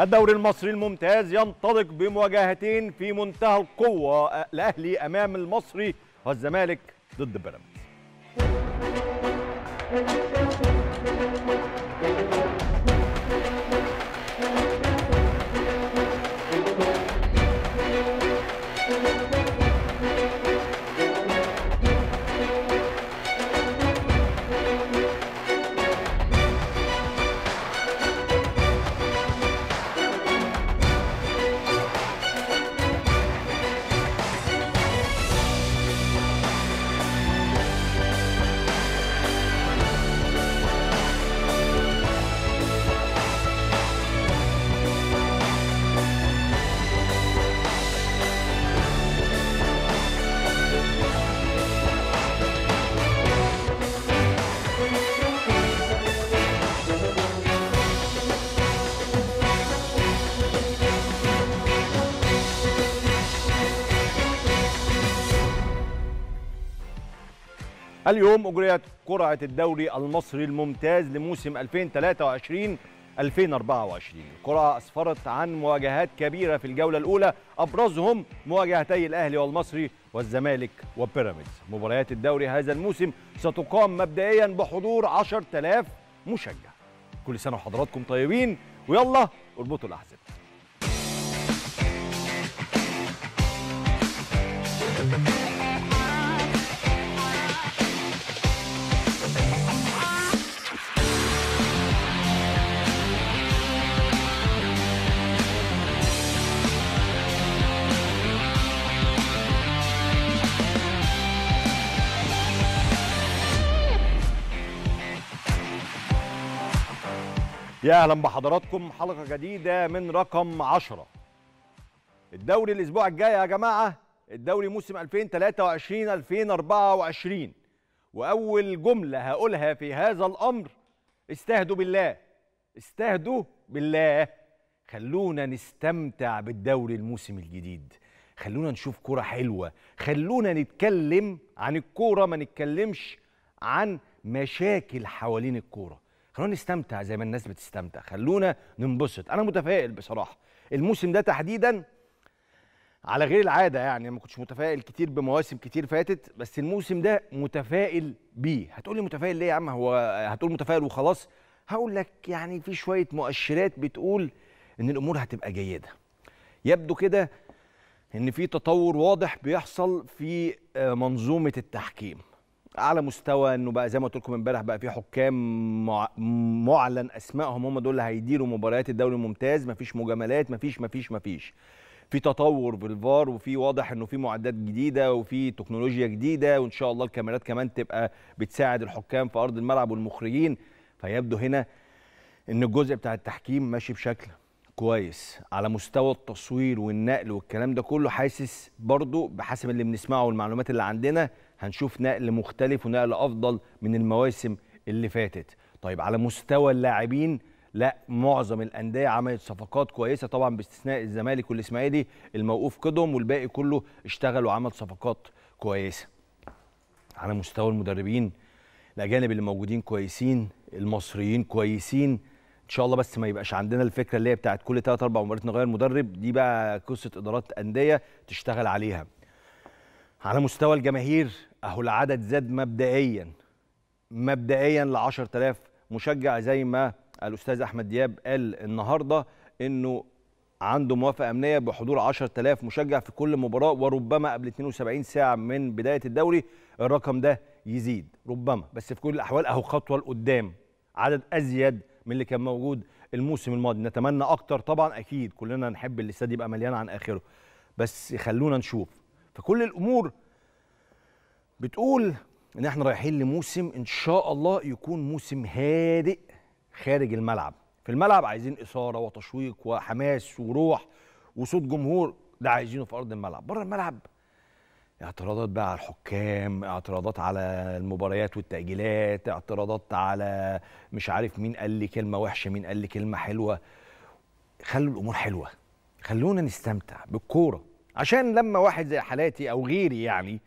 الدوري المصري الممتاز ينطلق بمواجهتين في منتهى القوة الأهلي أمام المصري والزمالك ضد بيراميدز اليوم أجريت قرعة الدوري المصري الممتاز لموسم 2023 2024 القرعة أسفرت عن مواجهات كبيرة في الجولة الأولى أبرزهم مواجهتي الأهلي والمصري والزمالك وبيراميدز مباريات الدوري هذا الموسم ستقام مبدئيا بحضور 10000 مشجع كل سنة وحضراتكم طيبين ويلا اربطوا الأحزاب يا اهلا بحضراتكم حلقه جديده من رقم 10 الدوري الاسبوع الجاي يا جماعه الدوري موسم 2023 2024 واول جمله هقولها في هذا الامر استهدوا بالله استهدوا بالله خلونا نستمتع بالدوري الموسم الجديد خلونا نشوف كرة حلوة خلونا نتكلم عن الكورة ما نتكلمش عن مشاكل حوالين الكورة خلونا نستمتع زي ما الناس بتستمتع خلونا ننبسط انا متفائل بصراحه الموسم ده تحديدا على غير العاده يعني ما كنتش متفائل كتير بمواسم كتير فاتت بس الموسم ده متفائل بيه هتقولي متفائل ليه يا عم هو هتقول متفائل وخلاص هقول لك يعني في شويه مؤشرات بتقول ان الامور هتبقى جيده يبدو كده ان في تطور واضح بيحصل في آه، منظومه التحكيم على مستوى انه بقى زي ما قلت لكم امبارح بقى في حكام مع... معلن اسمائهم هم دول اللي هيديروا مباريات الدوري الممتاز مفيش مجاملات مفيش مفيش مفيش في تطور في الفار وفي واضح انه في معدات جديده وفي تكنولوجيا جديده وان شاء الله الكاميرات كمان تبقى بتساعد الحكام في ارض الملعب والمخرجين فيبدو هنا ان الجزء بتاع التحكيم ماشي بشكل كويس على مستوى التصوير والنقل والكلام ده كله حاسس برضو بحسب اللي بنسمعه والمعلومات اللي عندنا هنشوف نقل مختلف ونقل افضل من المواسم اللي فاتت طيب على مستوى اللاعبين لا معظم الانديه عملت صفقات كويسه طبعا باستثناء الزمالك والاسماعيلي الموقوف قدم والباقي كله اشتغل وعمل صفقات كويسه على مستوى المدربين الاجانب اللي موجودين كويسين المصريين كويسين ان شاء الله بس ما يبقاش عندنا الفكره اللي هي بتاعت كل 3 4 مباريات نغير مدرب دي بقى قصه ادارات انديه تشتغل عليها على مستوى الجماهير اهو العدد زاد مبدئيا مبدئيا ل 10000 مشجع زي ما الاستاذ احمد دياب قال النهارده انه عنده موافقه امنيه بحضور 10000 مشجع في كل مباراه وربما قبل 72 ساعه من بدايه الدوري الرقم ده يزيد ربما بس في كل الاحوال اهو خطوه لقدام عدد ازيد من اللي كان موجود الموسم الماضي نتمنى اكتر طبعا اكيد كلنا نحب الاستاد يبقى مليان عن اخره بس خلونا نشوف فكل الامور بتقول ان احنا رايحين لموسم ان شاء الله يكون موسم هادئ خارج الملعب في الملعب عايزين اثاره وتشويق وحماس وروح وصوت جمهور ده عايزينه في ارض الملعب بره الملعب اعتراضات بقى على الحكام اعتراضات على المباريات والتأجيلات اعتراضات على مش عارف مين قال لي كلمة وحشة مين قال لي كلمة حلوة خلوا الأمور حلوة خلونا نستمتع بالكورة عشان لما واحد زي حالاتي او غيري يعني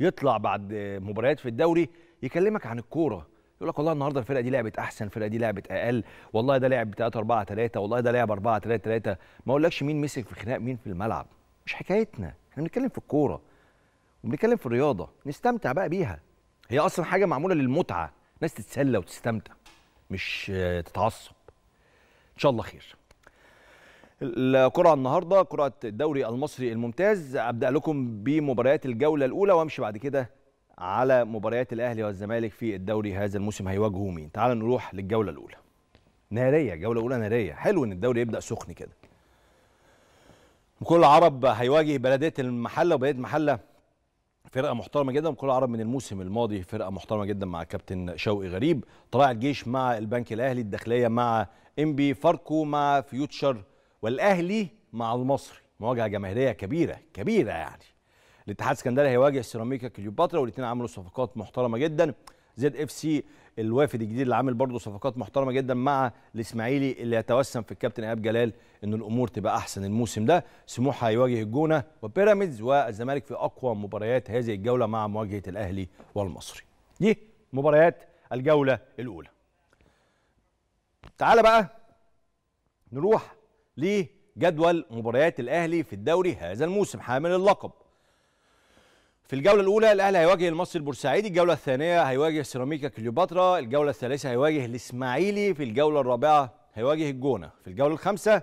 يطلع بعد مباريات في الدوري يكلمك عن الكوره يقول لك والله النهارده الفرقه دي لعبت احسن الفرقه دي لعبت اقل والله ده لعب 3 4 3 والله ده لعب 4 3 3 ما اقولكش مين مسك في خناق مين في الملعب مش حكايتنا احنا بنتكلم في الكوره وبنتكلم في الرياضه نستمتع بقى بيها هي اصلا حاجه معموله للمتعه ناس تتسلى وتستمتع مش تتعصب ان شاء الله خير القرعه النهارده قرعه الدوري المصري الممتاز ابدا لكم بمباريات الجوله الاولى وامشي بعد كده على مباريات الاهلي والزمالك في الدوري هذا الموسم هيواجهوا مين تعال نروح للجوله الاولى ناريه جوله اولى ناريه حلو ان الدوري يبدا سخن كده كل عرب هيواجه بلديه المحله وبلديه المحله فرقه محترمه جدا كل عرب من الموسم الماضي فرقه محترمه جدا مع كابتن شوقي غريب طلائع الجيش مع البنك الاهلي الداخليه مع انبي فاركو مع فيوتشر والاهلي مع المصري مواجهه جماهيريه كبيره كبيره يعني الاتحاد السكندري هيواجه سيراميكا كليوباترا والاثنين عملوا صفقات محترمه جدا زد اف سي الوافد الجديد اللي عامل برضه صفقات محترمه جدا مع الاسماعيلي اللي يتوسم في الكابتن ايهاب جلال ان الامور تبقى احسن الموسم ده سموحه هيواجه الجونه وبيراميدز والزمالك في اقوى مباريات هذه الجوله مع مواجهه الاهلي والمصري دي مباريات الجوله الاولى تعال بقى نروح لجدول مباريات الاهلي في الدوري هذا الموسم حامل اللقب في الجولة الأولى الأهلي هيواجه المصري البورسعيدي، الجولة الثانية هيواجه سيراميكا كليوباترا، الجولة الثالثة هيواجه الإسماعيلي، في الجولة الرابعة هيواجه الجونة، في الجولة الخامسة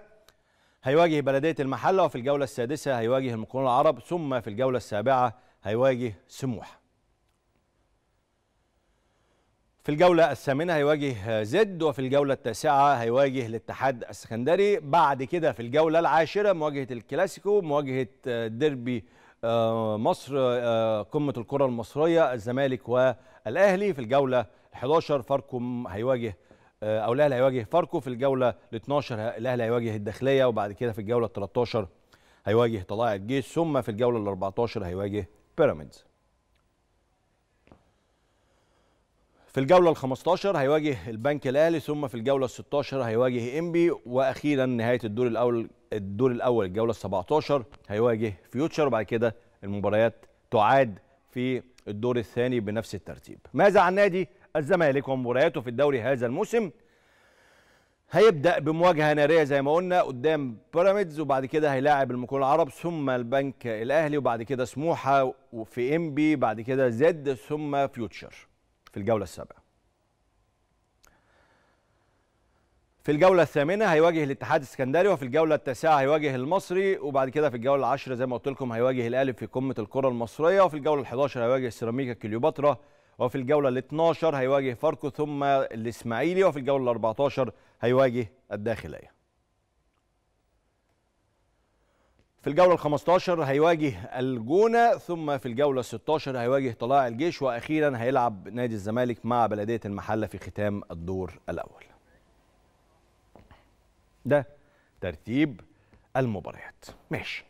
هيواجه بلدية المحلة، وفي الجولة السادسة هيواجه المقاولون العرب، ثم في الجولة السابعة هيواجه سموحة. في الجولة الثامنة هيواجه زد وفي الجولة التاسعة هيواجه الاتحاد السكندري بعد كده في الجولة العاشرة مواجهة الكلاسيكو مواجهة آه، ديربي آه، مصر آه، قمة الكرة المصرية الزمالك والأهلي في الجولة 11 فاركو هيواجه أو الأهلي هيواجه فاركو في الجولة 12 الأهلي هيواجه الداخلية وبعد كده في الجولة 13 هيواجه طلائع الجيش ثم في الجولة 14 هيواجه بيراميدز في الجولة ال 15 هيواجه البنك الاهلي ثم في الجولة ال 16 هيواجه انبي واخيرا نهاية الدور الاول الدور الاول الجولة ال 17 هيواجه فيوتشر وبعد كده المباريات تعاد في الدور الثاني بنفس الترتيب. ماذا عن نادي الزمالك ومبارياته في الدوري هذا الموسم؟ هيبدا بمواجهه ناريه زي ما قلنا قدام بيراميدز وبعد كده هيلاعب المكون العرب ثم البنك الاهلي وبعد كده سموحه في انبي بعد كده زد ثم فيوتشر في الجولة السابعة في الجولة الثامنة هيواجه الاتحاد السكندري وفي الجولة التاسعة هيواجه المصري وبعد كده في الجولة العاشرة زي ما قلت لكم هيواجه الأهلي في قمة الكرة المصرية وفي الجولة ال11 هيواجه سيراميكا كليوباترا وفي الجولة ال12 هيواجه فاركو ثم الإسماعيلي وفي الجولة ال14 هيواجه الداخلية في الجولة ال 15 هيواجه الجونة ثم في الجولة ال 16 هيواجه طلاع الجيش وأخيرا هيلعب نادي الزمالك مع بلدية المحلة في ختام الدور الأول. ده ترتيب المباريات ماشي.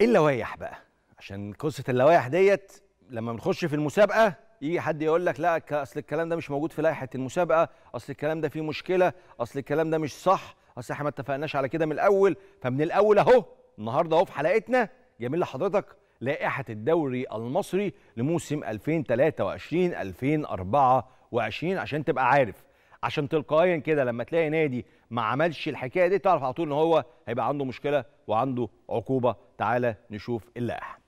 إيه اللوايح بقى عشان قصة اللوايح ديت لما بنخش في المسابقة يجي حد يقول لك لا أصل الكلام ده مش موجود في لائحة المسابقة، أصل الكلام ده فيه مشكلة، أصل الكلام ده مش صح، اصل احنا ما اتفقناش على كده من الاول فمن الاول اهو النهارده اهو في حلقتنا جميل لحضرتك لائحه الدوري المصري لموسم 2023 2024 عشان تبقى عارف عشان تلقائيا كده لما تلاقي نادي ما عملش الحكايه دي تعرف على طول ان هو هيبقى عنده مشكله وعنده عقوبه تعالى نشوف اللائحه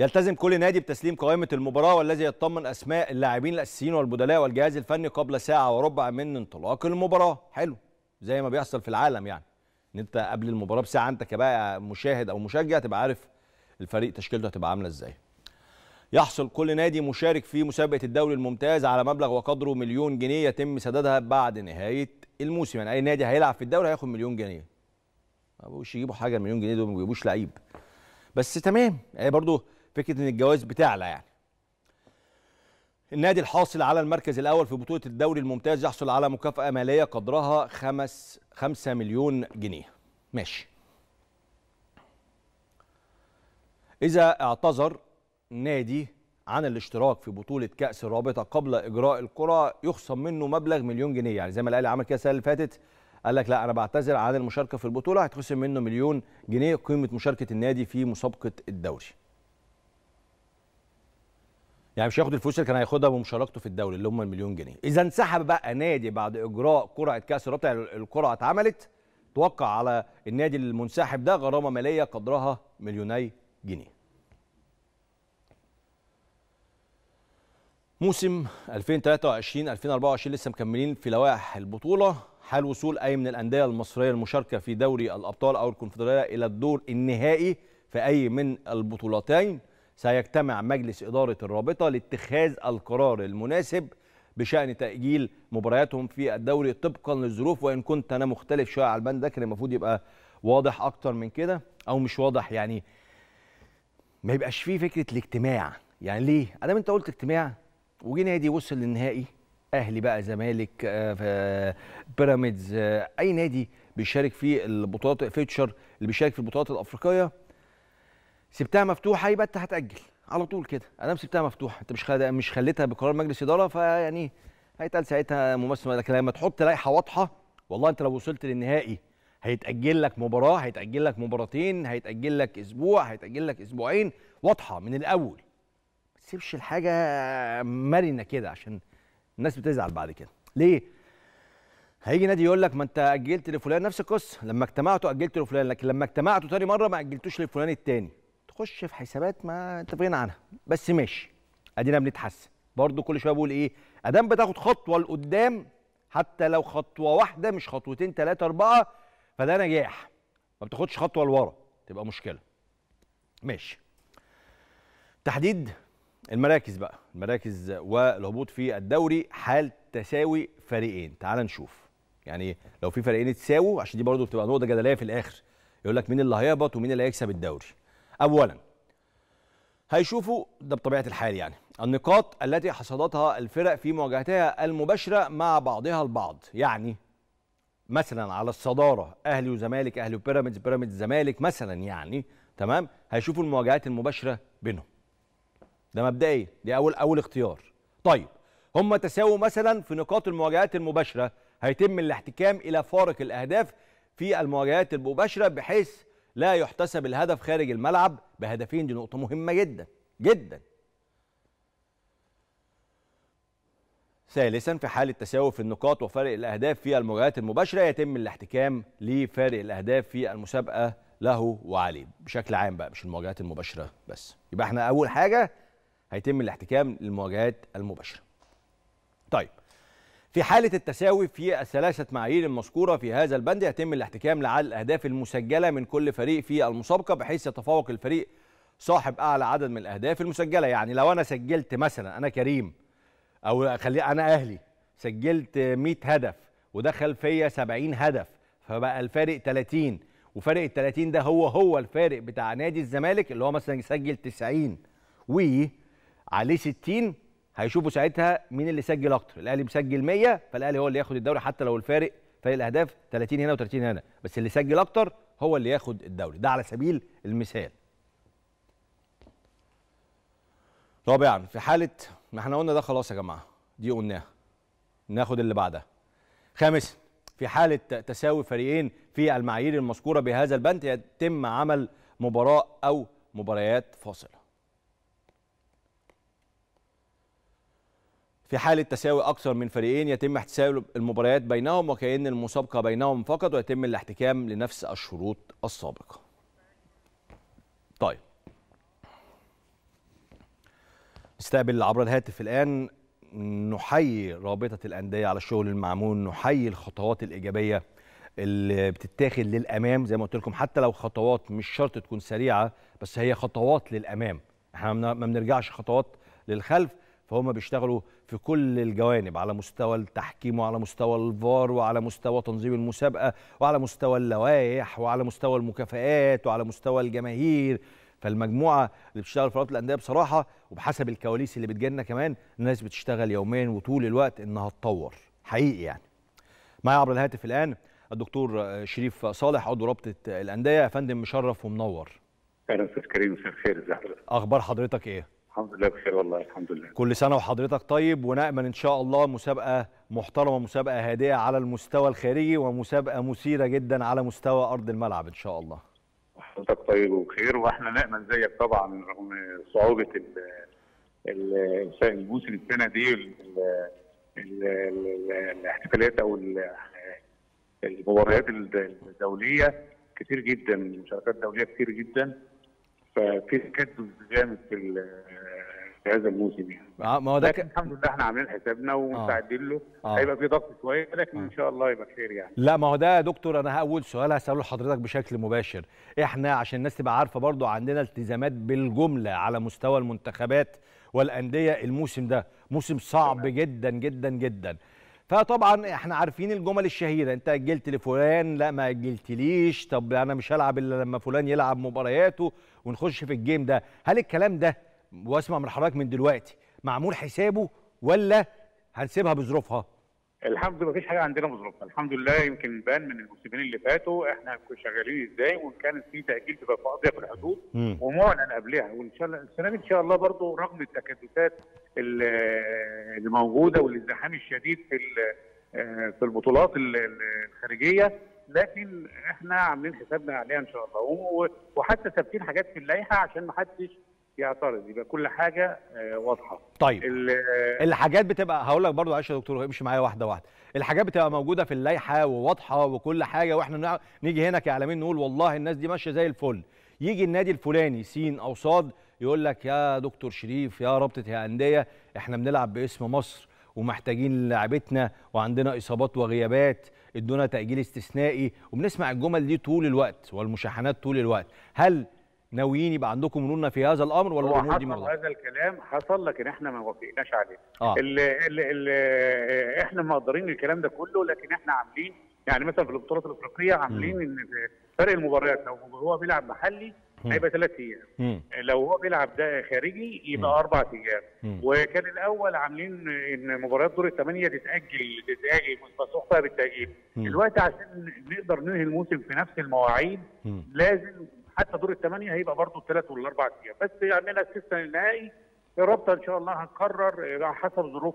يلتزم كل نادي بتسليم قائمة المباراة والذي يطمن أسماء اللاعبين الأساسيين والبدلاء والجهاز الفني قبل ساعة وربع من انطلاق المباراة حلو زي ما بيحصل في العالم يعني ان انت قبل المباراة بساعة انت كبقى مشاهد او مشجع تبقى عارف الفريق تشكيلته هتبقى عاملة ازاي يحصل كل نادي مشارك في مسابقة الدوري الممتاز على مبلغ وقدره مليون جنيه يتم سدادها بعد نهاية الموسم يعني أي نادي هيلعب في الدوري هياخد مليون جنيه ما بقوش يجيبوا حاجة المليون جنيه دول ما بيجيبوش لعيب بس تمام يعني برضه فكره ان الجواز بتعلى يعني النادي الحاصل على المركز الاول في بطوله الدوري الممتاز يحصل على مكافاه ماليه قدرها 5 5 مليون جنيه ماشي اذا اعتذر نادي عن الاشتراك في بطوله كاس الرابطه قبل اجراء الكره يخصم منه مبلغ مليون جنيه يعني زي ما الاهلي عمل كده السنه اللي فاتت قال لك لا انا بعتذر عن المشاركه في البطوله هيتخصم منه مليون جنيه قيمه مشاركه النادي في مسابقه الدوري يعني مش هياخد الفلوس اللي كان هياخدها بمشاركته في الدوري اللي هم المليون جنيه اذا انسحب بقى نادي بعد اجراء قرعه كاس الرابطه القرعه اتعملت توقع على النادي المنسحب ده غرامه ماليه قدرها مليوني جنيه موسم 2023 2024 لسه مكملين في لوائح البطوله حال وصول اي من الانديه المصريه المشاركه في دوري الابطال او الكونفدراليه الى الدور النهائي في اي من البطولتين سيجتمع مجلس إدارة الرابطة لاتخاذ القرار المناسب بشأن تأجيل مبارياتهم في الدوري طبقا للظروف وإن كنت أنا مختلف شوية على البند ده كان المفروض يبقى واضح أكتر من كده أو مش واضح يعني ما يبقاش فيه فكرة الاجتماع يعني ليه؟ أنا أنت قلت اجتماع وجي نادي وصل للنهائي اهلي بقى زمالك آه، بيراميدز آه، اي نادي بيشارك في البطولات فيتشر اللي بيشارك في البطولات الافريقيه سبتها مفتوحه يبقى انت هتاجل على طول كده انا سبتها مفتوحه انت مش خل... مش خليتها بقرار مجلس اداره فيعني هيتقال ساعتها ممثل لكن لما تحط لائحه واضحه والله انت لو وصلت للنهائي هيتاجل لك مباراه هيتاجل لك مباراتين هيتاجل لك اسبوع هيتاجل لك اسبوعين واضحه من الاول ما تسيبش الحاجه مرنه كده عشان الناس بتزعل بعد كده ليه هيجي نادي يقول لك ما انت اجلت لفلان نفس القصه لما اجتمعتوا اجلت لفلان لكن لما اجتمعتوا تاني مره ما اجلتوش لفلان التاني تخش في حسابات ما انت في غنى عنها بس ماشي ادينا بنتحسن برضو كل شويه بقول ايه ادام بتاخد خطوه لقدام حتى لو خطوه واحده مش خطوتين ثلاثه اربعه فده نجاح ما بتاخدش خطوه لورا تبقى مشكله ماشي تحديد المراكز بقى المراكز والهبوط في الدوري حال تساوي فريقين تعال نشوف يعني لو في فريقين اتساووا عشان دي برضو بتبقى نقطه جدليه في الاخر يقول لك مين اللي هيهبط ومين اللي هيكسب الدوري أولا هيشوفوا ده بطبيعة الحال يعني النقاط التي حصدتها الفرق في مواجهتها المباشرة مع بعضها البعض يعني مثلا على الصدارة أهلي وزمالك أهلي وبيراميدز بيراميدز زمالك مثلا يعني تمام هيشوفوا المواجهات المباشرة بينهم ده مبدئيا دي أول أول اختيار طيب هم تساووا مثلا في نقاط المواجهات المباشرة هيتم الاحتكام إلى فارق الأهداف في المواجهات المباشرة بحيث لا يحتسب الهدف خارج الملعب بهدفين دي نقطة مهمة جدا جدا ثالثا في حال التساوي في النقاط وفارق الأهداف في المواجهات المباشرة يتم الاحتكام لفارق الأهداف في المسابقة له وعليه بشكل عام بقى مش المواجهات المباشرة بس يبقى احنا أول حاجة هيتم الاحتكام للمواجهات المباشرة طيب في حالة التساوي في الثلاثة معايير المذكورة في هذا البند يتم الاحتكام لعدد الأهداف المسجلة من كل فريق في المسابقة بحيث يتفوق الفريق صاحب أعلى عدد من الأهداف المسجلة يعني لو أنا سجلت مثلا أنا كريم أو خلي أنا أهلي سجلت 100 هدف ودخل فيا 70 هدف فبقى الفارق 30 وفارق ال 30 ده هو هو الفارق بتاع نادي الزمالك اللي هو مثلا سجل 90 و عليه 60 هيشوفوا ساعتها مين اللي سجل اكتر الاهلي مسجل 100 فالاهلي هو اللي ياخد الدوري حتى لو الفارق في الاهداف 30 هنا و30 هنا بس اللي سجل اكتر هو اللي ياخد الدوري ده على سبيل المثال رابعا في حاله ما احنا قلنا ده خلاص يا جماعه دي قلناها ناخد اللي بعدها خامسا في حاله تساوي فريقين في المعايير المذكوره بهذا البند يتم عمل مباراه او مباريات فاصله في حالة تساوي أكثر من فريقين يتم احتساب المباريات بينهم وكأن المسابقة بينهم فقط ويتم الاحتكام لنفس الشروط السابقة. طيب. نستقبل عبر الهاتف الآن نحيي رابطة الأندية على الشغل المعمول، نحيي الخطوات الإيجابية اللي بتتاخد للأمام زي ما قلت لكم حتى لو خطوات مش شرط تكون سريعة بس هي خطوات للأمام. احنا ما بنرجعش خطوات للخلف فهم بيشتغلوا في كل الجوانب على مستوى التحكيم وعلى مستوى الفار وعلى مستوى تنظيم المسابقه وعلى مستوى اللوائح وعلى مستوى المكافآت وعلى مستوى الجماهير فالمجموعه اللي بتشتغل في رابطه الانديه بصراحه وبحسب الكواليس اللي بتجيلنا كمان الناس بتشتغل يوميا وطول الوقت انها تطور حقيقي يعني معايا عبر الهاتف الان الدكتور شريف صالح عضو رابطه الانديه يا فندم مشرف ومنور اهلا استاذ كريم مساء الخير اخبار حضرتك ايه الحمد لله بخير والله الحمد لله كل سنه وحضرتك طيب ونامل ان شاء الله مسابقه محترمه مسابقه هادئه على المستوى الخارجي ومسابقه مثيره جدا على مستوى ارض الملعب ان شاء الله حضرتك طيب وبخير واحنا نامل زيك طبعا رغم صعوبه الموسم السنه دي الاحتفالات او المباريات الدوليه كتير جدا المشاركات الدوليه كتير جدا ففي تكدس جامد في في هذا الموسم يعني اه ما هو ده ك... الحمد لله احنا عاملين حسابنا ومستعدين له آه. هيبقى في ضغط شويه لكن آه. ان شاء الله يبقى خير يعني لا ما هو ده يا دكتور انا اول سؤال هساله لحضرتك بشكل مباشر احنا عشان الناس تبقى عارفه برضو عندنا التزامات بالجمله على مستوى المنتخبات والانديه الموسم ده موسم صعب جدا جدا جدا فطبعا احنا عارفين الجمل الشهيره انت اجلت لفلان لا ما اجلتليش طب انا مش هلعب الا لما فلان يلعب مبارياته ونخش في الجيم ده هل الكلام ده واسمع من حضرتك من دلوقتي معمول حسابه ولا هنسيبها بظروفها؟ الحمد لله مفيش حاجه عندنا بظروفها الحمد لله يمكن بان من الموسمين اللي فاتوا احنا شغالين ازاي وان كان في تاجيل تبقى في الحدود ومعلن قبلها وان شاء الله السنه ان شاء الله برضه رغم التكدسات اللي موجوده والازدحام الشديد في آه، في البطولات الخارجيه لكن احنا عاملين حسابنا عليها ان شاء الله وحتى ثابتين حاجات في اللائحه عشان ما حدش يعترض يبقى كل حاجه آه، واضحه طيب الحاجات بتبقى هقول لك برضو معلش يا دكتور امشي معايا واحده واحده الحاجات بتبقى موجوده في اللائحه وواضحه وكل حاجه واحنا نيجي هنا كاعلاميين نقول والله الناس دي ماشيه زي الفل يجي النادي الفلاني سين او صاد يقول لك يا دكتور شريف يا رابطه يا انديه احنا بنلعب باسم مصر ومحتاجين لعبتنا وعندنا اصابات وغيابات ادونا تاجيل استثنائي وبنسمع الجمل دي طول الوقت والمشاحنات طول الوقت هل ناويين يبقى عندكم مرونه في هذا الامر ولا الامور دي مرضى؟ هذا الكلام حصل لكن احنا ما وافقناش عليه. آه. اللي اللي احنا مقدرين الكلام ده كله لكن احنا عاملين يعني مثلا في البطولات الافريقيه عاملين ان فرق المباريات لو هو بيلعب محلي هيبقى ثلاث ايام لو هو بيلعب ده خارجي يبقى اربع ايام وكان الاول عاملين ان مباريات دور الثمانيه تتاجل تتاجل مسموح بالتاجيل دلوقتي عشان نقدر ننهي الموسم في نفس المواعيد لازم حتى دور الثمانيه هيبقى برضه الثلاث والاربع ايام بس عملنا يعني السيستم النهائي الرابطه ان شاء الله هنقرر حسب ظروف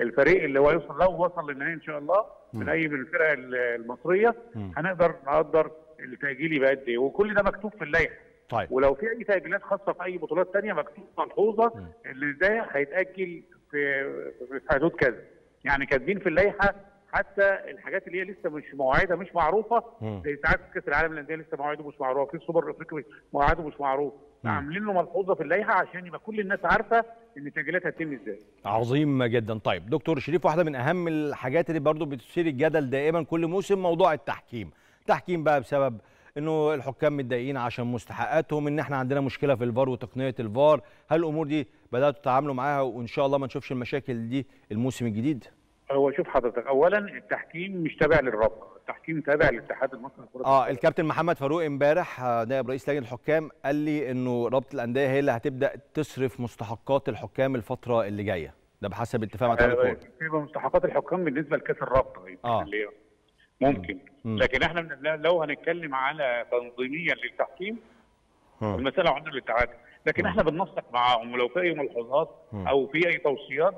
الفريق اللي هو يوصل لو وصل للنهائي ان شاء الله من اي من الفرق المصريه هنقدر نقدر التاجيل يبقى قد ايه وكل ده مكتوب في اللائحه طيب ولو في اي تاجيلات خاصه في اي بطولات ثانيه مكتوب ملحوظه ان ده هيتاجل في في حدود كذا يعني كاتبين في اللائحه حتى الحاجات اللي هي لسه مش مواعيدها مش معروفه زي ساعات كاس العالم للانديه لسه مواعيده مش معروفه في السوبر الافريقي مواعيده مش معروفه عاملين له ملحوظه في اللائحه عشان يبقى كل الناس عارفه ان التاجيلات هتتم ازاي. عظيم جدا طيب دكتور شريف واحده من اهم الحاجات اللي برضو بتثير الجدل دائما كل موسم موضوع التحكيم. تحكيم بقى بسبب انه الحكام متضايقين عشان مستحقاتهم ان احنا عندنا مشكله في الفار وتقنيه الفار هل الامور دي بداتوا تتعاملوا معاها وان شاء الله ما نشوفش المشاكل دي الموسم الجديد؟ هو شوف حضرتك اولا التحكيم مش تابع للرابطه التحكيم تابع للاتحاد المصري القدم اه الكابتن محمد فاروق امبارح آه، نائب رئيس لجنه الحكام قال لي انه رابطه الانديه هي اللي هتبدا تصرف مستحقات الحكام الفتره اللي جايه ده بحسب اتفاق مع تامر فؤاد مستحقات الحكام بالنسبه لكاس الرابطه يعني، آه. اللي ممكن مم. لكن احنا لو هنتكلم على تنظيميا للتحكيم المساله عندنا الاتحاد لكن احنا بننسق معاهم ولو في اي ملحوظات او في اي توصيات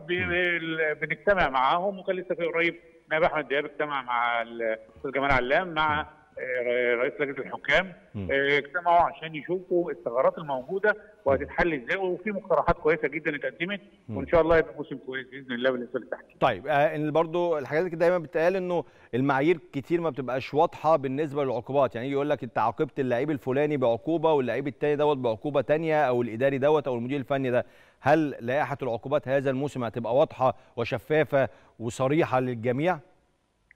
بنجتمع معاهم وكان لسه في قريب نائب احمد دياب اجتمع مع الاستاذ جمال علام مع آه، رئيس لجنه الحكام آه، اجتمعوا عشان يشوفوا الثغرات الموجوده وهتتحل ازاي وفي مقترحات كويسه جدا اتقدمت وان شاء الله يبقى موسم كويس باذن الله بالنسبه للتحكيم. طيب آه برضو الحاجات اللي دايما بتقال انه المعايير كتير ما بتبقاش واضحه بالنسبه للعقوبات يعني يقول لك انت عاقبت اللعيب الفلاني بعقوبه واللعيب الثاني دوت بعقوبه ثانيه او الاداري دوت او المدير الفني ده هل لائحه العقوبات هذا الموسم هتبقى واضحه وشفافه وصريحه للجميع؟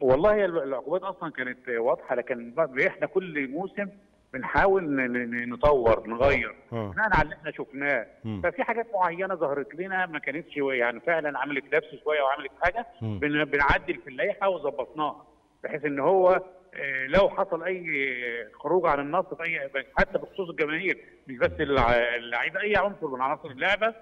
والله العقوبات اصلا كانت واضحه لكن احنا كل موسم بنحاول نطور نغير بناء آه. آه. على اللي احنا شفناه ففي حاجات معينه ظهرت لنا ما كانتش يعني فعلا عملت لبس شويه وعملت حاجه بنعدل في اللائحه وظبطناها بحيث ان هو آه، لو حصل اي خروج عن النص في اي حتى بخصوص الجماهير مش بس اللعيبه اي عنصر من عناصر اللعبه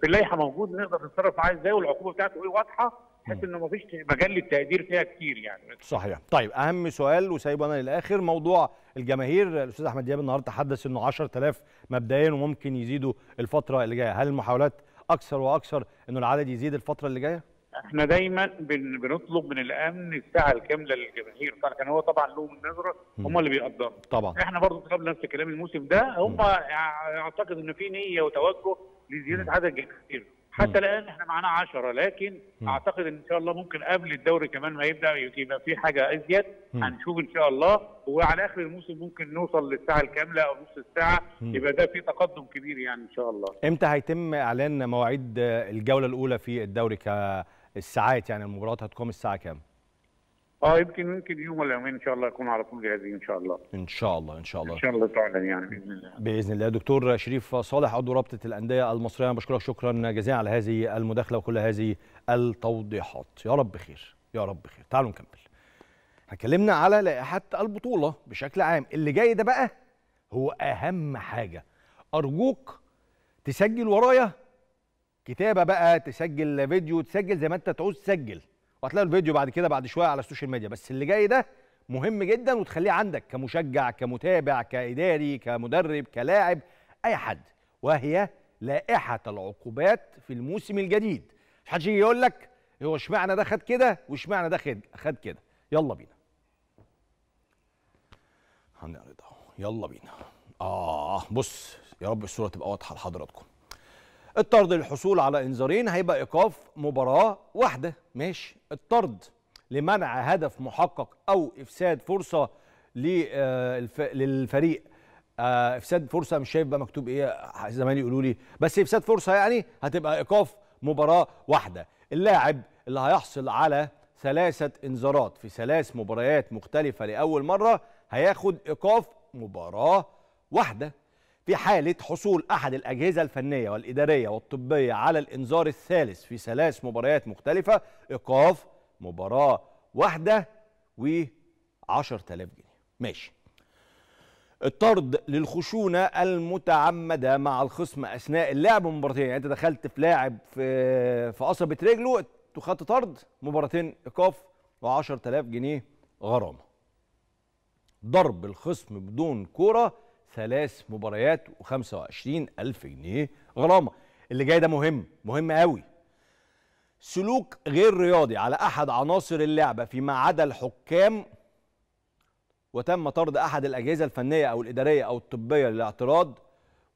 في اللائحه موجود نقدر نتصرف معاه ازاي والعقوبه بتاعته ايه واضحه تحس انه ما فيش مجال للتقدير فيها كتير يعني صحيح طيب اهم سؤال وسايبه انا للاخر موضوع الجماهير الاستاذ احمد دياب النهارده تحدث انه 10000 مبدئيا وممكن يزيدوا الفتره اللي جايه هل المحاولات اكثر واكثر انه العدد يزيد الفتره اللي جايه احنا دايما بنطلب من الامن الساعه الكامله للجماهير كان هو طبعا لهم النظره هم اللي بيقدروا طبعا احنا برضه طلبنا نفس الكلام الموسم ده هم اعتقد ان في نيه وتوجه لزياده عدد الجماهير حتى الان احنا معانا 10 لكن م. اعتقد ان شاء الله ممكن قبل الدوري كمان ما يبدا يبقى في حاجه ازيد م. هنشوف ان شاء الله وعلى اخر الموسم ممكن نوصل للساعه الكامله او نص الساعه م. يبقى ده في تقدم كبير يعني ان شاء الله امتى هيتم اعلان مواعيد الجوله الاولى في الدوري كالساعات يعني المباريات هتقام الساعه كام؟ اه يمكن يمكن يوم ولا يومين ان شاء الله يكون على طول جاهزين ان شاء الله ان شاء الله ان شاء الله ان شاء الله تعالى يعني باذن الله باذن الله دكتور شريف صالح عضو رابطه الانديه المصريه انا بشكرك شكرا جزيلا على هذه المداخله وكل هذه التوضيحات يا رب خير يا رب خير تعالوا نكمل اتكلمنا على لائحه البطوله بشكل عام اللي جاي ده بقى هو اهم حاجه ارجوك تسجل ورايا كتابه بقى تسجل فيديو تسجل زي ما انت تعوز تسجل وهتلاقوا الفيديو بعد كده بعد شويه على السوشيال ميديا بس اللي جاي ده مهم جدا وتخليه عندك كمشجع كمتابع كاداري كمدرب كلاعب اي حد وهي لائحه العقوبات في الموسم الجديد حد يجي يقول لك هو اشمعنى ده خد كده واشمعنى ده خد خد كده يلا بينا هنعرضها اهو يلا بينا اه بص يا رب الصوره تبقى واضحه لحضراتكم الطرد للحصول على انذارين هيبقى ايقاف مباراه واحده ماشي الطرد لمنع هدف محقق او افساد فرصه آه، للفريق آه، افساد فرصه مش شايف بقى مكتوب ايه زمان يقولوا لي بس افساد فرصه يعني هتبقى ايقاف مباراه واحده اللاعب اللي هيحصل على ثلاثه انذارات في ثلاث مباريات مختلفه لاول مره هياخد ايقاف مباراه واحده في حالة حصول أحد الأجهزة الفنية والإدارية والطبية على الإنذار الثالث في ثلاث مباريات مختلفة إيقاف مباراة واحدة و 10000 جنيه ماشي الطرد للخشونة المتعمدة مع الخصم أثناء اللعب مباراتين يعني أنت دخلت في لاعب في في قصبة رجله خدت طرد مباراتين إيقاف و10000 جنيه غرامة ضرب الخصم بدون كرة ثلاث مباريات و25 ألف جنيه غرامة اللي جاي ده مهم مهم قوي سلوك غير رياضي على أحد عناصر اللعبة فيما عدا الحكام وتم طرد أحد الأجهزة الفنية أو الإدارية أو الطبية للاعتراض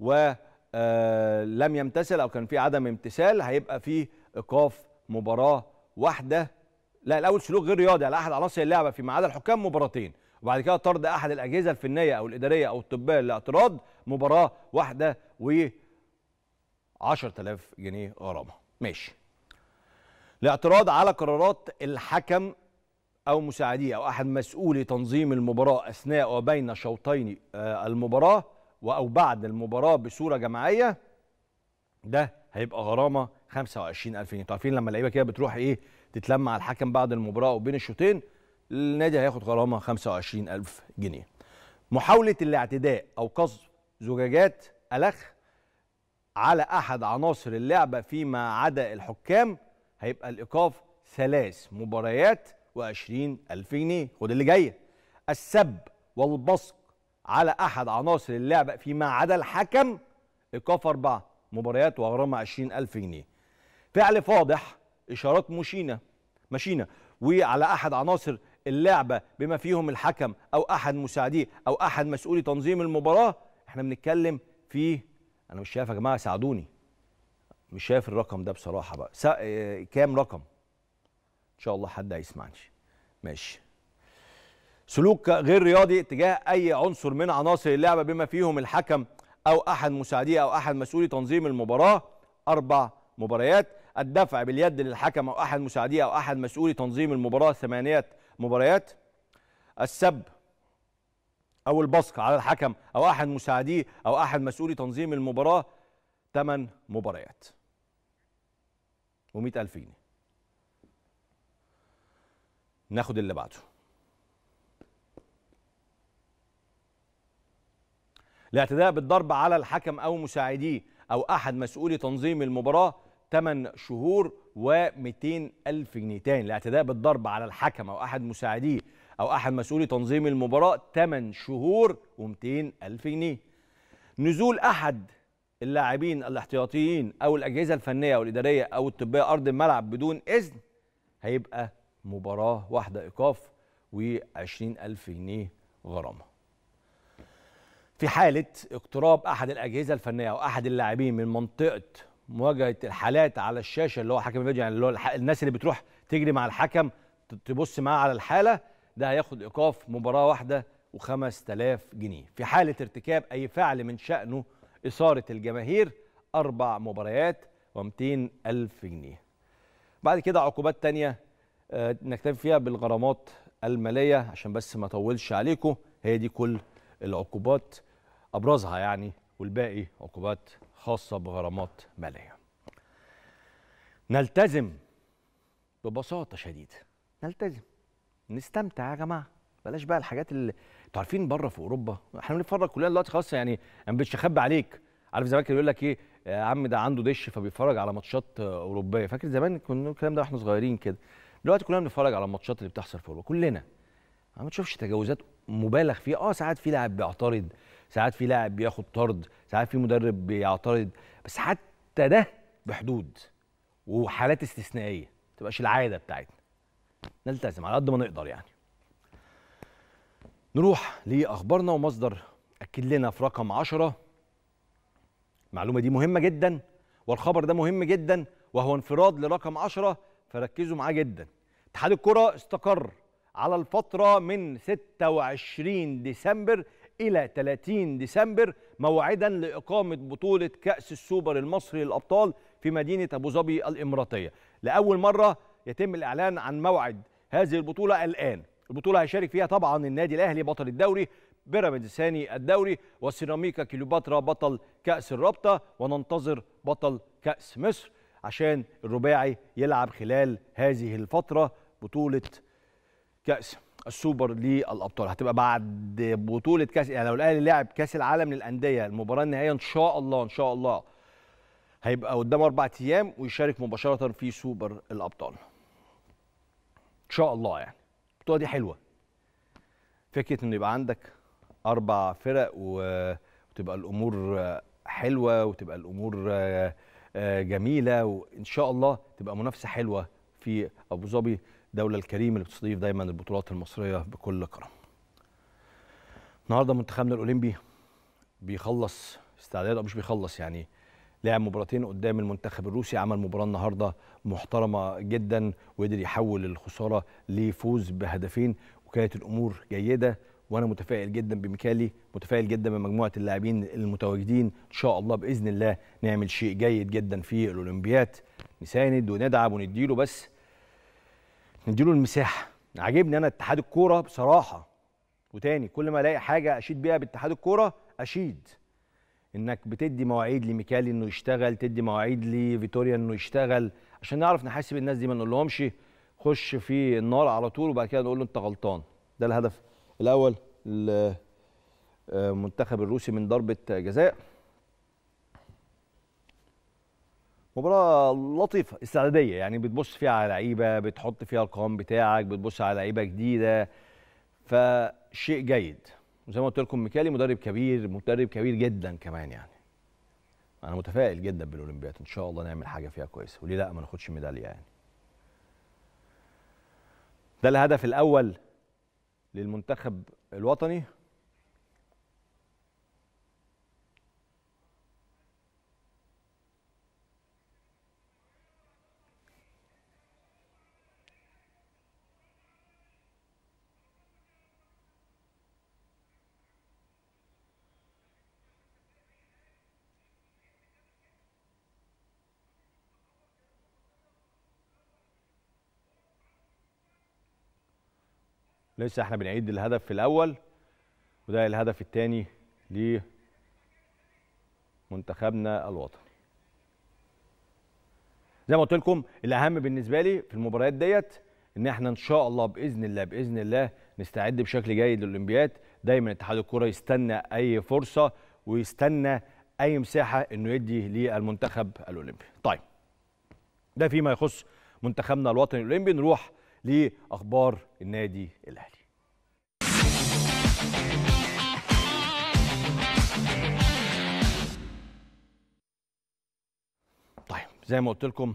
ولم آه، يمتثل أو كان في عدم امتثال هيبقى فيه إيقاف مباراة واحدة لا الأول سلوك غير رياضي على أحد عناصر اللعبة فيما عدا الحكام مباراتين وبعد كده طرد احد الاجهزه الفنيه او الاداريه او الطبيه لاعتراض مباراه واحده و 10000 جنيه غرامه ماشي الاعتراض على قرارات الحكم او مساعديه او احد مسؤولي تنظيم المباراه اثناء وبين شوطين آه، المباراه او بعد المباراه بصوره جماعيه ده هيبقى غرامه 25000 جنيه انتوا عارفين لما اللعيبه كده بتروح ايه تتلم على الحكم بعد المباراه وبين الشوطين النادي هياخد غرامه 25000 جنيه محاوله الاعتداء او قصف زجاجات الخ على احد عناصر اللعبه فيما عدا الحكام هيبقى الايقاف ثلاث مباريات و20000 جنيه خد اللي جايه السب والبصق على احد عناصر اللعبه فيما عدا الحكم ايقاف اربع مباريات وغرامه 20000 جنيه فعل فاضح اشارات مشينه مشينه وعلى احد عناصر اللعبه بما فيهم الحكم او احد مساعديه او احد مسؤولي تنظيم المباراه احنا بنتكلم في انا مش شايف يا جماعه ساعدوني مش شايف الرقم ده بصراحه بقى سا... آه، كام رقم ان شاء الله حد هيسمعني ماشي سلوك غير رياضي اتجاه اي عنصر من عناصر اللعبه بما فيهم الحكم او احد مساعديه او احد مسؤولي تنظيم المباراه اربع مباريات الدفع باليد للحكم او احد مساعديه او احد مسؤولي تنظيم المباراه ثمانيه مباريات السب او البصق على الحكم او احد مساعديه او احد مسؤولي تنظيم المباراه ثمان مباريات و 100000 ألف جنيه ناخد اللي بعده الاعتداء بالضرب على الحكم او مساعديه او احد مسؤولي تنظيم المباراه 8 شهور و200 ألف جنيه تاني الاعتداء بالضرب على الحكم أو أحد مساعديه أو أحد مسؤولي تنظيم المباراة 8 شهور و200 ألف جنيه نزول أحد اللاعبين الاحتياطيين أو الأجهزة الفنية أو الإدارية أو الطبية أرض الملعب بدون إذن هيبقى مباراة واحدة إيقاف و20 ألف جنيه غرامة في حالة اقتراب أحد الأجهزة الفنية أو أحد اللاعبين من منطقة مواجهه الحالات على الشاشه اللي هو حكم الفيديو يعني اللي هو الناس اللي بتروح تجري مع الحكم تبص معاه على الحاله ده هياخد ايقاف مباراه واحده و5000 جنيه في حاله ارتكاب اي فعل من شانه اثاره الجماهير اربع مباريات و200000 جنيه بعد كده عقوبات تانية آه، نكتفي فيها بالغرامات الماليه عشان بس ما اطولش عليكم هي دي كل العقوبات ابرزها يعني والباقي عقوبات خاصة بغرامات مالية نلتزم ببساطة شديدة نلتزم نستمتع يا جماعة بلاش بقى الحاجات اللي انتوا عارفين بره في اوروبا احنا بنتفرج كلنا دلوقتي خلاص يعني انا مش اخبي عليك عارف زمان كان يقول لك ايه يا عم ده عنده دش فبيتفرج على ماتشات اوروبيه فاكر زمان كنا الكلام ده واحنا صغيرين كده دلوقتي كلنا بنتفرج على الماتشات اللي بتحصل في اوروبا كلنا ما تشوفش تجاوزات مبالغ فيها اه ساعات في لاعب بيعترض ساعات في لاعب بياخد طرد ساعات في مدرب بيعترض بس حتى ده بحدود وحالات استثنائيه ما تبقاش العاده بتاعتنا نلتزم على قد ما نقدر يعني نروح لاخبارنا ومصدر اكد لنا في رقم 10 المعلومه دي مهمه جدا والخبر ده مهم جدا وهو انفراد لرقم 10 فركزوا معاه جدا اتحاد الكره استقر على الفتره من 26 ديسمبر إلى 30 ديسمبر موعدا لإقامة بطولة كأس السوبر المصري للأبطال في مدينة أبو ظبي الإماراتية لأول مرة يتم الإعلان عن موعد هذه البطولة الآن البطولة هيشارك فيها طبعا النادي الأهلي بطل الدوري بيراميدز ثاني الدوري وسيراميكا كيلوباترا بطل كأس الرابطة وننتظر بطل كأس مصر عشان الرباعي يلعب خلال هذه الفترة بطولة كأس السوبر للابطال هتبقى بعد بطوله كاس يعني لو الاهلي لعب كاس العالم للانديه المباراه النهائيه ان شاء الله ان شاء الله هيبقى قدام اربع ايام ويشارك مباشره في سوبر الابطال ان شاء الله يعني البطوله دي حلوه فكره انه يبقى عندك اربع فرق وتبقى الامور حلوه وتبقى الامور آه، آه، جميله وان شاء الله تبقى منافسه حلوه في ابو ظبي الدولة الكريمة اللي بتستضيف دايما البطولات المصرية بكل كرم النهاردة منتخبنا الأولمبي بيخلص استعداد أو مش بيخلص يعني لعب مباراتين قدام المنتخب الروسي عمل مباراة النهاردة محترمة جدا وقدر يحول الخسارة لفوز بهدفين وكانت الأمور جيدة وانا متفائل جدا بميكالي متفائل جدا بمجموعه اللاعبين المتواجدين ان شاء الله باذن الله نعمل شيء جيد جدا في الاولمبياد نساند وندعم ونديله بس نديله المساحه عاجبني انا اتحاد الكوره بصراحه وتاني كل ما الاقي حاجه اشيد بيها باتحاد الكوره اشيد انك بتدي مواعيد لميكالي انه يشتغل تدي مواعيد لفيتوريا انه يشتغل عشان نعرف نحاسب الناس دي ما نقولهمش خش في النار على طول وبعد كده نقول له انت غلطان ده الهدف الاول المنتخب الروسي من ضربه جزاء مباراه لطيفه استعداديه يعني بتبص فيها على لعيبه بتحط فيها القوام بتاعك بتبص على لعيبه جديده فشيء جيد وزي ما قلت لكم ميكالي مدرب كبير مدرب كبير جدا كمان يعني انا متفائل جدا بالاولمبياد ان شاء الله نعمل حاجه فيها كويسه وليه لا ما ناخدش ميداليه يعني ده الهدف الاول للمنتخب الوطني لسه احنا بنعيد الهدف في الاول وده الهدف الثاني لمنتخبنا الوطني زي ما قلت لكم الاهم بالنسبه لي في المباريات ديت ان احنا ان شاء الله باذن الله باذن الله نستعد بشكل جيد للاولمبياد دايما اتحاد الكره يستنى اي فرصه ويستنى اي مساحه انه يدي للمنتخب الاولمبي طيب ده فيما يخص منتخبنا الوطني الاولمبي نروح لاخبار النادي الاهلي طيب زي ما قلت لكم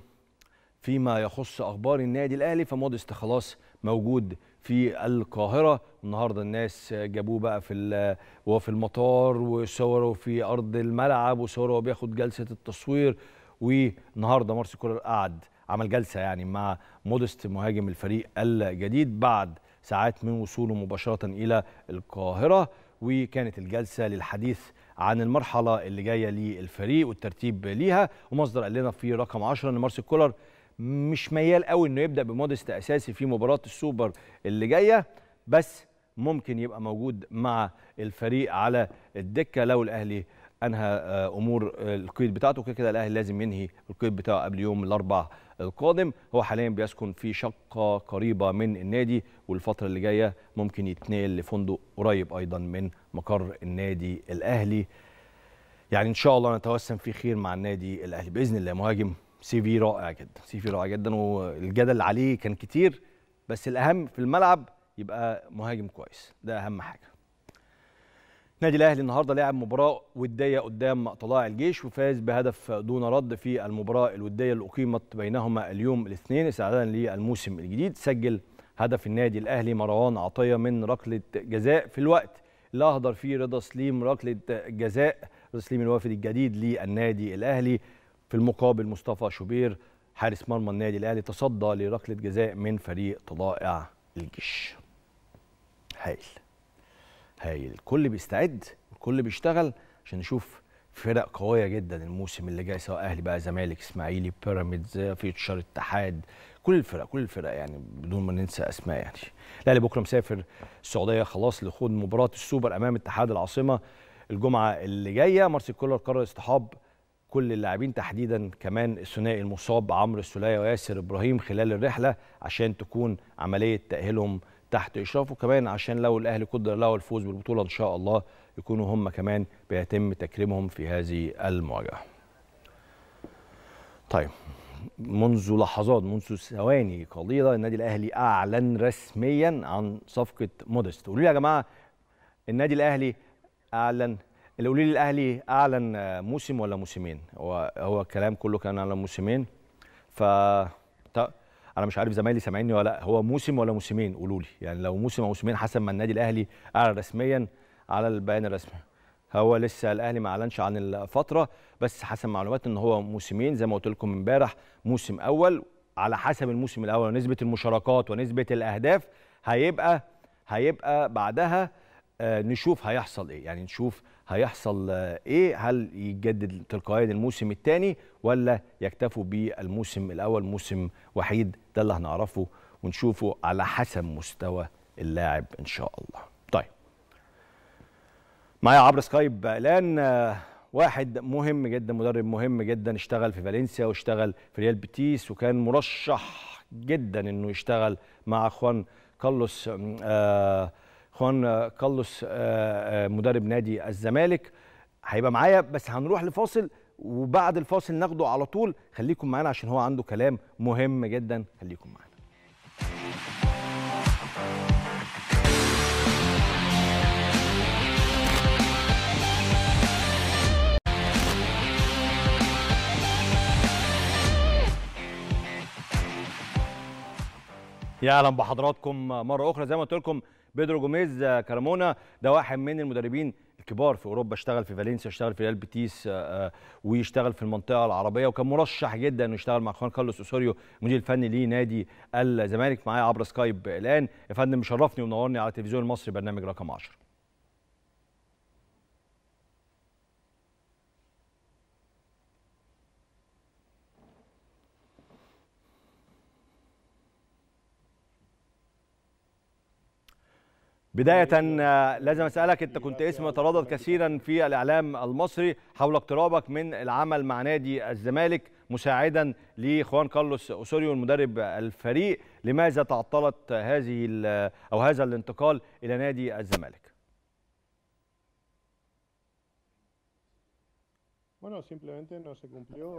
فيما يخص اخبار النادي الاهلي فمودست خلاص موجود في القاهره النهارده الناس جابوه بقى في وهو في المطار وصوره في ارض الملعب وصوره وهو بياخد جلسه التصوير والنهارده مارسي كولر قعد عمل جلسه يعني مع مودست مهاجم الفريق الجديد بعد ساعات من وصوله مباشره الى القاهره وكانت الجلسه للحديث عن المرحله اللي جايه للفريق والترتيب ليها ومصدر قال لنا في رقم 10 ان مارسيل كولر مش ميال قوي انه يبدا بمودست اساسي في مباراه السوبر اللي جايه بس ممكن يبقى موجود مع الفريق على الدكه لو الاهلي انهى آه، امور آه، القيد بتاعته كده كده الاهلي لازم ينهي القيد بتاعه قبل يوم الاربعاء القادم هو حاليا بيسكن في شقة قريبة من النادي والفترة اللي جاية ممكن يتنقل لفندق قريب أيضا من مقر النادي الأهلي يعني إن شاء الله نتوسم في خير مع النادي الأهلي بإذن الله مهاجم سي في رائع جدا سي في رائع جدا والجدل عليه كان كتير بس الأهم في الملعب يبقى مهاجم كويس ده أهم حاجة نادي الاهلي النهارده لعب مباراه وديه قدام طلاع الجيش وفاز بهدف دون رد في المباراه الوديه اللي اقيمت بينهما اليوم الاثنين استعدادا للموسم الجديد سجل هدف النادي الاهلي مروان عطيه من ركله جزاء في الوقت اللي اهدر فيه رضا سليم ركله جزاء رضا سليم الوافد الجديد للنادي الاهلي في المقابل مصطفى شوبير حارس مرمى النادي الاهلي تصدى لركله جزاء من فريق طلائع الجيش هايل هايل الكل بيستعد الكل بيشتغل عشان نشوف فرق قويه جدا الموسم اللي جاي سواء اهلي بقى زمالك اسماعيلي بيراميدز فيوتشر اتحاد كل الفرق كل الفرق يعني بدون ما ننسى اسماء يعني الاهلي بكره مسافر السعوديه خلاص لخوض مباراه السوبر امام اتحاد العاصمه الجمعه اللي جايه مارسيل كولر قرر اصطحاب كل اللاعبين تحديدا كمان الثنائي المصاب عمرو السوليه وياسر ابراهيم خلال الرحله عشان تكون عمليه تاهيلهم تحت اشرافه كمان عشان لو الاهلي قدر له الفوز بالبطوله ان شاء الله يكونوا هم كمان بيتم تكريمهم في هذه المواجهه. طيب منذ لحظات منذ ثواني قليله النادي الاهلي اعلن رسميا عن صفقه مودست قولوا لي يا جماعه النادي الاهلي اعلن اللي قولوا لي الاهلي اعلن موسم ولا موسمين هو هو الكلام كله كان على موسمين ف انا مش عارف زمايلي سامعيني ولا لا هو موسم ولا موسمين قولوا لي يعني لو موسم او موسمين حسب ما النادي الاهلي اعلن رسميا على البيان الرسمي هو لسه الاهلي ما اعلنش عن الفتره بس حسب معلومات ان هو موسمين زي ما قلت لكم امبارح موسم اول على حسب الموسم الاول ونسبه المشاركات ونسبه الاهداف هيبقى هيبقى بعدها آه، نشوف هيحصل ايه يعني نشوف هيحصل آه، ايه هل يتجدد تلقائيا الموسم الثاني ولا يكتفوا بالموسم الاول موسم وحيد ده اللي هنعرفه ونشوفه على حسب مستوى اللاعب ان شاء الله طيب معايا عبر سكايب الان آه، واحد مهم جدا مدرب مهم جدا اشتغل في فالنسيا واشتغل في ريال بيتيس وكان مرشح جدا انه يشتغل مع اخوان كارلوس آه خوان كارلوس آه، آه، مدرب نادي الزمالك هيبقى معايا بس هنروح لفاصل وبعد الفاصل ناخده على طول خليكم معانا عشان هو عنده كلام مهم جدا خليكم معانا يا اهلا بحضراتكم مره اخرى زي ما قلت لكم بيدرو جوميز آه، كارمونا ده واحد من المدربين الكبار في اوروبا اشتغل في فالنسيا اشتغل في ريال بيتيس آه، آه، ويشتغل في المنطقه العربيه وكان مرشح جدا انه يشتغل مع خوان كارلوس اوسوريو المدير الفني لنادي الزمالك معايا عبر سكايب الان يا فندم مشرفني ومنورني على التلفزيون المصري برنامج رقم 10 بداية آه، لازم أسألك أنت كنت اسم يتردد كثيرا في الإعلام المصري حول اقترابك من العمل مع نادي الزمالك مساعدا لخوان كارلوس أوسوريو المدرب الفريق لماذا تعطلت هذه أو هذا الانتقال إلى نادي الزمالك؟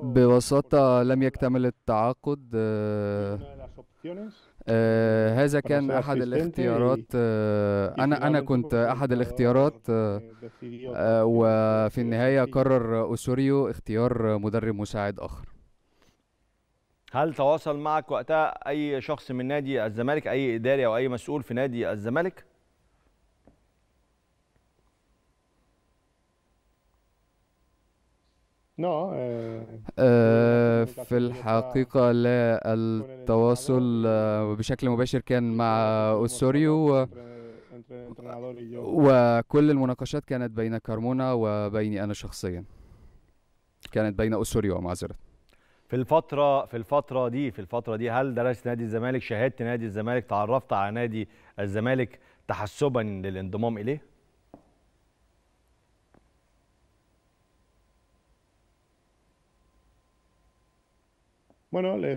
ببساطة لم يكتمل التعاقد آه، آه، هذا كان أحد الاختيارات آه، أنا أنا كنت أحد الاختيارات eh، وفي النهاية قرر أوسوريو اختيار مدرب مساعد آخر هل تواصل معك وقتها أي شخص من نادي الزمالك أي إداري أو أي مسؤول في نادي الزمالك؟ آه، آه، يعني في الحقيقة لا التواصل آه، بشكل مباشر كان مع أوسوريو وكل المناقشات كانت بين كارمونا وبيني أنا شخصيا كانت بين أوسوريو معذرة في الفترة في الفترة دي في الفترة دي هل درست نادي الزمالك شاهدت نادي الزمالك تعرفت على نادي الزمالك تحسبا للانضمام إليه؟ آه،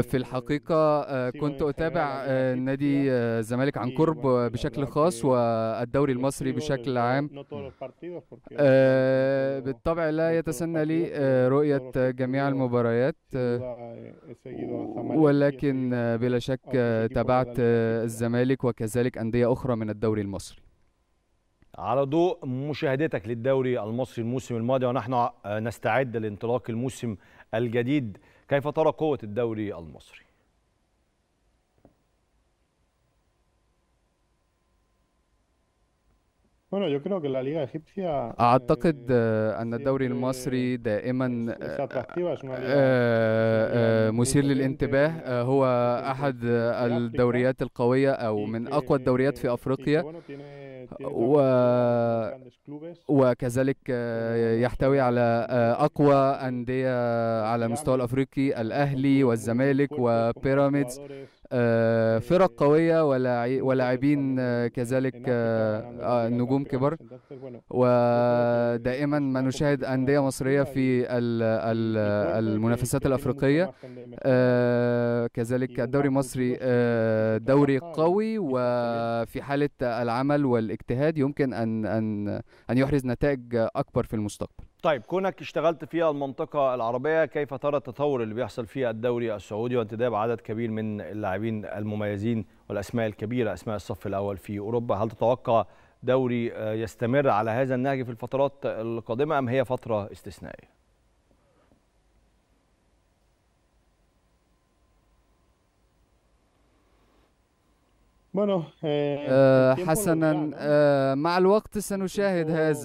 في الحقيقة آه، eh, كنت أتابع آه، نادي الزمالك عن قرب بشكل خاص والدوري المصري بشكل عام بالطبع لا يتسنى لي رؤية جميع المباريات eh, ولكن بلا شك تابعت الزمالك وكذلك أندية أخرى من الدوري المصري على ضوء مشاهدتك للدوري المصري الموسم الماضي ونحن آه، نستعد لانطلاق الموسم الجديد كيف ترى قوة الدوري المصري؟ Bueno, yo creo que la liga egipcia أعتقد eh, أن الدوري المصري دائما آه، آه، آه، مثير للانتباه هو أحد الدوريات القوية أو من أقوى الدوريات في أفريقيا و... وكذلك يحتوي على eh, أقوى eh, أندية على مستوى الأفريقي الأهلي والزمالك وبيراميدز فرق قويه ولاعبين كذلك نجوم كبار ودائما ما نشاهد انديه مصريه في المنافسات الافريقيه كذلك الدوري المصري دوري قوي وفي حاله العمل والاجتهاد يمكن ان ان ان يحرز نتائج اكبر في المستقبل طيب كونك اشتغلت في المنطقة العربية كيف ترى التطور اللي بيحصل في الدوري السعودي وانتداب عدد كبير من اللاعبين المميزين والأسماء الكبيرة أسماء الصف الأول في أوروبا هل تتوقع دوري آه، يستمر على هذا النهج في الفترات القادمة أم هي فترة استثنائية؟ Bueno, eh, آه حسنا آه مع الوقت سنشاهد هذا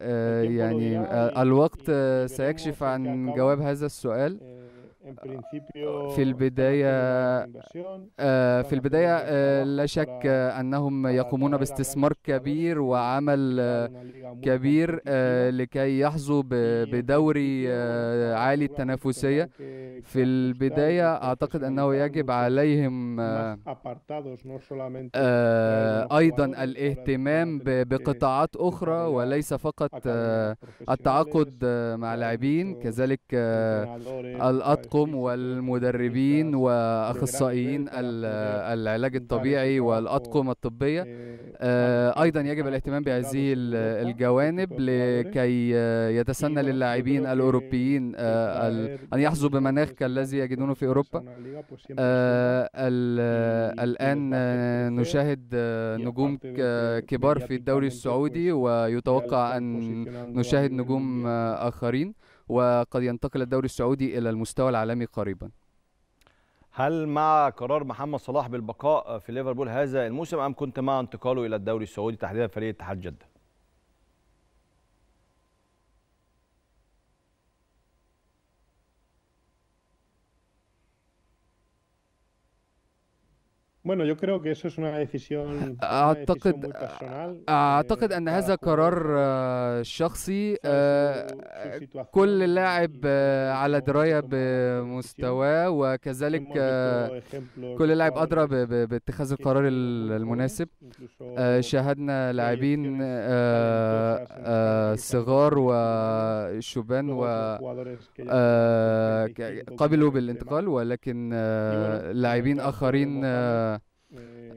آه يعني آه، الوقت سيكشف عن جواب هذا السؤال في البداية في البداية لا شك أنهم يقومون باستثمار كبير وعمل كبير لكي يحظوا بدوري عالي التنافسية في البداية أعتقد أنه يجب عليهم آه، آه، eh, أيضا الاهتمام بقطاعات أخرى وليس فقط آه، التعاقد مع eh, لاعبين كذلك الأطقم الطاقم والمدربين واخصائيين العلاج الطبيعي والاطقم الطبيه ايضا يجب الاهتمام بهذه الجوانب لكي يتسنى للاعبين الاوروبيين ان يحظوا بمناخ كالذي يجدونه في اوروبا الان نشاهد نجوم كبار في الدوري السعودي ويتوقع ان نشاهد نجوم اخرين وقد ينتقل الدوري السعودي الى المستوى العالمي قريبا هل مع قرار محمد صلاح بالبقاء في ليفربول هذا الموسم ام كنت مع انتقاله الى الدوري السعودي تحديدا فريق اتحاد جده Bueno, yo creo que eso es una decisión, أعتقد decisión muy personal. Eh, أعتقد أن هذا قرار آه، شخصي آه، آه، كل لاعب على دراية بمستواه وكذلك كل لاعب أدرى باتخاذ القرار المناسب شاهدنا لاعبين صغار وشبان وقبلوا بالانتقال ولكن لاعبين آخرين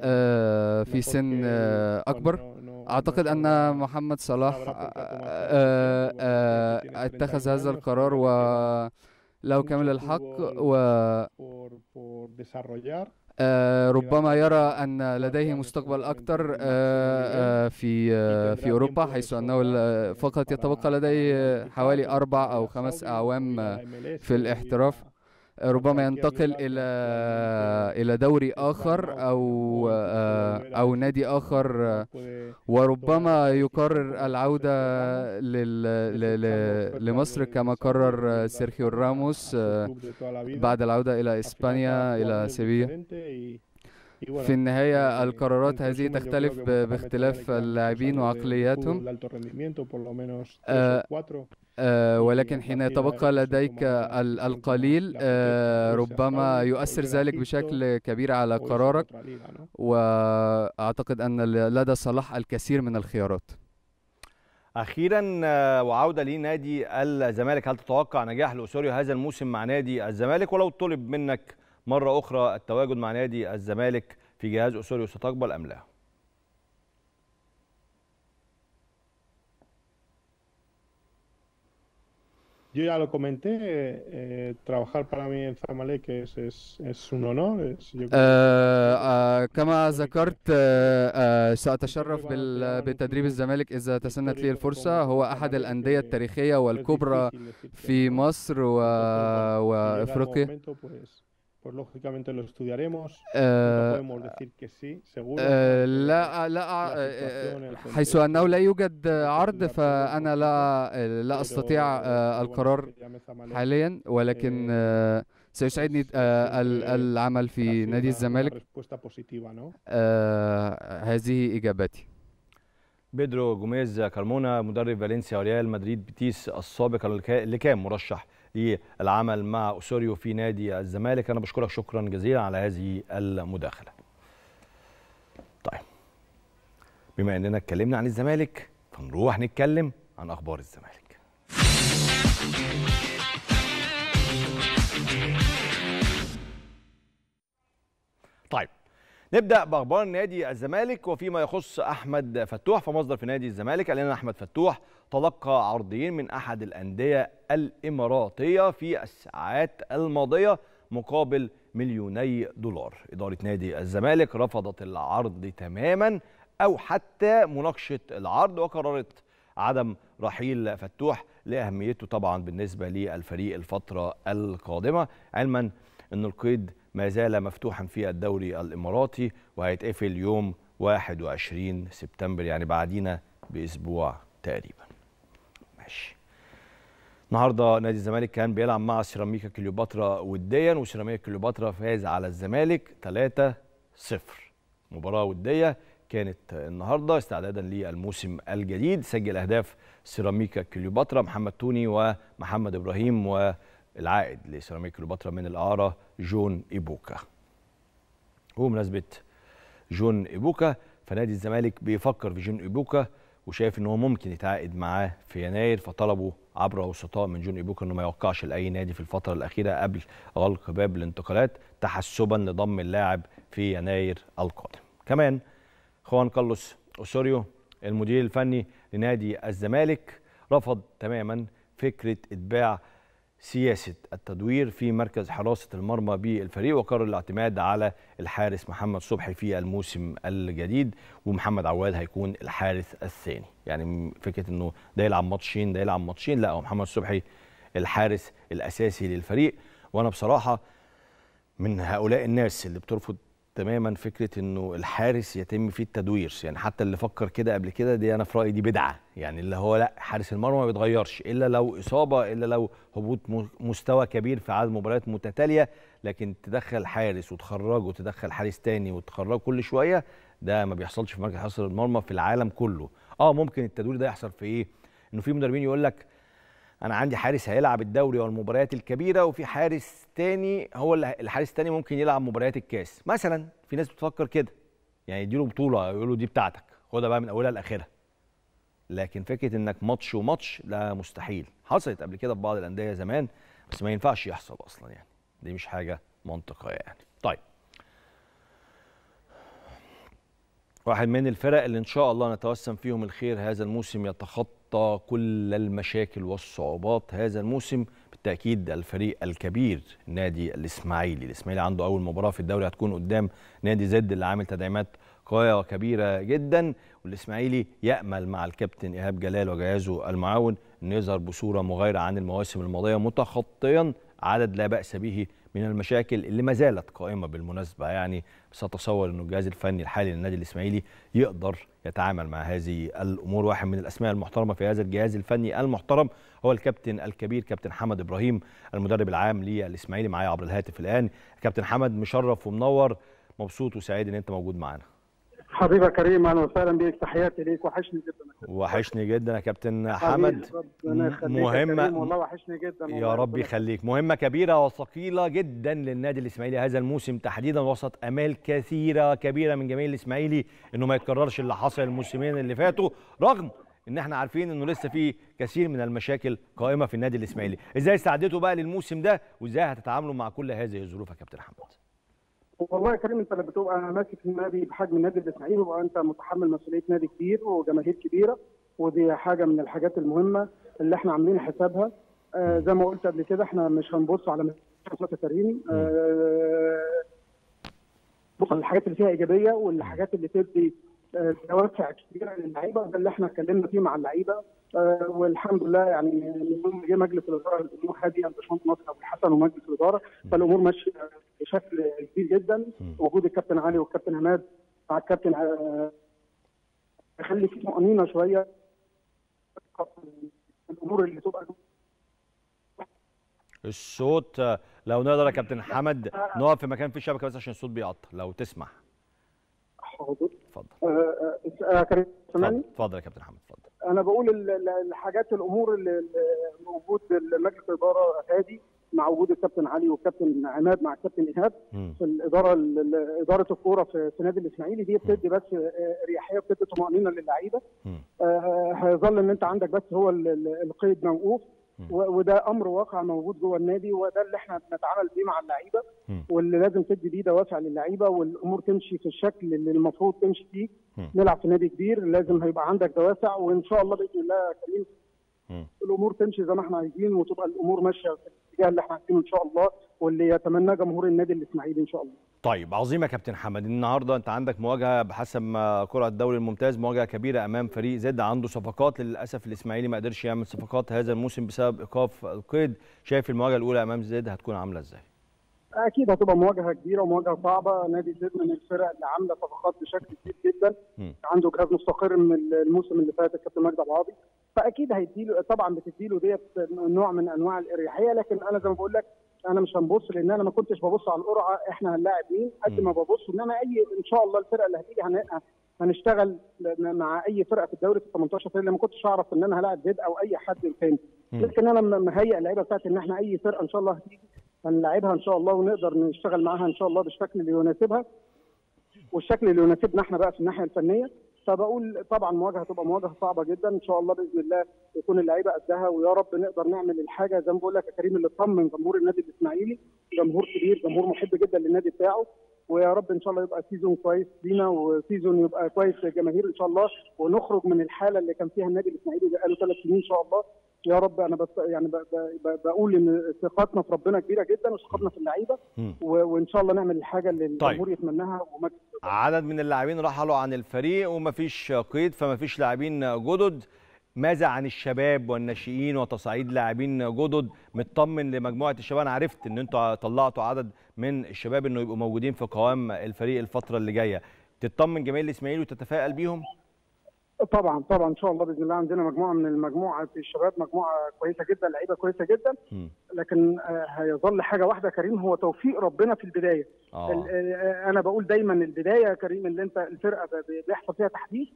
آه، في سن آه، أكبر أعتقد أن محمد صلاح اتخذ هذا القرار ولو كامل الحق و آه ربما يرى أن لديه مستقبل أكثر آه آه في في أوروبا حيث أنه فقط يتبقى لديه حوالي أربع أو خمس أعوام في الاحتراف ربما ينتقل الى يعني الى دوري اخر او او نادي اخر وربما يقرر العوده لمصر كما قرر سيرخيو راموس بعد العوده الى اسبانيا الى سيفيا في النهاية القرارات هذه تختلف باختلاف يعني اللاعبين وعقلياتهم آه، آه، ولكن حين يتبقى لديك القليل آه، ربما يؤثر ذلك بشكل كبير على قرارك وأعتقد أن لدى صلاح الكثير من الخيارات اخيرا وعوده لنادي الزمالك هل تتوقع نجاح لاسوريو هذا الموسم مع نادي الزمالك ولو طلب منك مرة أخرى التواجد مع نادي الزمالك في جهاز أسوريو ستقبل أم لا؟ Yo ya lo comenté, eh, eh, trabajar para mí en Zamalek es, es, es un honor. Es, eh, yo... آه، آه، كما ذكرت آه، سأتشرف بتدريب الزمالك إذا تسنت لي الفرصة هو أحد الأندية التاريخية والكبرى في مصر وأفريقيا. Pues lógicamente lo estudiaremos. Eh, no podemos decir que sí, seguro. لا eh, لا eh, حيث انه لا يوجد عرض فانا لا لا استطيع آه، القرار حاليا ولكن آه، سيسعدني آه، العمل في نادي الزمالك هذه اجابتي بيدرو جوميز كارمونا مدرب فالنسيا وريال مدريد بيتيس السابق اللي كان مرشح للعمل مع اسوريو في نادي الزمالك أنا بشكرك شكرا جزيلا على هذه المداخلة طيب بما أننا اتكلمنا عن الزمالك فنروح نتكلم عن أخبار الزمالك طيب نبدا باخبار نادي الزمالك وفيما يخص احمد فتوح فمصدر في نادي الزمالك قال لنا احمد فتوح تلقى عرضين من أحد الأندية الإماراتية في الساعات الماضية مقابل مليوني دولار إدارة نادي الزمالك رفضت العرض تماما أو حتى مناقشة العرض وقررت عدم رحيل فتوح لأهميته طبعا بالنسبة للفريق الفترة القادمة علما أن القيد ما زال مفتوحا في الدوري الإماراتي وهيتقفل يوم 21 سبتمبر يعني بعدينا بأسبوع تقريبا وحش النهارده نادي الزمالك كان بيلعب مع سيراميكا كليوباترا وديا وسيراميكا كليوباترا فاز على الزمالك 3-0 مباراه وديه كانت النهارده استعدادا للموسم الجديد سجل اهداف سيراميكا كليوباترا محمد توني ومحمد ابراهيم والعائد لسيراميكا كليوباترا من الاعاره جون ايبوكا وبمناسبه جون ايبوكا فنادي الزمالك بيفكر في جون ايبوكا وشايف ان هو ممكن يتعاقد معاه في يناير فطلبوا عبر وسطاء من جون ايبوكا انه ما يوقعش لاي نادي في الفتره الاخيره قبل غلق باب الانتقالات تحسبا لضم اللاعب في يناير القادم. كمان خوان كارلوس اوسوريو المدير الفني لنادي الزمالك رفض تماما فكره اتباع سياسة التدوير في مركز حراسة المرمى بالفريق وقرر الاعتماد على الحارس محمد صبحي في الموسم الجديد ومحمد عواد هيكون الحارس الثاني يعني فكرة انه ده يلعب ماتشين ده يلعب ماتشين لا هو محمد صبحي الحارس الأساسي للفريق وأنا بصراحة من هؤلاء الناس اللي بترفض تماما فكره انه الحارس يتم فيه التدوير يعني حتى اللي فكر كده قبل كده دي انا في رايي دي بدعه يعني اللي هو لا حارس المرمى ما بيتغيرش الا لو اصابه الا لو هبوط مستوى كبير في عدد مباريات متتاليه لكن تدخل حارس وتخرجه وتدخل حارس تاني وتخرجه كل شويه ده ما بيحصلش في مركز حارس المرمى في العالم كله اه ممكن التدوير ده يحصل في ايه انه في مدربين يقول لك انا عندي حارس هيلعب الدوري والمباريات الكبيره وفي حارس تاني هو الحارس التاني ممكن يلعب مباريات الكاس مثلا في ناس بتفكر كده يعني يديله بطوله يقول له دي بتاعتك خدها بقى من اولها لاخرها لكن فكره انك ماتش وماتش لا مستحيل حصلت قبل كده في بعض الانديه زمان بس ما ينفعش يحصل اصلا يعني دي مش حاجه منطقيه يعني طيب واحد من الفرق اللي ان شاء الله نتوسم فيهم الخير هذا الموسم يتخطى تخطى كل المشاكل والصعوبات هذا الموسم بالتاكيد الفريق الكبير نادي الاسماعيلي الاسماعيلي عنده اول مباراه في الدوري هتكون قدام نادي زد اللي عامل تدعيمات قويه وكبيره جدا والاسماعيلي يامل مع الكابتن ايهاب جلال وجهازه المعاون انه يظهر بصوره مغايره عن المواسم الماضيه متخطيا عدد لا باس به من المشاكل اللي ما زالت قائمه بالمناسبه يعني سأتصور أن الجهاز الفني الحالي للنادي الإسماعيلي يقدر يتعامل مع هذه الأمور واحد من الأسماء المحترمة في هذا الجهاز الفني المحترم هو الكابتن الكبير كابتن حمد إبراهيم المدرب العام للإسماعيلي معايا عبر الهاتف الآن كابتن حمد مشرف ومنور مبسوط وسعيد أن أنت موجود معانا حبيبه كريم اهلا وسهلا بيك تحياتي ليك وحشني جدا وحشني جدا يا كابتن حمد مهمه والله وحشني جدا يا رب يخليك مهمه كبيره وثقيله جدا للنادي الاسماعيلي هذا الموسم تحديدا وسط امال كثيره كبيره من جماهير الاسماعيلي انه ما يتكررش اللي حصل الموسمين اللي فاتوا رغم ان احنا عارفين انه لسه في كثير من المشاكل قائمه في النادي الاسماعيلي ازاي استعدتوا بقى للموسم ده وازاي هتتعاملوا مع كل هذه الظروف يا كابتن حمد والله يا كريم انت اللي بتبقى ماسك النادي بحجم النادي الاسماعيلي وانت انت متحمل مسؤوليه نادي كبير وجماهير كبيره ودي حاجه من الحاجات المهمه اللي احنا عاملين حسابها آه زي ما قلت قبل كده احنا مش هنبص على مسؤوليه كريم آه بص الحاجات اللي فيها ايجابيه والحاجات اللي تدي آه، دوافع كبيره للعيبه ده اللي احنا اتكلمنا فيه مع اللعيبه آه، والحمد لله يعني من جه مجلس الاداره الامور هاديه الباشمهندس ناصر ابو الحسن ومجلس الاداره فالامور ماشيه بشكل كبير جدا وجود الكابتن علي والكابتن عماد مع الكابتن يخلي آه، في طمانينه شويه الامور اللي تبقى الصوت لو نقدر يا كابتن آه، حمد نقف في مكان فيه شبكه بس عشان الصوت بيقطع لو تسمح حاضر اتفضل اتفضل يا كابتن حمد اتفضل انا بقول الحاجات الامور اللي موجود مجلس الاداره هادي مع وجود الكابتن علي والكابتن عماد مع الكابتن ايهاب في الاداره اداره الكوره في نادي الاسماعيلي دي بتدي بس آه، رياحيه بتدي طمانينه للعيبه آه، آه، هيظل ان انت عندك بس هو القيد موقوف وده امر واقع موجود جوه النادي وده اللي احنا بنتعامل بيه مع اللعيبه واللي لازم تدي بيه دوافع للعيبه والامور تمشي في الشكل اللي المفروض تمشي فيه نلعب في نادي كبير لازم هيبقى عندك دوافع وان شاء الله باذن الله يا كريم الامور تمشي زي ما احنا عايزين وتبقى الامور ماشيه في الاتجاه اللي احنا عايزينه ان شاء الله واللي يتمناه جمهور النادي الاسماعيلي ان شاء الله. طيب عظيم يا كابتن حمد النهارده انت عندك مواجهه بحسب ما كره الدوري الممتاز مواجهه كبيره امام فريق زد عنده صفقات للاسف الاسماعيلي ما قدرش يعمل صفقات هذا الموسم بسبب ايقاف القيد شايف المواجهه الاولى امام زد هتكون عامله ازاي؟ اكيد هتبقى مواجهه كبيره ومواجهه صعبه نادي زد من الفرق اللي عامله صفقات بشكل كبير جدا م. عنده جهاز مستقر من الموسم اللي فات الكابتن مجدي العاضي فاكيد هيديله طبعا بتديله ديت نوع من انواع الاريحيه لكن انا زي ما بقول لك انا مش هنبص لان انا ما كنتش ببص على القرعه احنا هنلاعب مين قد ما ببص ان انا اي ان شاء الله الفرقه اللي هتيجي هنشتغل مع اي فرقه في الدوري في 18 فريق اللي ما كنتش اعرف ان انا هلاعب زيد او اي حد تاني لكن انا مهيئ اللعيبه بتاعتي ان احنا اي فرقه ان شاء الله هتيجي هنلاعبها ان شاء الله ونقدر نشتغل معاها ان شاء الله بالشكل اللي يناسبها والشكل اللي يناسبنا احنا بقى في الناحيه الفنيه فبقول طبعا مواجهه تبقى مواجهه صعبه جدا ان شاء الله باذن الله يكون اللعيبه قدها ويا رب نقدر نعمل الحاجه زي ما بقول لك يا كريم اللي اطمن جمهور النادي الاسماعيلي جمهور كبير جمهور محب جدا للنادي بتاعه ويا رب ان شاء الله يبقى سيزون كويس لينا وسيزون يبقى كويس للجماهير ان شاء الله ونخرج من الحاله اللي كان فيها النادي الاسماعيلي بقاله ثلاث سنين ان شاء الله يا رب انا بس يعني بقول ان ثقتنا في ربنا كبيره جدا وثقتنا في اللعيبه وان شاء الله نعمل الحاجه اللي طيب. الجمهور يتمناها ومجد عدد من اللاعبين رحلوا عن الفريق ومفيش قيد فمفيش لاعبين جدد ماذا عن الشباب والناشئين وتصعيد لاعبين جدد مطمن لمجموعه الشباب انا عرفت ان انتوا طلعتوا عدد من الشباب انه يبقوا موجودين في قوام الفريق الفتره اللي جايه تطمن جماهير الاسماعيلي وتتفائل بيهم طبعا طبعا ان شاء الله باذن الله عندنا مجموعه من المجموعه الشباب مجموعه كويسه جدا لعيبه كويسه جدا م. لكن آه، هيظل حاجه واحده كريم هو توفيق ربنا في البدايه آه. آه، انا بقول دايما البدايه كريم اللي انت الفرقه بيحصل فيها تحديث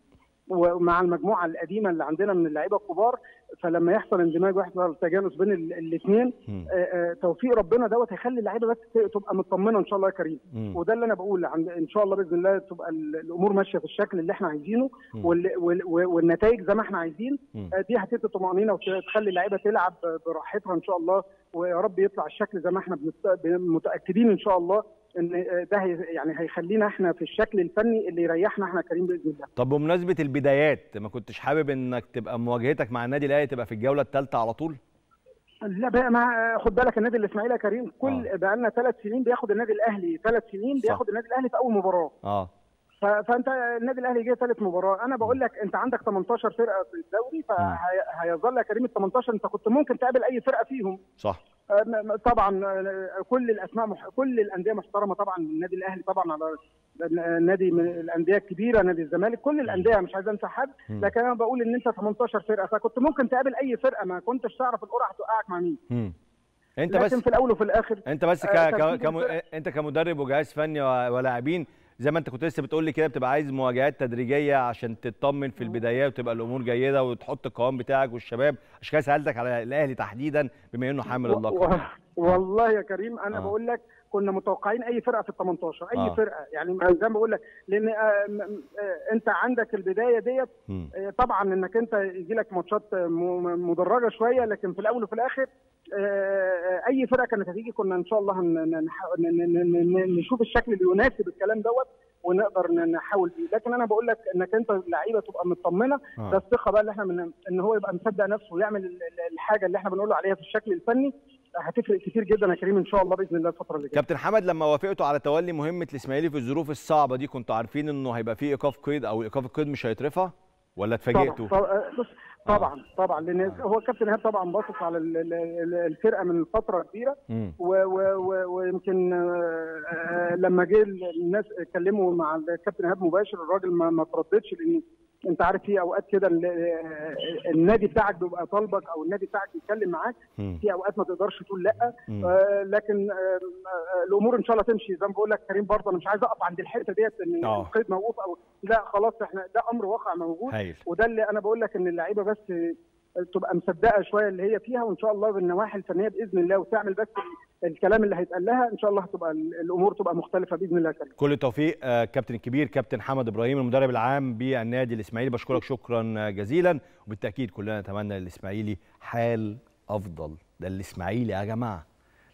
ومع المجموعه القديمه اللي عندنا من اللعيبه الكبار فلما يحصل اندماج ويحصل تجانس بين الاثنين آه، آه، توفيق ربنا دوت هيخلي اللعيبه بس تبقى مطمنه ان شاء الله يا كريم م. وده اللي انا بقول عن ان شاء الله باذن الله تبقى الامور ماشيه في الشكل اللي احنا عايزينه وال... وال... والنتائج زي ما احنا عايزين م. آه، دي هتدي طمانينه وتخلي اللعيبه تلعب براحتها ان شاء الله ويا رب يطلع الشكل زي ما احنا بنت... متاكدين ان شاء الله ان ده يعني هيخلينا احنا في الشكل الفني اللي يريحنا احنا كريم باذن الله طب بمناسبه البدايات ما كنتش حابب انك تبقى مواجهتك مع النادي الاهلي تبقى في الجوله الثالثه على طول لا بقى ما خد بالك النادي الاسماعيلي يا كريم كل آه. بقى لنا ثلاث سنين بياخد النادي الاهلي ثلاث سنين صح. بياخد النادي الاهلي في اول مباراه اه فانت النادي الاهلي جه ثالث مباراه انا بقول لك انت عندك 18 فرقه في الدوري فهيظل يا كريم ال 18 انت كنت ممكن تقابل اي فرقه فيهم صح طبعا كل الاسماء كل الانديه محترمه طبعا النادي الاهلي طبعا على نادي من الانديه الكبيره نادي الزمالك كل الانديه مش عايز انسى حد لكن انا بقول ان انت 18 فرقه فكنت ممكن تقابل اي فرقه ما كنتش تعرف القرعه هتوقعك مع مين انت لكن بس في الاول وفي الاخر انت بس آه، ك... ك... كم... انت كمدرب وجهاز فني ولاعبين زي ما انت كنت لسه بتقول لي كده بتبقى عايز مواجهات تدريجيه عشان تطمن في اه. البدايه وتبقى الامور جيده وتحط القوام بتاعك والشباب عشان كده سالتك على الاهلي تحديدا بما انه حامل اللقب والله يا كريم انا آه. بقول لك كنا متوقعين اي فرقه في ال 18 اي آه. فرقه يعني زي ما بقول لك لان آه، آه، انت عندك البدايه ديت آه، طبعا انك انت يجي لك ماتشات مدرجه شويه لكن في الاول وفي الاخر اي فرقه كانت هتيجي كنا ان شاء الله نشوف الشكل اللي يناسب الكلام دوت ونقدر نحاول بيه لكن انا بقول لك انك انت اللعيبه تبقى مطمنه آه. ده الثقه بقى اللي احنا من ان هو يبقى مصدق نفسه ويعمل الحاجه اللي احنا بنقول عليها في الشكل الفني هتفرق كتير جدا يا كريم ان شاء الله باذن الله الفتره اللي جايه كابتن حمد لما وافقتوا على تولي مهمه الاسماعيلي في الظروف الصعبه دي كنتوا عارفين انه هيبقى في ايقاف قيد او ايقاف القيد مش هيترفع ولا اتفاجئتوا؟ طبعا آه، بص آه. طبعا طبعا لان آه. هو الكابتن ايهاب طبعا باصص على الفرقه من فتره كبيره ويمكن لما جه الناس اتكلموا مع الكابتن ايهاب مباشر الراجل ما ترددش لان انت عارف في اوقات كده النادي بتاعك بيبقى طالبك او النادي بتاعك بيتكلم معاك في اوقات ما تقدرش تقول لا آه لكن آه،, آه الامور ان شاء الله تمشي زي ما بقول لك كريم برضه انا مش عايز اقف عند الحته ديت ان آه. القيد موقوف او لا خلاص احنا ده امر واقع موجود وده اللي انا بقول لك ان اللعيبه بس تبقى مصدقه شويه اللي هي فيها وان شاء الله بالنواحي الفنيه باذن الله وتعمل بس الكلام اللي هيتقال لها ان شاء الله هتبقى الامور تبقى مختلفه باذن الله كريم. كل التوفيق آه، كابتن الكبير كابتن حمد ابراهيم المدرب العام بالنادي الاسماعيلي بشكرك شكرا آه، جزيلا وبالتاكيد كلنا نتمنى للاسماعيلي حال افضل ده الاسماعيلي يا جماعه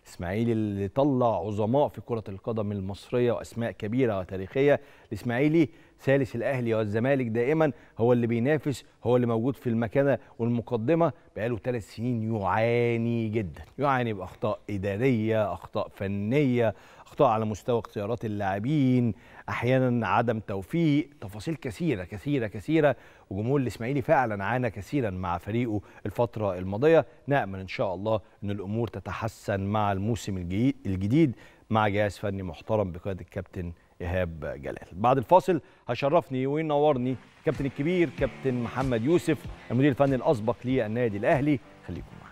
الاسماعيلي اللي طلع عظماء في كره القدم المصريه واسماء كبيره وتاريخيه الاسماعيلي ثالث الاهلي والزمالك دائما هو اللي بينافس هو اللي موجود في المكانه والمقدمه بقاله ثلاث سنين يعاني جدا يعاني باخطاء اداريه اخطاء فنيه اخطاء على مستوى اختيارات اللاعبين احيانا عدم توفيق تفاصيل كثيره كثيره كثيره وجمهور الاسماعيلي فعلا عانى كثيرا مع فريقه الفتره الماضيه نامل ان شاء الله ان الامور تتحسن مع الموسم الجديد مع جهاز فني محترم بقياده الكابتن ايهاب جلال بعد الفاصل هشرفني وينورني الكابتن الكبير كابتن محمد يوسف المدير الفني الاسبق للنادي الاهلي خليكم معنا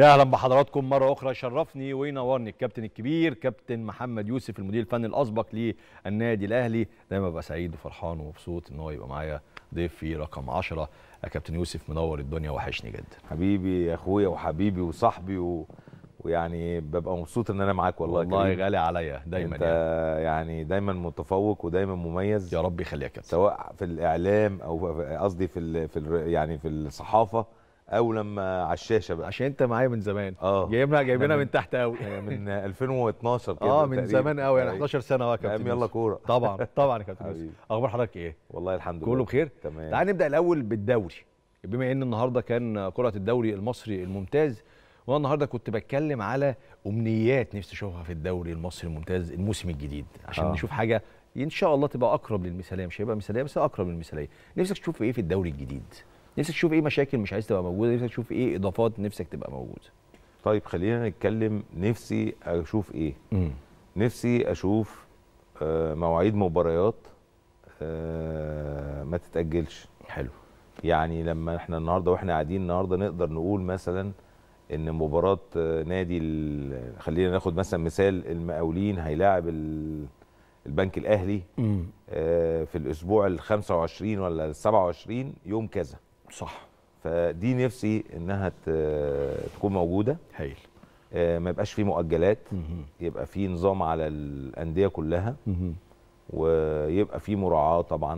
يا اهلا بحضراتكم مره اخرى شرفني وينورني الكابتن الكبير كابتن محمد يوسف المدير الفني الاسبق للنادي الاهلي دايما ببقى سعيد وفرحان ومبسوط ان هو يبقى معايا ضيف في رقم 10 يا كابتن يوسف منور الدنيا وحشني جدا حبيبي يا اخويا وحبيبي وصاحبي و... ويعني ببقى مبسوط ان انا معاك والله والله غالي عليا دايما انت يعني. يعني دايما متفوق ودايما مميز يا رب يخليك سواء في الاعلام او قصدي في, ال... في ال... يعني في الصحافه او لما على الشاشه بقى عشان انت معايا من زمان اه جايبنا جايبينها من, من تحت قوي من 2012 كده اه من زمان قوي يعني 11 سنه بقى يا كابتن يلا كوره طبعا طبعا يا كابتن اخبار حضرتك ايه والله الحمد لله كله بخير تمام تعال نبدا الاول بالدوري بما ان النهارده كان قرعه الدوري المصري الممتاز وانا النهارده كنت بتكلم على امنيات نفسي اشوفها في الدوري المصري الممتاز الموسم الجديد عشان آه. نشوف حاجه ان شاء الله تبقى اقرب للمثاليه مش هيبقى مثاليه بس اقرب للمثاليه نفسك تشوف ايه في الدوري الجديد نفسك تشوف ايه مشاكل مش عايز تبقى موجوده نفسك تشوف ايه اضافات نفسك تبقى موجوده طيب خلينا نتكلم نفسي اشوف ايه مم. نفسي اشوف آه، مواعيد مباريات آه، ما تتاجلش حلو يعني لما احنا النهارده واحنا قاعدين النهارده نقدر نقول مثلا ان مباراه آه، نادي خلينا ناخد مثلا مثال المقاولين هيلاعب البنك الاهلي آه في الاسبوع ال 25 ولا ال 27 يوم كذا صح فدي نفسي انها تكون موجوده هايل آه، ما يبقاش فيه مؤجلات يبقى فيه نظام على الانديه كلها ويبقى فيه مراعاه طبعا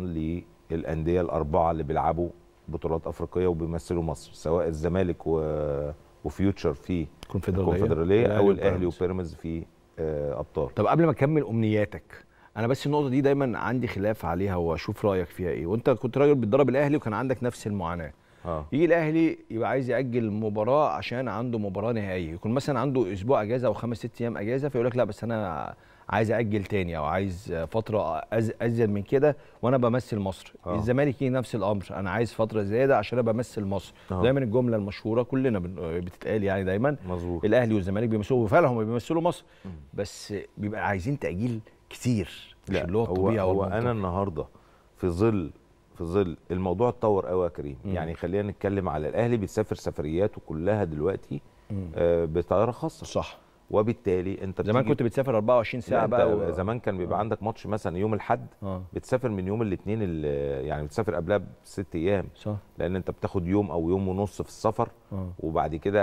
للانديه الاربعه اللي بيلعبوا بطولات افريقيه وبيمثلوا مصر سواء الزمالك و... وفيوتشر في الكونفدراليه او الاهلي وبيراميدز في آه، ابطال طب قبل ما اكمل امنياتك انا بس النقطه دي دايما عندي خلاف عليها واشوف رايك فيها ايه وانت كنت راجل بتدرب الاهلي وكان عندك نفس المعاناه آه. يجي الاهلي يبقى عايز ياجل مباراه عشان عنده مباراه نهائيه يكون مثلا عنده اسبوع اجازه او خمس ست ايام اجازه فيقول لك لا بس انا عايز اجل تاني او عايز فتره ازيد من كده وانا بمثل مصر آه. الزمالك نفس الامر انا عايز فتره زياده عشان انا بمثل مصر آه. دايما الجمله المشهوره كلنا بتتقال يعني دايما مظبوط الاهلي والزمالك بيمثلوا فعلا هم بيمثلوا مصر م. بس بيبقى عايزين تاجيل كتير مش لا اللي هو الطبيعي هو, هو انا النهارده في ظل في ظل الموضوع اتطور قوي يا كريم مم. يعني خلينا نتكلم على الاهلي بيسافر سفرياته كلها دلوقتي آه بطياره خاصه صح وبالتالي انت زمان كنت بتسافر 24 ساعه بقى و... زمان كان بيبقى آه. عندك ماتش مثلا يوم الاحد آه. بتسافر من يوم الاثنين يعني بتسافر قبلها بست ايام صح لان انت بتاخد يوم او يوم ونص في السفر آه. وبعد كده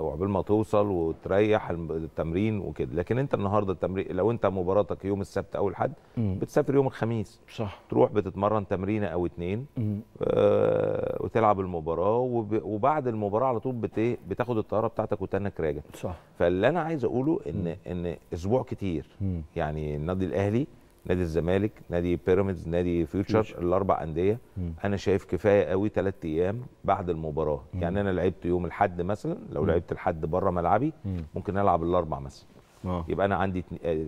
وعقبال ما توصل وتريح التمرين وكده لكن انت النهارده التمرين لو انت مباراتك يوم السبت او الاحد بتسافر يوم الخميس صح تروح بتتمرن تمرينه او اثنين آه وتلعب المباراه وب... وبعد المباراه على طول بت... بتاخد الطياره بتاعتك وتنك راجع صح فاللي انا عايز اقوله ان م. ان اسبوع كتير م. يعني النادي الاهلي نادي الزمالك نادي بيراميدز نادي فيوتشر, الاربع انديه انا شايف كفايه قوي ثلاث ايام بعد المباراه م. يعني انا لعبت يوم الاحد مثلا لو م. لعبت الاحد بره ملعبي م. ممكن العب الاربع مثلا أوه. يبقى انا عندي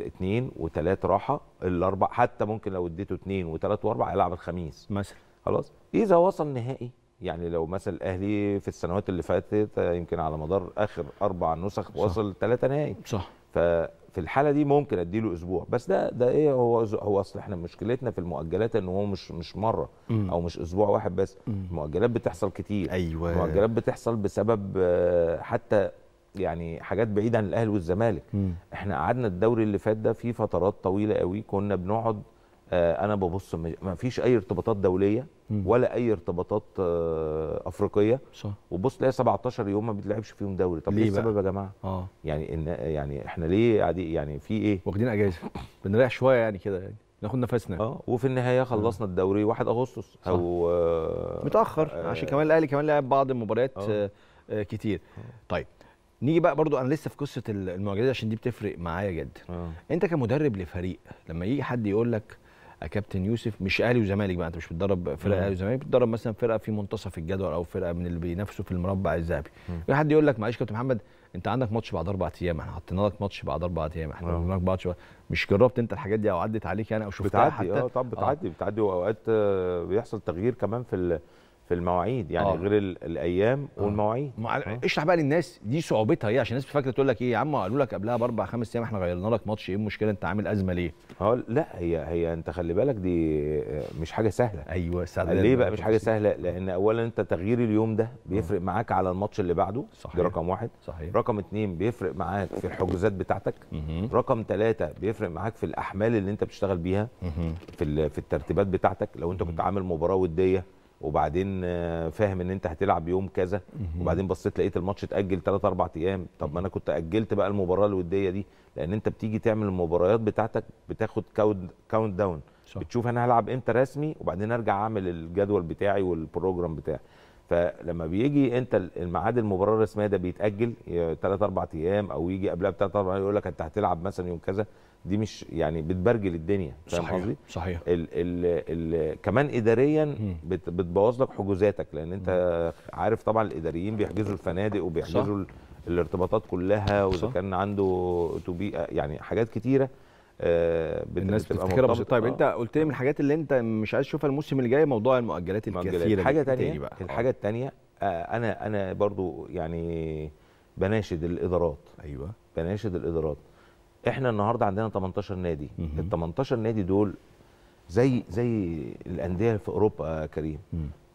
اثنين آه، وثلاث راحه الاربع حتى ممكن لو اديته اثنين وثلاث واربع العب الخميس مثلا خلاص اذا وصل نهائي يعني لو مثلا الاهلي في السنوات اللي فاتت يمكن على مدار اخر اربع نسخ وصل ثلاثه نهائي صح ففي الحاله دي ممكن اديله اسبوع بس ده ده ايه هو هو اصل احنا مشكلتنا في المؤجلات ان هو مش مش مره م. او مش اسبوع واحد بس م. المؤجلات بتحصل كتير ايوه المؤجلات بتحصل بسبب حتى يعني حاجات بعيده عن الاهلي والزمالك م. احنا قعدنا الدوري اللي فات ده في فترات طويله قوي كنا بنقعد آه، انا ببص ما فيش اي ارتباطات دوليه ولا اي ارتباطات آه، افريقيه صح وبص تلاقي 17 يوم ما بيتلعبش فيهم دوري طب ليه إيه السبب يا جماعه؟ اه يعني إن يعني احنا ليه قاعدين يعني في ايه؟ واخدين اجازه بنريح شويه يعني كده يعني ناخد نفسنا اه وفي النهايه آه. خلصنا الدوري 1 اغسطس او آه متاخر آه عشان كمان الاهلي كمان لعب بعض المباريات آه آه كتير آه. طيب نيجي بقى برضو انا لسه في قصه المعجزات عشان دي بتفرق معايا جدا آه. انت كمدرب لفريق لما يجي حد يقول لك آه، كابتن يوسف مش اهلي وزمالك بقى انت مش بتدرب فرقه اهلي وزمالك بتدرب مثلا فرقه في منتصف الجدول او فرقه من اللي بينافسوا في المربع الذهبي في حد يقول لك معلش كابتن محمد انت عندك ماتش بعد اربع ايام احنا حطينا لك ماتش بعد اربع ايام احنا آه. قلنا لك ماتش مش جربت انت الحاجات دي او عدت عليك يعني او شفتها بتعدي حتى اه طب بتعدي آه. بتعدي واوقات آه، بيحصل تغيير كمان في في المواعيد يعني آه. غير الايام آه. والمواعيد آه. اشرح بقى للناس دي صعوبتها ايه عشان الناس فاكره تقول لك ايه يا عم قالوا لك قبلها باربع خمس ايام احنا غيرنا لك ماتش ايه المشكله انت عامل ازمه ليه؟ اه لا هي هي انت خلي بالك دي مش حاجه سهله ايوه سهله ليه بقى مش حاجه سهله؟ لان اولا انت تغيير اليوم ده آه. بيفرق آه. معاك على الماتش اللي بعده صحيح. دي رقم واحد صحيح. رقم اثنين بيفرق معاك في الحجوزات بتاعتك مه. رقم ثلاثه بيفرق معاك في الاحمال اللي انت بتشتغل بيها مه. في في الترتيبات بتاعتك لو انت كنت عامل مباراه وديه وبعدين آه، فاهم ان انت هتلعب يوم كذا وبعدين بصيت لقيت الماتش اتاجل 3 4 ايام طب ما انا كنت اجلت بقى المباراه الوديه دي لان انت بتيجي تعمل المباريات بتاعتك بتاخد كاونت داون صح. بتشوف انا هلعب امتى رسمي وبعدين ارجع اعمل الجدول بتاعي والبروجرام بتاعي فلما بيجي انت الميعاد المباراه الرسميه ده بيتاجل 3 آه، 4 ايام او يجي قبلها ب 3 4 يقول لك انت هتلعب مثلا يوم كذا دي مش يعني بتبرجل الدنيا فاهم قصدي؟ صحيح صحيح ال ال ال كمان اداريا بت بتبوظ لك حجوزاتك لان انت عارف طبعا الاداريين بيحجزوا الفنادق وبيحجزوا الارتباطات كلها واذا كان عنده تبي يعني حاجات كتيره آه الناس بتفتكرها بسيطه طيب انت آه. قلت لي من الحاجات اللي انت مش عايز تشوفها الموسم الجاي موضوع المؤجلات الكثيره حاجه ثانيه بقى. الحاجه آه. الثانيه آه انا انا برضو يعني بناشد الادارات ايوه بناشد الادارات احنا النهارده عندنا 18 نادي ال 18 نادي دول زي زي الانديه في اوروبا يا كريم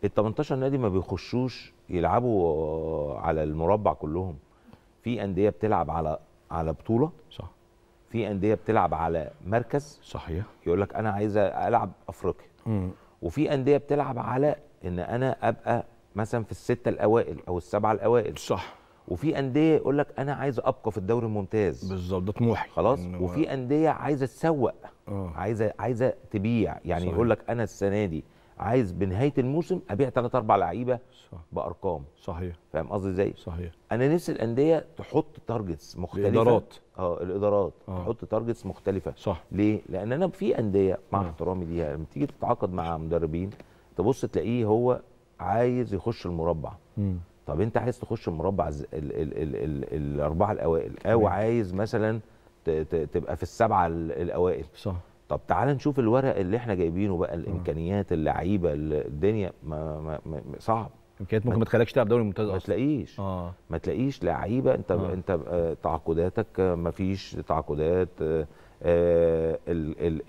ال 18 نادي ما بيخشوش يلعبوا على المربع كلهم في انديه بتلعب على على بطوله صح في انديه بتلعب على مركز صحيح يقول لك انا عايز العب افريقيا وفي انديه بتلعب على ان انا ابقى مثلا في السته الاوائل او السبعه الاوائل صح وفي انديه يقول لك انا عايز ابقى في الدوري الممتاز بالظبط ده طموحي خلاص وفي انديه عايزه تسوق آه. عايزه عايزه تبيع يعني صحيح. يقول لك انا السنه دي عايز بنهايه الموسم ابيع ثلاث اربع لعيبه بارقام صحيح فاهم قصدي ازاي؟ صحيح انا نفسي الانديه تحط تارجتس مختلفه الادارات اه الادارات آه. تحط تارجتس مختلفه صح ليه؟ لان انا في انديه مع آه. احترامي ليها لما تيجي تتعاقد مع مدربين تبص تلاقيه هو عايز يخش المربع مم. طب انت عايز تخش المربع الاربعه الاوائل او عايز مثلا تبقى في السبعه الاوائل صح طب تعال نشوف الورق اللي احنا جايبينه بقى آه. الامكانيات اللعيبه الدنيا ما, ما, ما صعب امكانيات ممكن ما تخليكش تلعب دوري ممتاز اصلا ما تلاقيش اه ما تلاقيش لعيبه انت آه. انت آه، تعاقداتك آه، ما فيش تعاقدات آه،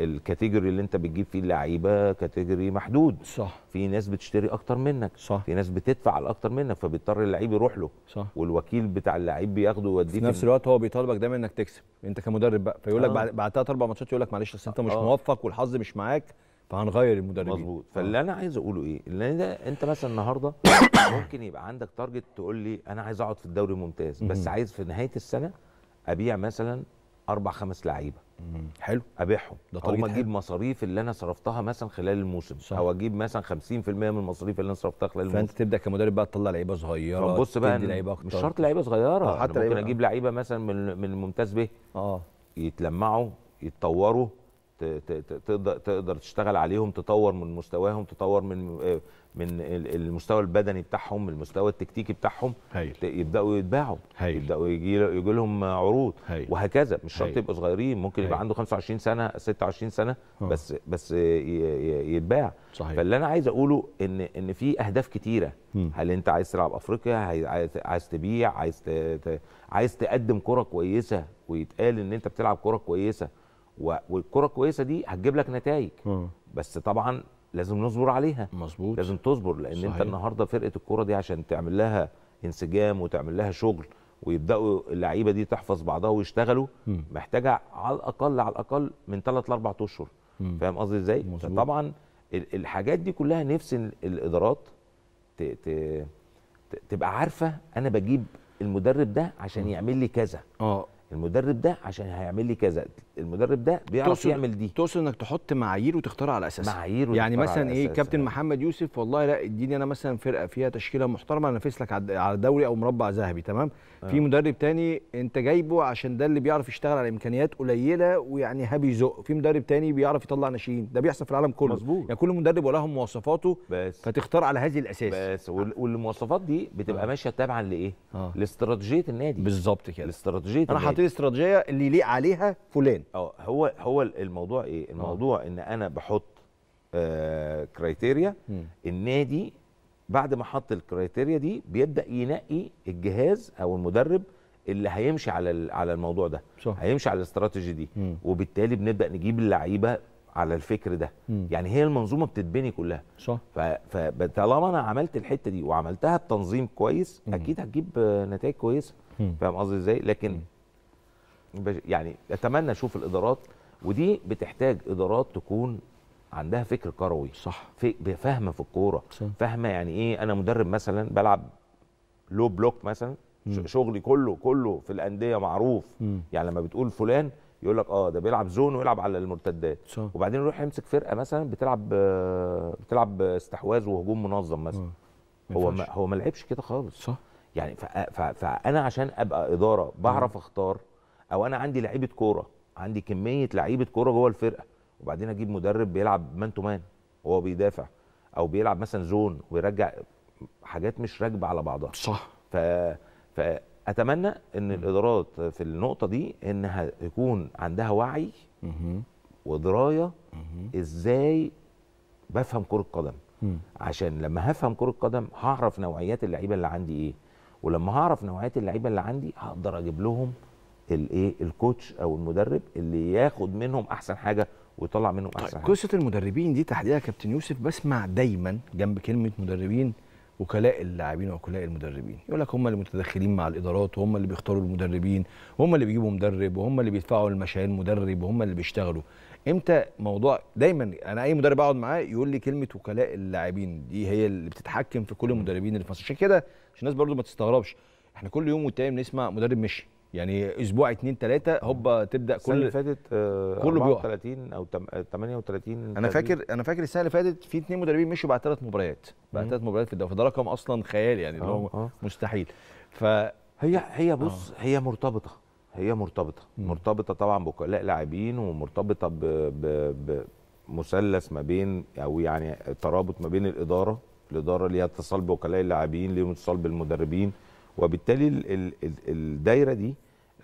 الكاتيجوري اللي انت بتجيب فيه اللعيبه كاتيجوري محدود صح في ناس بتشتري اكتر منك صح في ناس بتدفع اكتر منك فبيضطر اللعيب يروح له صح والوكيل بتاع اللعيب بياخده ويوديه في نفس الوقت هو بيطالبك دايما انك تكسب انت كمدرب بقى فيقول لك آه. بعد ثلاث اربع ماتشات يقول لك معلش اصل انت مش آه. موفق والحظ مش معاك فهنغير المدربين مظبوط آه. فاللي آه. انا عايز اقوله ايه؟ اللي ده انت مثلا النهارده ممكن يبقى عندك تارجت تقول لي انا عايز اقعد في الدوري الممتاز بس عايز في نهايه السنه ابيع مثلا اربع خمس لعيبه حلو ابيعهم ده طريقه اجيب مصاريف اللي انا صرفتها مثلا خلال الموسم صح. او اجيب مثلا 50% من المصاريف اللي انا صرفتها خلال الموسم فانت تبدا كمدرب بقى تطلع لعيبه صغيره بص بقى لعيبه مش شرط لعيبه صغيره آه، حتى ممكن اجيب لعيبه مثلا من من ممتاز به اه يتلمعوا يتطوروا تقدر تقدر تشتغل عليهم تطور من مستواهم تطور من آه، من المستوى البدني بتاعهم المستوى التكتيكي بتاعهم هيل. يبداوا يتباعوا هيل. يبداوا يجي لهم عروض هيل. وهكذا مش شرط يبقوا صغيرين ممكن يبقى عنده 25 سنه 26 سنه أوه. بس بس يتباع صحيح. فاللي انا عايز اقوله ان ان في اهداف كتيره م. هل انت عايز تلعب افريقيا عايز عايز تبيع عايز ت... عايز تقدم كره كويسه ويتقال ان انت بتلعب كره كويسه والكره الكويسه دي هتجيب لك نتائج آه. بس طبعا لازم نصبر عليها مظبوط لازم تصبر لان صحيح. انت النهارده فرقه الكوره دي عشان تعمل لها انسجام وتعمل لها شغل ويبداوا اللعيبه دي تحفظ بعضها ويشتغلوا محتاجه على الاقل على الاقل من ثلاث لاربع اشهر فاهم قصدي ازاي؟ طبعا الحاجات دي كلها نفسي الادارات ت... ت... تبقى عارفه انا بجيب المدرب ده عشان يعمل لي كذا اه المدرب ده عشان هيعمل لي كذا المدرب ده بيعرف يعمل دي تقصد انك تحط معايير وتختار على اساسها معايير يعني مثلا ايه كابتن محمد يوسف والله لا اديني انا مثلا فرقه فيها تشكيله محترمه انافس لك على دوري او مربع ذهبي تمام أه. في مدرب تاني انت جايبه عشان ده اللي بيعرف يشتغل على امكانيات قليله ويعني هبي زق في مدرب تاني بيعرف يطلع ناشئين ده بيحصل في العالم كله مظبوط يعني كل مدرب وله مواصفاته بس فتختار على هذه الاساس بس والمواصفات دي بتبقى أه. ماشيه تابعا لايه أه. لاستراتيجيه النادي بالظبط كده الاستراتيجيه انا حاطط استراتيجيه اللي يليق عليها فلان اه هو هو الموضوع ايه آه. الموضوع ان انا بحط آه كرايتيريا النادي بعد ما حط الكرايتيريا دي بيبدا ينقي الجهاز او المدرب اللي هيمشي على على الموضوع ده صح. هيمشي على الاستراتيجي دي مم. وبالتالي بنبدا نجيب اللعيبه على الفكر ده مم. يعني هي المنظومه بتتبني كلها صح فطالما انا عملت الحته دي وعملتها بتنظيم كويس مم. اكيد هتجيب نتائج كويسه فاهم قصدي ازاي لكن مم. يعني اتمنى اشوف الادارات ودي بتحتاج ادارات تكون عندها فكر كروي صح فاهمه في الكوره فاهمه يعني ايه انا مدرب مثلا بلعب لو بلوك مثلا مم. شغلي كله كله في الانديه معروف مم. يعني لما بتقول فلان يقول لك اه ده بيلعب زون ويلعب على المرتدات صح. وبعدين يروح يمسك فرقه مثلا بتلعب بتلعب استحواذ وهجوم منظم مثلا آه. هو ما هو ما لعبش كده خالص صح يعني فانا عشان ابقى اداره بعرف اختار او انا عندي لعيبه كوره عندي كميه لعيبه كوره جوه الفرقه وبعدين اجيب مدرب بيلعب مان تو مان وهو بيدافع او بيلعب مثلا زون ويرجع حاجات مش راكبه على بعضها صح ف... فاتمنى ان م. الادارات في النقطه دي انها يكون عندها وعي م. ودرايه م. ازاي بفهم كره قدم عشان لما هفهم كره قدم هعرف نوعيات اللعيبه اللي عندي ايه ولما هعرف نوعيات اللعيبه اللي عندي هقدر اجيب لهم الايه الكوتش او المدرب اللي ياخد منهم احسن حاجه ويطلع منهم احسن طيب حاجه قصه المدربين دي تحديدا كابتن يوسف بسمع دايما جنب كلمه مدربين وكلاء اللاعبين وكلاء المدربين يقول لك هم اللي متدخلين مع الادارات وهم اللي بيختاروا المدربين وهم اللي بيجيبوا مدرب وهم اللي بيدفعوا المشاهير مدرب وهم اللي بيشتغلوا امتى موضوع دايما انا اي مدرب اقعد معاه يقول لي كلمه وكلاء اللاعبين دي هي اللي بتتحكم في كل المدربين اللي في مصر عشان كده عشان الناس برضو ما تستغربش احنا كل يوم والتاني بنسمع مدرب مشي يعني اسبوع اتنين تلاته هوبا تبدا كل السنه اللي فاتت آه كله بيقع 30 او 38 آه، انا فاكر انا فاكر السنه اللي فاتت في اتنين مدربين مشوا بعد ثلاث مباريات بعد ثلاث مباريات في الدوري فده رقم اصلا خيالي يعني اللي آه، هو آه. مستحيل ف هي هي بص أوه. هي مرتبطه هي مرتبطه مم. مرتبطه طبعا بوكلاء لاعبين ومرتبطه ب... ب... بمثلث ما بين او يعني ترابط ما بين الاداره الاداره ليها اتصال بوكلاء اللاعبين ليهم اتصال بالمدربين وبالتالي الدايره دي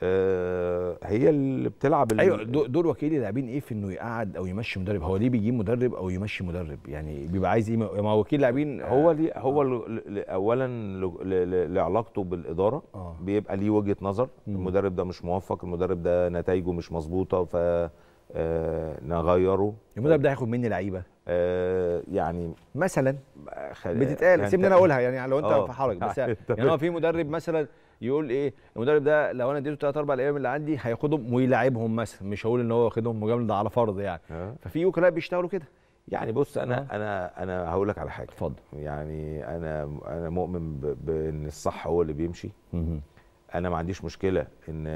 آه، هي اللي بتلعب ايوه دور وكيل اللاعبين ايه في انه يقعد او يمشي مدرب هو ليه بيجيب مدرب او يمشي مدرب يعني بيبقى عايز ايه ما هو وكيل لاعبين آه، هو ليه آه. هو آه. اولا لعلاقته بالاداره آه. بيبقى ليه وجهه نظر مم. المدرب ده مش موفق المدرب ده نتائجه مش مظبوطه ف نغيره المدرب ده هياخد مني لعيبه آه، يعني مثلا بتتقال يعني سيبني انا اقولها يعني لو انت آه. في حرج بس يعني, طيب. يعني هو في مدرب مثلا يقول ايه المدرب ده لو انا اديته ثلاث اربع ايام اللي عندي هياخدهم ويلاعبهم مثلا مش هقول ان هو واخدهم مجامله ده على فرض يعني آه. ففي وكلاء بيشتغلوا كده يعني بص انا انا انا هقول لك على حاجه اتفضل يعني انا انا مؤمن بان الصح هو اللي بيمشي انا ما عنديش مشكله ان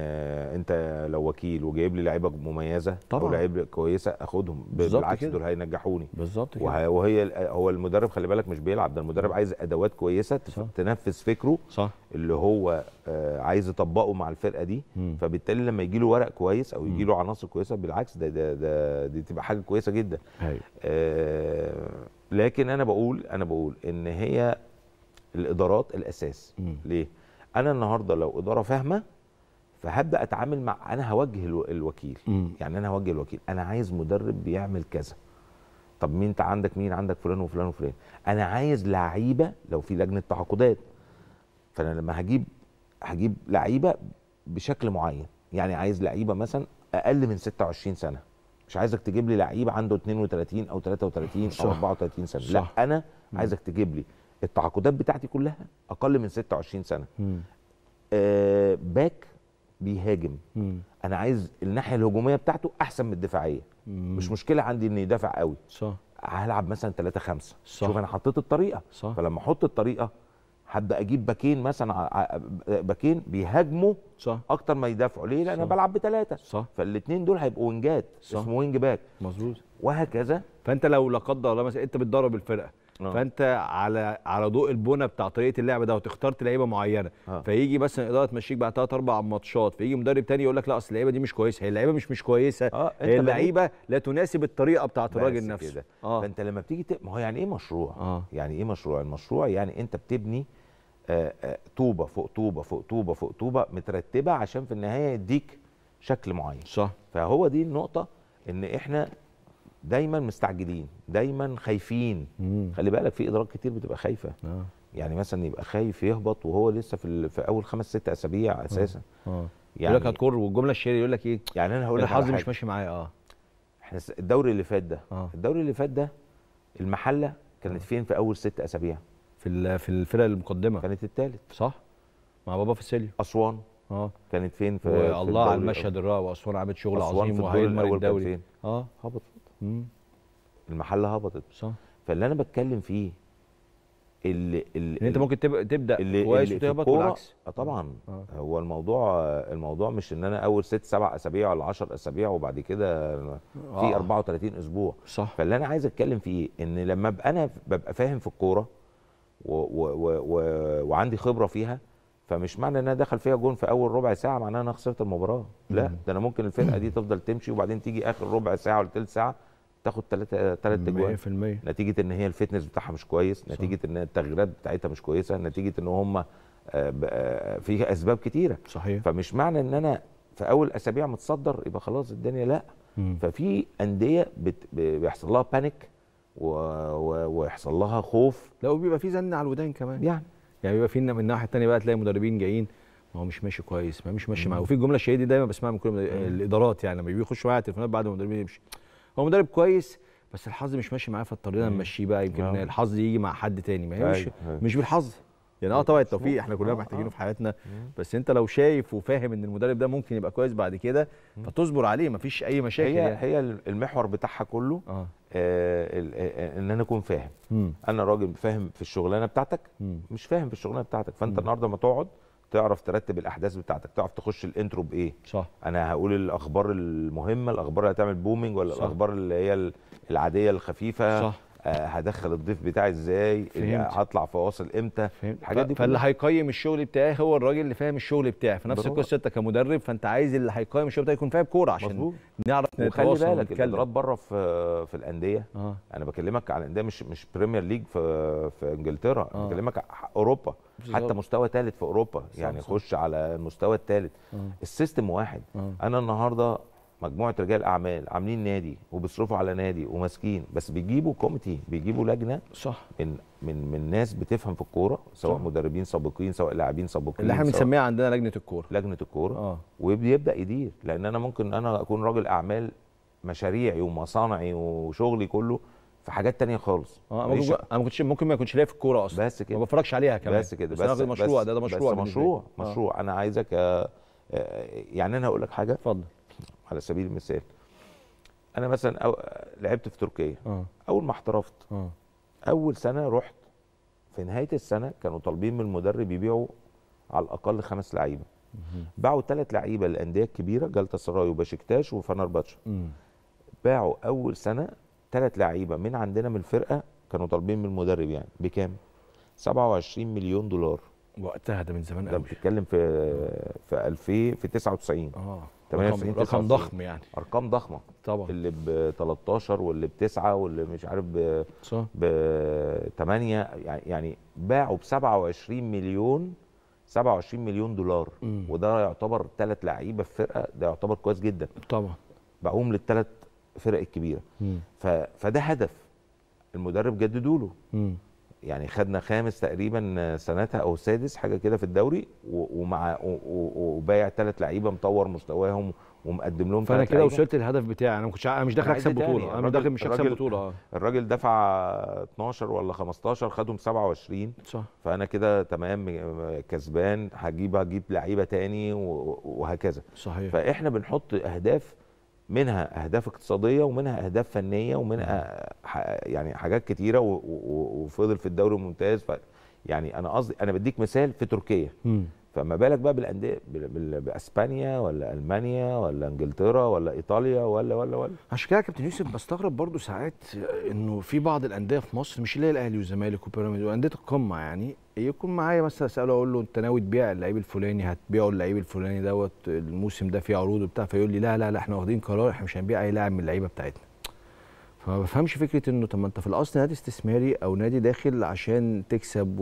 انت لو وكيل وجايب لي لعيبه مميزه طبعا ولعيبه كويسه اخدهم بالعكس دول هينجحوني بالظبط كده وهي هو المدرب خلي بالك مش بيلعب ده المدرب عايز ادوات كويسه صح. تنفذ فكره صح. اللي هو آه، عايز يطبقه مع الفرقه دي م. فبالتالي لما يجي له ورق كويس او يجي له عناصر كويسه بالعكس ده ده, ده دي تبقى حاجه كويسه جدا أيوة. آه لكن انا بقول انا بقول ان هي الادارات الاساس م. ليه انا النهارده لو اداره فاهمه فهبدا اتعامل مع انا هوجه الوكيل يعني انا هوجه الوكيل انا عايز مدرب بيعمل كذا طب مين انت عندك مين عندك فلان وفلان وفلان انا عايز لعيبه لو في لجنه تعاقدات فانا لما هجيب هجيب لعيبه بشكل معين يعني عايز لعيبه مثلا اقل من 26 سنه مش عايزك تجيب لي لعيب عنده 32 او 33 او 34 سنه صح. لا انا عايزك تجيب لي التعاقدات بتاعتي كلها اقل من 26 سنه آه باك بيهاجم مم. انا عايز الناحيه الهجوميه بتاعته احسن من الدفاعيه مم. مش مشكله عندي ان يدافع قوي صح هلعب مثلا 3 5 صح. شوف انا حطيت الطريقه صح. فلما احط الطريقه هبدا اجيب باكين مثلا باكين بيهاجموا صح اكتر ما يدافعوا ليه لان انا بلعب بثلاثه صح فالاثنين دول هيبقوا وينجات صح. اسمه وينج باك مظبوط وهكذا فانت لو لا قدر الله مثلا انت بتدرب الفرقه أوه. فانت على على ضوء البنى بتاع طريقه اللعب ده وتختارت لعيبه معينه أوه. فيجي مثلا الاداره تمشيك بعد ثلاث اربع ماتشات فيجي مدرب تاني يقول لك لا اصل اللعيبه دي مش كويسه هي اللعيبه مش مش كويسه آه، هي اللعيبه لا تناسب الطريقه بتاعه الراجل نفسه كده. آه. فانت لما بتيجي ت... ما هو يعني ايه مشروع أوه. يعني ايه مشروع المشروع يعني انت بتبني آه، طوبه فوق طوبه فوق طوبه فوق طوبه مترتبه عشان في النهايه يديك شكل معين صح فهو دي النقطه ان احنا دايما مستعجلين دايما خايفين مم. خلي بالك في ادارات كتير بتبقى خايفه آه. يعني مثلا يبقى خايف يهبط وهو لسه في, في اول خمس ست اسابيع آه. اساسا آه. آه. يعني يقول لك يعني هتكر والجمله الشهيره يقول لك ايه يعني انا هقول لك الحظ مش ماشي معايا اه احنا الدوري اللي فات ده آه. الدوري اللي فات ده المحله كانت آه. فين في اول ست اسابيع في في الفرق المقدمه كانت الثالث صح مع بابا فاسيليو اسوان اه كانت فين في الله على المشهد الرائع واسوان عملت شغل عظيم وهيدمر الدوري اه هبط مم. المحله هبطت صح فاللي انا بتكلم فيه اللي, اللي انت ممكن تبدا كويس وتهبط بالعكس آه، طبعا آه. هو الموضوع الموضوع مش ان انا اول ست سبع اسابيع ولا 10 اسابيع وبعد كده آه. في 34 اسبوع صح فاللي انا عايز اتكلم فيه ان لما ابقى انا ببقى فاهم في الكوره وعندي خبره فيها فمش معنى ان انا دخل فيها جون في اول ربع ساعه معناها ان انا خسرت المباراه لا ده انا ممكن الفرقه دي تفضل تمشي وبعدين تيجي اخر ربع ساعه ولا ثلث ساعه تاخد ثلاثة ثلاث اجوان 100% نتيجه ان هي الفتنس بتاعها مش كويس صح. نتيجه ان التغييرات بتاعتها مش كويسه نتيجه ان هم آه، آه، في اسباب كتيره صحيح فمش معنى ان انا في اول اسابيع متصدر يبقى خلاص الدنيا لا مم. ففي انديه بيحصل لها بانيك ويحصل لها خوف لا وبيبقى في زن على الودان كمان يعني يعني بيبقى في من الناحيه الثانيه بقى تلاقي مدربين جايين ما هو مش ماشي كويس ما مش ماشي معاه وفي الجمله الشهيره دي دايما بسمعها من كل الادارات يعني لما بيخشوا معايا تليفونات التليفونات بعد ما المدربين يمشي هو مدرب كويس بس الحظ مش ماشي معاه فاضطرينا نمشيه بقى يمكن آه. الحظ يجي مع حد تاني ما هي مش أيوة، أيوة. مش بالحظ يعني اه طبعا التوفيق احنا كلنا آه، محتاجينه آه. في حياتنا بس انت لو شايف وفاهم ان المدرب ده ممكن يبقى كويس بعد كده فتصبر عليه مفيش اي مشاكل هي يعني. هي المحور بتاعها كله آه. آه. آه ان انا اكون فاهم مم. انا راجل فاهم في الشغلانه بتاعتك مم. مش فاهم في الشغلانه بتاعتك فانت مم. النهارده ما تقعد تعرف ترتب الاحداث بتاعتك تعرف تخش الانترو بايه صح انا هقول الاخبار المهمه الاخبار اللي هتعمل بومينج ولا صح. الاخبار اللي هي العاديه الخفيفه صح آه، هدخل الضيف بتاعي ازاي إيه، هطلع فواصل امتى الحاجات دي فاللي هيقيم الشغل بتاعي هو الراجل اللي فاهم الشغل بتاعي في نفس القصه انت كمدرب فانت عايز اللي هيقيم الشغل بتاعي يكون فاهم كوره عشان مظبوط. نعرف نخلي بالك الادارات بره في في الانديه آه. انا بكلمك على الانديه مش مش بريمير ليج في في انجلترا آه. بكلمك اوروبا بالزبط. حتى مستوى ثالث في اوروبا صح يعني صح. خش على المستوى الثالث آه. السيستم واحد آه. انا النهارده مجموعه رجال اعمال عاملين نادي وبيصرفوا على نادي وماسكين بس بيجيبوا كوميتي بيجيبوا لجنه صح من من من ناس بتفهم في الكوره سواء صح. مدربين سابقين سواء لاعبين سابقين اللي احنا بنسميها عندنا لجنه الكوره لجنه الكوره اه وبيبدا يدير لان انا ممكن انا اكون راجل اعمال مشاريعي ومصانعي وشغلي كله في حاجات تانية خالص اه انا انا كنتش ممكن ما يكونش ليا في الكوره اصلا بس كده ما بتفرجش عليها كمان بس كده بس, بس مشروع بس ده ده مشروع بس مشروع مشروع آه. انا عايزك آه، آه، يعني انا هقول لك حاجه اتفضل على سبيل المثال انا مثلا أو لعبت في تركيا أوه. اول ما احترفت أوه. اول سنه رحت في نهايه السنه كانوا طالبين من المدرب يبيعوا على الاقل خمس لعيبه باعوا ثلاث لعيبه للانديه الكبيره جلتا سراي وباشكتاش وفنرباتشه باعوا اول سنه ثلاث لعيبه من عندنا من الفرقه كانوا طالبين من المدرب يعني بكام 27 مليون دولار وقتها ده من زمان قوي ده بتتكلم في في 2000 في 99 اه 98 رقم ضخم يعني ارقام ضخمه طبعا اللي ب 13 واللي ب 9 واللي مش عارف ب صح. ب 8 يعني-, يعني باعوا ب 27 مليون 27 مليون دولار مم. وده يعتبر ثلاث لعيبه في فرقه ده يعتبر كويس جدا طبعا بقوم للثلاث فرق الكبيره فده هدف المدرب جددوا له يعني خدنا خامس تقريبا سنتها او سادس حاجه كده في الدوري ومع وبايع ثلاث لعيبه مطور مستواهم ومقدم لهم فانا كده وصلت الهدف بتاعي انا ما كنتش انا مش داخل اكسب بطوله انا مش داخل مش هكسب بطوله الراجل دفع 12 ولا 15 خدهم 27 صح فانا كده تمام كسبان هجيب هجيب لعيبه تاني وهكذا صحيح فاحنا بنحط اهداف منها اهداف اقتصاديه ومنها اهداف فنيه ومنها يعني حاجات كتيره وفضل في الدوري الممتاز يعني انا قصدي انا بديك مثال في تركيا فما بالك بقى بالانديه باسبانيا ولا المانيا ولا انجلترا ولا ايطاليا ولا ولا ولا عشان كده يا كابتن يوسف بستغرب برضو ساعات انه في بعض الانديه في مصر مش اللي هي الاهلي والزمالك وبيراميدز وانديه القمه يعني يكون معايا مثلا اساله اقول له انت ناوي تبيع اللعيب الفلاني هتبيعه اللعيب الفلاني دوت الموسم ده فيه عروض وبتاع فيقول لي لا لا لا احنا واخدين قرار احنا مش هنبيع اي لاعب من اللعيبه بتاعتنا فما بفهمش فكره انه طب ما انت في الاصل نادي استثماري او نادي داخل عشان تكسب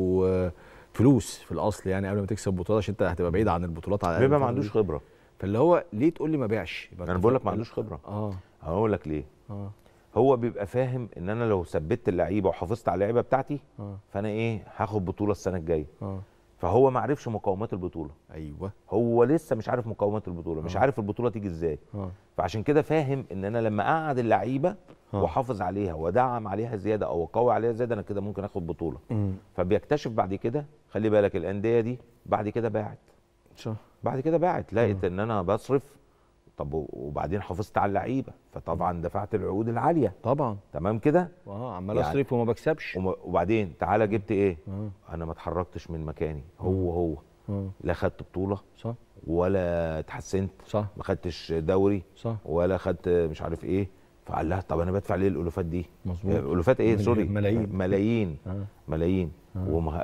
فلوس في الاصل يعني قبل ما تكسب بطوله عشان انت هتبقى بعيد عن البطولات على بيبقى ما عندوش خبره فاللي هو ليه تقول لي ما بيعش انا بقول لك ما عندوش خبره اه هقول لك ليه اه هو بيبقى فاهم ان انا لو ثبتت اللعيبه وحافظت على اللعيبه بتاعتي آه. فانا ايه هاخد بطوله السنه الجايه آه. فهو ما عرفش مقومات البطوله ايوه هو لسه مش عارف مقومات البطوله آه. مش عارف البطوله تيجي ازاي آه. فعشان كده فاهم ان انا لما اقعد اللعيبه آه. واحافظ عليها وادعم عليها زياده او اقوي عليها زياده انا كده ممكن اخد بطوله مم. فبيكتشف بعد كده خلي بالك الانديه دي بعد كده باعت صح بعد كده باعت لقيت آه. ان انا بصرف طب وبعدين حافظت على اللعيبه فطبعا دفعت العقود العاليه طبعا تمام كده اه عمال يعني اصرف وما بكسبش وبعدين تعالى جبت ايه مم. انا ما اتحركتش من مكاني هو هو مم. لا خدت بطوله صح ولا اتحسنت صح ما خدتش دوري صح ولا خدت مش عارف ايه فقال لها طب انا بدفع ليه الالوفات دي مظبوط الالوفات ايه سوري ملايين ملايين آه. ملايين آه. ومه...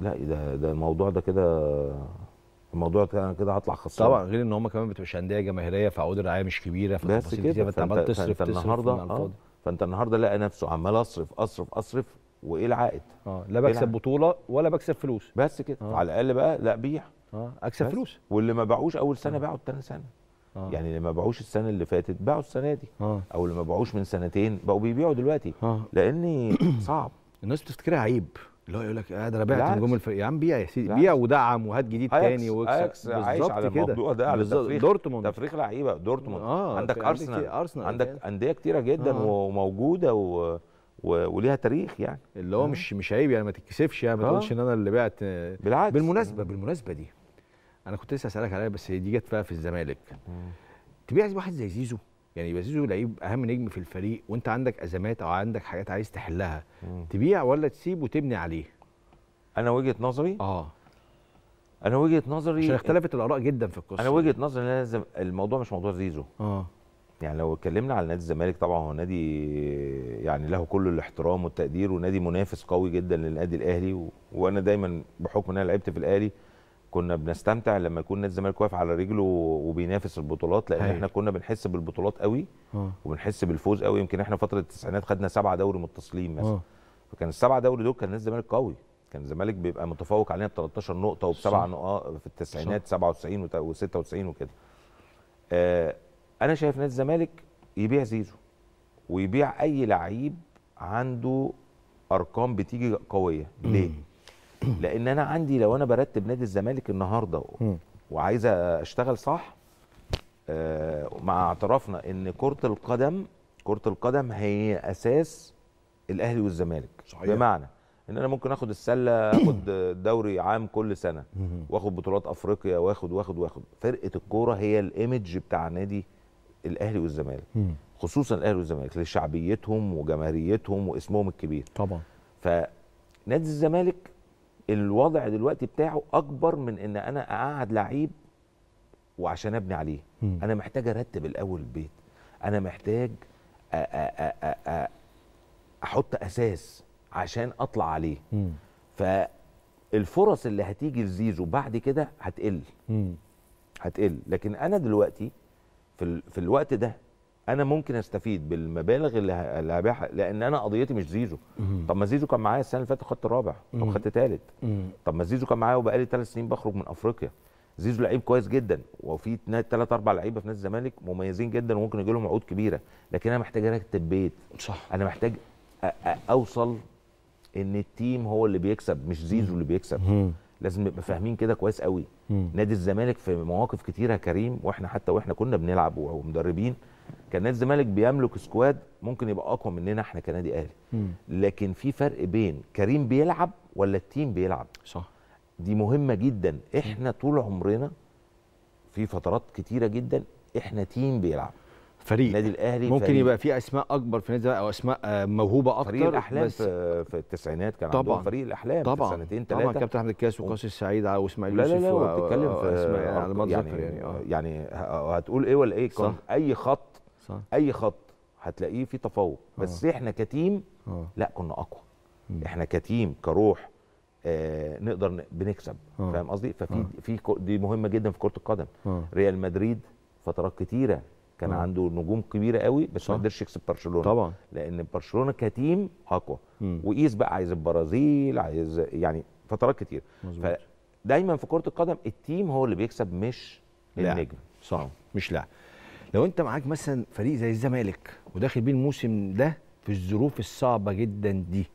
لا ده ده الموضوع ده كده الموضوع انا كده هطلع خسران طبعا غير ان هم كمان بتبقاش انديه جماهيريه فعقود الرعايه مش كبيره بس كده فانت عمال تصرف فانت النهارده آه فانت النهارده لقى نفسه عمال اصرف اصرف اصرف وايه العائد؟ اه لا بكسب إيه بطوله ولا بكسب فلوس بس كده آه. على الاقل بقى لا بيع اه اكسب فلوس واللي ما باعوش اول سنه آه. باعوا الثاني سنه آه. يعني اللي ما باعوش السنه اللي فاتت باعوا السنه دي آه. او اللي ما باعوش من سنتين بقوا بيبيعوا دلوقتي آه. لان صعب الناس بتفتكرها عيب لا يقول لك آه، ده انا بعت نجوم الفريق يا عم بيع يا سيدي بيع ودعم وهات جديد أيكس. تاني واكسب اياكس عايش على الموضوع ده على تفريخ دورتموند تفريخ لعيبه دورتموند آه عندك ارسنال ارسنال عندك يعني. انديه كتيره جدا آه. وموجوده و... و... وليها تاريخ يعني اللي هو آه. مش مش عيب يعني ما تتكسفش يعني ما تقولش آه. ان انا اللي بعت بالعكس بالمناسبه بالمناسبه دي انا كنت لسه اسالك عليها بس دي جت بقى في الزمالك تبيع واحد زي زيزو يعني يبقى زيزو لعيب اهم نجم في الفريق وانت عندك ازمات او عندك حاجات عايز تحلها مم. تبيع ولا تسيب وتبني عليه انا وجهه نظري اه انا وجهه نظري عشان اختلفت الاراء جدا في القصه انا وجهه نظري لازم الموضوع مش موضوع زيزو اه يعني لو اتكلمنا على نادي الزمالك طبعا هو نادي يعني له كل الاحترام والتقدير ونادي منافس قوي جدا للنادي الاهلي و... وانا دايما بحكم ان انا لعبت في الاهلي كنا بنستمتع لما يكون نادي الزمالك واقف على رجله وبينافس البطولات لان هي. احنا كنا بنحس بالبطولات قوي أوه. وبنحس بالفوز قوي يمكن احنا فتره التسعينات خدنا سبعه دوري متصلين مثلا آه. فكان السبعه دوري دول كان نادي الزمالك قوي كان الزمالك بيبقى متفوق علينا ب 13 نقطه وبسبع نقاط في التسعينات 97 و96 وكده آه انا شايف نادي الزمالك يبيع زيزو ويبيع اي لعيب عنده ارقام بتيجي قويه ليه؟ لان انا عندي لو انا برتب نادي الزمالك النهارده وعايز اشتغل صح آه، مع اعترافنا ان كره القدم كره القدم هي اساس الاهلي والزمالك صحيح. بمعنى ان انا ممكن اخد السله اخد دوري عام كل سنه واخد بطولات افريقيا واخد واخد واخد فرقه الكوره هي الايمج بتاع نادي الاهلي والزمالك خصوصا الاهلي والزمالك لشعبيتهم وجماهيريتهم واسمهم الكبير طبعا فنادي الزمالك الوضع دلوقتي بتاعه اكبر من ان انا اقعد لعيب وعشان ابني عليه م. انا محتاج ارتب الاول البيت انا محتاج احط اساس عشان اطلع عليه فالفرص اللي هتيجي لزيزو بعد كده هتقل م. هتقل لكن انا دلوقتي في, ال... في الوقت ده انا ممكن استفيد بالمبالغ اللي هبيعها لان انا قضيتي مش زيزو طب ما زيزو كان معايا السنه اللي فاتت خدت رابع طب خدت ثالث طب ما زيزو كان معايا وبقالي ثلاث سنين بخرج من افريقيا زيزو لعيب كويس جدا وفي ثلاث اربع لعيبه في نادي الزمالك مميزين جدا وممكن يجي لهم عقود كبيره لكن انا محتاج ارتب بيت صح انا محتاج اوصل ان التيم هو اللي بيكسب مش زيزو اللي بيكسب لازم نبقى فاهمين كده كويس قوي نادي الزمالك في مواقف كتيره كريم واحنا حتى واحنا كنا بنلعب ومدربين كان نادي الزمالك بيملك سكواد ممكن يبقى اقوى مننا احنا كنادي اهلي لكن في فرق بين كريم بيلعب ولا التيم بيلعب صح دي مهمه جدا احنا طول عمرنا في فترات كتيره جدا احنا تيم بيلعب فريق النادي الاهلي ممكن فريق. يبقى في اسماء اكبر في النادي او اسماء آه، موهوبه اكتر فريق الاحلام بس في, التسعينات كان طبعًا عندهم فريق الاحلام طبعا سنتين ثلاثه طبعا كابتن احمد الكاس وقاسم السعيد واسماعيل يوسف لا لا لا بتتكلم في اسماء آه، آه، على يعني, يعني, يعني يعني, يعني هتقول ايه ولا ايه صح. اي خط صح. اي خط هتلاقيه في تفوق آه. بس أوه. احنا كتيم أوه. لا كنا اقوى مم. احنا كتيم كروح آه نقدر بنكسب آه. فاهم قصدي ففي آه. في دي مهمه جدا في كره القدم أوه. ريال مدريد فترات كتيره كان أوه. عنده نجوم كبيره قوي بس ما قدرش يكسب برشلونه طبعا لان برشلونه كتيم اقوى وقيس بقى عايز البرازيل عايز يعني فترات كتير مزبوط. فدايما في كره القدم التيم هو اللي بيكسب مش النجم صح مش لاعب لو انت معاك مثلا فريق زي الزمالك وداخل بيه الموسم ده في الظروف الصعبه جدا دي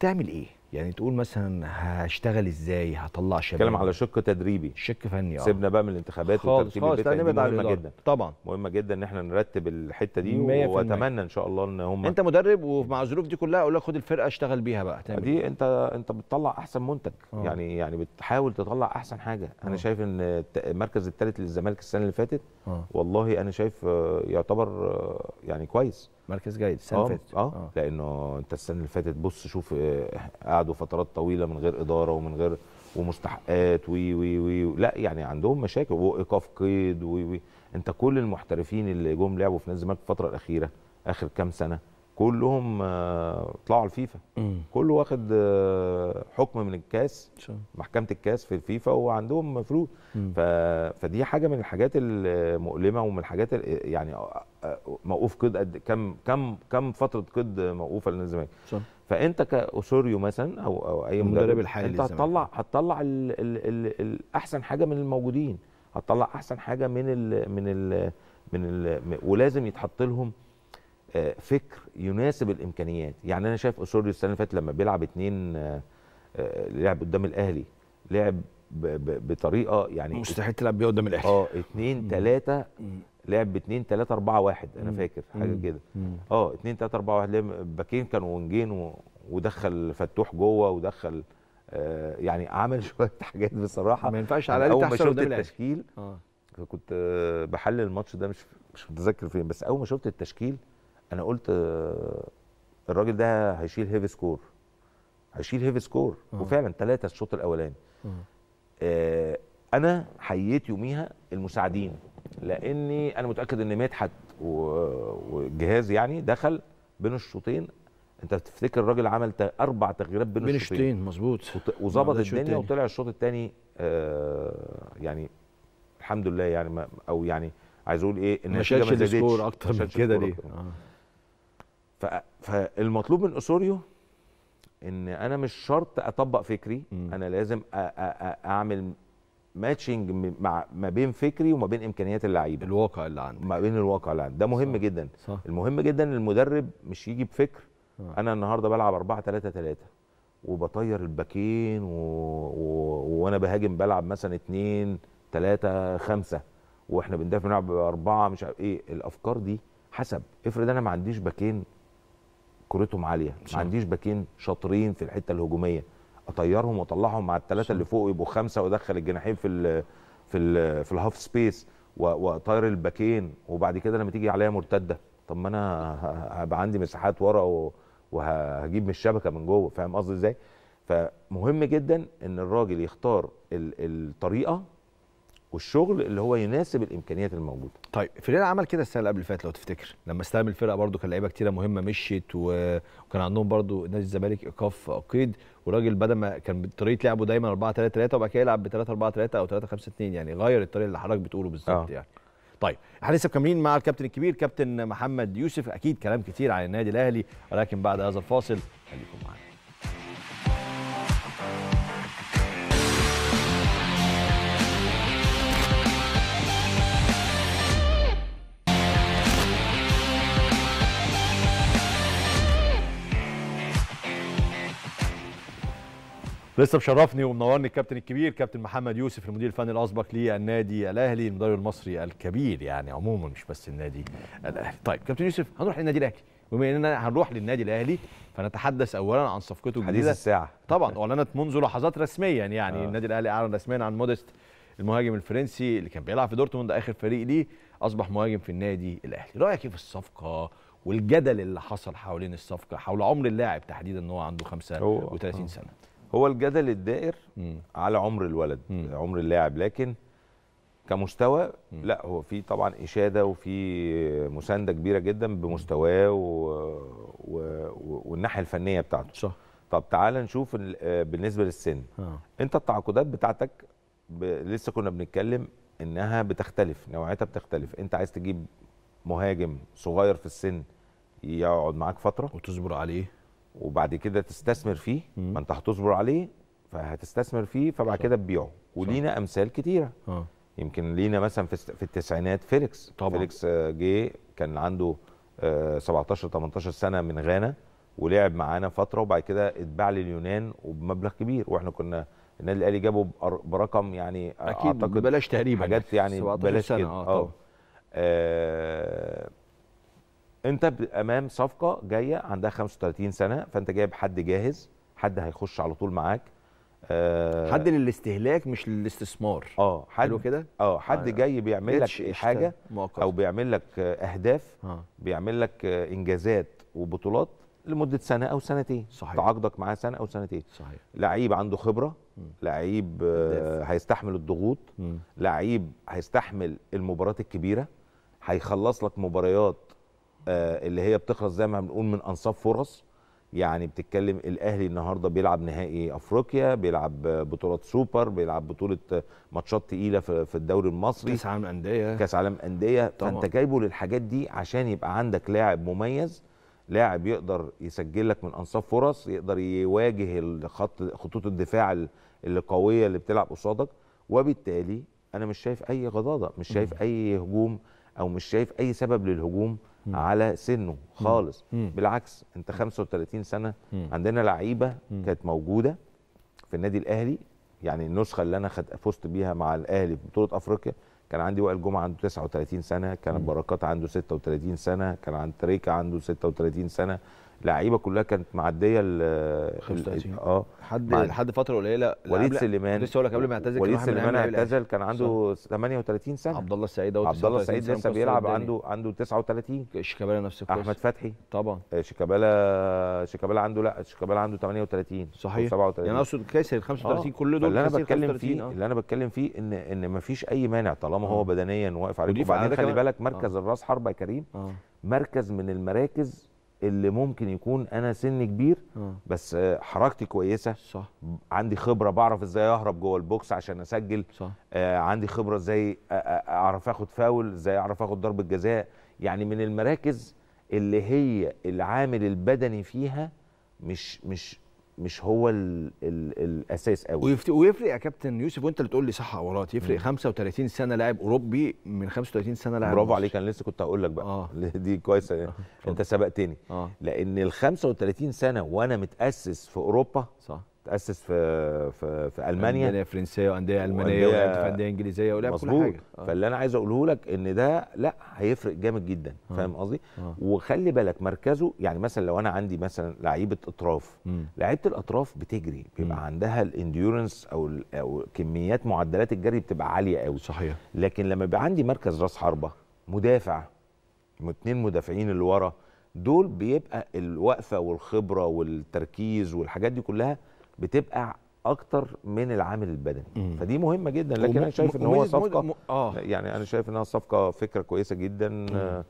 تعمل ايه يعني تقول مثلا هشتغل ازاي هطلع شباب بتكلم على شق تدريبي شق فني اه سيبنا بقى من الانتخابات والترتيب دي مهمه جدا طبعا مهمه جدا ان احنا نرتب الحته دي واتمنى ان شاء الله ان هم انت مدرب ومع الظروف دي كلها اقول لك خد الفرقه اشتغل بيها بقى تعمل دي إيه؟ انت انت بتطلع احسن منتج أوه. يعني يعني بتحاول تطلع احسن حاجه انا أوه. شايف ان المركز الثالث للزمالك السنه اللي فاتت أوه. والله انا شايف آه، يعتبر آه، يعني كويس مركز جيد السنه آه، اللي فاتت آه،, اه لانه انت السنه اللي فاتت بص شوف آه، قعدوا فترات طويله من غير اداره ومن غير ومستحقات وي وي وي لا يعني عندهم مشاكل وايقاف قيد وي وي انت كل المحترفين اللي جم لعبوا في نادي الزمالك الفتره الاخيره اخر كام سنه كلهم آه، طلعوا الفيفا كله واخد آه، حكم من الكاس محكمه الكاس في الفيفا وعندهم فلوس ف... فدي حاجه من الحاجات المؤلمه ومن الحاجات يعني آه، موقوف قيد قد كم كم كم فتره قيد موقوفه للزمالك فانت كاسوريو مثلا او او اي مدرب الحالي انت هتطلع هتطلع ال... ال... ال... ال... احسن حاجه من الموجودين هتطلع احسن حاجه من ال... من ال... من ال... ولازم يتحط لهم آه، فكر يناسب الامكانيات يعني انا شايف اسوريو السنه اللي فاتت لما بيلعب اتنين آه، آه، لعب قدام الاهلي لعب بطريقه يعني مستحيل تلعب بيها قدام الاهلي اه اتنين تلاته لعب ب 2 3 4 1 انا فاكر حاجه كده اه 2 3 4 1 باكين كانوا ونجين و... ودخل فتوح جوه ودخل آه يعني عمل شويه حاجات بصراحه ما ينفعش على الاقل اول ما شفت التشكيل آه. كنت بحلل الماتش ده مش مش متذكر فين بس اول ما شفت التشكيل انا قلت آه، الراجل ده هيشيل هيفي سكور هيشيل هيفي سكور أوه. وفعلا ثلاثه الشوط الاولاني آه. آه انا حييت يوميها المساعدين لاني انا متاكد ان مدحت والجهاز يعني دخل بين الشوطين انت تفتكر الراجل عمل اربع تغييرات بين, بين الشوطين بين مظبوط وظبط الدنيا وطلع الشوط الثاني آه يعني الحمد لله يعني ما او يعني عايز اقول ايه ان ما شالش السكور اكتر من كده ليه آه. فالمطلوب من اسوريو ان انا مش شرط اطبق فكري م. انا لازم اعمل ماتشنج مع ما بين فكري وما بين امكانيات اللعيبه الواقع اللي عندي ما بين الواقع اللي عندي ده مهم صح. جدا صح. المهم جدا المدرب مش يجي بفكر صح. آه. انا النهارده بلعب 4 3 3 وبطير الباكين و... و... وانا بهاجم بلعب مثلا 2 3 5 واحنا بندافع بنلعب 4 مش عارف ايه الافكار دي حسب افرض انا ما عنديش باكين كورتهم عاليه ما عنديش باكين شاطرين في الحته الهجوميه اطيرهم واطلعهم مع الثلاثه اللي فوق يبقوا خمسه وادخل الجناحين في الـ في الـ في الهاف سبيس واطير الباكين وبعد كده لما تيجي عليا مرتده طب ما انا هبقى عندي مساحات ورا وهجيب من الشبكه من جوه فاهم قصدي ازاي؟ فمهم جدا ان الراجل يختار الطريقه والشغل اللي هو يناسب الامكانيات الموجوده. طيب فيريرا عمل كده السنه اللي قبل اللي فاتت لو تفتكر لما استلم الفرقه برده كان لعيبه كتيره مهمه مشيت وكان عندهم برده نادي الزمالك ايقاف قيد وراجل بدل ما كان طريقه لعبه دايما 4 3 3 وبعد كده يلعب ب 3 4 3 او 3 5 2 يعني غير الطريقه اللي حضرتك بتقوله بالظبط آه. يعني. طيب احنا لسه مكملين مع الكابتن الكبير كابتن محمد يوسف اكيد كلام كتير عن النادي الاهلي ولكن بعد هذا الفاصل خليكم معانا. لسه مشرفني ومنورني الكابتن الكبير كابتن محمد يوسف المدير الفني الاسبق للنادي الاهلي المدرب المصري الكبير يعني عموما مش بس النادي الاهلي طيب كابتن يوسف هنروح للنادي الاهلي بما اننا هنروح للنادي الاهلي فنتحدث اولا عن صفقته الجديده حديث الساعه طبعا اعلنت منذ لحظات رسميا يعني آه. النادي الاهلي اعلن رسميا عن مودست المهاجم الفرنسي اللي كان بيلعب في دورتموند اخر فريق ليه اصبح مهاجم في النادي الاهلي رايك ايه في الصفقه والجدل اللي حصل حوالين الصفقه حول عمر اللاعب تحديدا ان هو عنده 35 آه. سنه هو الجدل الدائر م. على عمر الولد م. عمر اللاعب لكن كمستوى م. لا هو في طبعا اشاده وفي مسانده كبيره جدا بمستواه و... و... و... والناحيه الفنيه بتاعته صح طب تعال نشوف آه، بالنسبه للسن ها. آه. انت التعاقدات بتاعتك ب... لسه كنا بنتكلم انها بتختلف نوعيتها بتختلف انت عايز تجيب مهاجم صغير في السن يقعد معاك فتره وتصبر عليه وبعد كده تستثمر فيه ما انت هتصبر عليه فهتستثمر فيه فبعد كده تبيعه ولينا امثال كتيره آه. يمكن لينا مثلا في, التسعينات فيليكس طبعا فيليكس آه، جه كان عنده 17 آه، 18 سنه من غانا ولعب معانا فتره وبعد كده اتباع لليونان وبمبلغ كبير واحنا كنا النادي الاهلي جابه برقم يعني اكيد اعتقد تقريبا حاجات يعني 17 سنة كده. آه, آه انت امام صفقه جايه عندها 35 سنه فانت جايب حد جاهز حد هيخش على طول معاك آه حد للاستهلاك مش للاستثمار اه حد كده اه حد آه جاي بيعمل لك حاجه مؤقت. او بيعمل لك اهداف آه. بيعمل لك انجازات وبطولات لمده سنه او سنتين صحيح تعاقدك معاه سنه او سنتين صحيح لعيب عنده خبره م. لعيب آه هيستحمل الضغوط لعيب هيستحمل المباريات الكبيره هيخلص لك مباريات آه، اللي هي بتخلص زي ما بنقول من انصاف فرص يعني بتتكلم الاهلي النهارده بيلعب نهائي افريقيا بيلعب بطولات سوبر بيلعب بطوله ماتشات تقيله في الدوري المصري كاس عالم انديه كاس عالم انديه فانت جايبه للحاجات دي عشان يبقى عندك لاعب مميز لاعب يقدر يسجل لك من انصاف فرص يقدر يواجه الخط خطوط الدفاع القويه اللي بتلعب قصادك وبالتالي انا مش شايف اي غضاضه مش شايف اي هجوم او مش شايف اي سبب للهجوم مم. على سنه خالص مم. بالعكس انت 35 سنه مم. عندنا لعيبه كانت موجوده في النادي الاهلي يعني النسخه اللي انا خد فزت بيها مع الاهلي في بطوله افريقيا كان عندي وائل جمعه عنده 39 سنه كان بركات عنده 36 سنه كان عند تريكا عنده 36 سنه لعيبه كلها كانت معديه ال 35 اه لحد لحد فتره قليله وليد سليمان لسه اقول لك قبل ما يعتزل وليد سليمان اعتزل كان عنده 38 سنه عبد الله السعيد عبد الله السعيد لسه بيلعب عنده عنده 39 شيكابالا نفس القصه احمد فتحي طبعا آه، شيكابالا شيكابالا عنده لا شيكابالا عنده 38 صحيح 37 يعني اقصد كاسر 35 آه. كل دول اللي انا بتكلم فيه آه. اللي انا بتكلم فيه ان ان ما فيش اي مانع طالما هو بدنيا واقف عليك وبعدين خلي بالك مركز الراس حربه يا كريم مركز من المراكز اللي ممكن يكون انا سن كبير آه. بس حركتي كويسه صح عندي خبره بعرف ازاي اهرب جوه البوكس عشان اسجل صح آه عندي خبره ازاي اعرف اخد فاول ازاي اعرف اخد ضربه جزاء يعني من المراكز اللي هي العامل البدني فيها مش مش مش هو الـ الـ الاساس قوي ويفرق يا كابتن يوسف وانت اللي تقول لي صح او غلط يفرق 35 سنه لاعب اوروبي من 35 سنه لاعب برافو عليك انا لسه كنت هقول لك بقى آه. دي كويسه آه. انت سبقتني آه. لان ال 35 سنه وانا متاسس في اوروبا صح تاسس في في, في المانيا انديه فرنسيه وانديه المانيه وانديه في انديه انجليزيه ولعب كل حاجه آه. فاللي انا عايز اقوله لك ان ده لا هيفرق جامد جدا آه. فاهم قصدي آه. وخلي بالك مركزه يعني مثلا لو انا عندي مثلا لعيبه اطراف لعيبه الاطراف بتجري بيبقى م. عندها الانديورنس او او كميات معدلات الجري بتبقى عاليه قوي صحيح لكن لما بيبقى عندي مركز راس حربه مدافع اتنين مدافعين اللي ورا دول بيبقى الوقفه والخبره والتركيز والحاجات دي كلها بتبقى اكتر من العامل البدني مم. فدي مهمه جدا لكن انا شايف ان هو صفقه م... آه. يعني انا شايف انها صفقه فكره كويسه جدا مم. آه،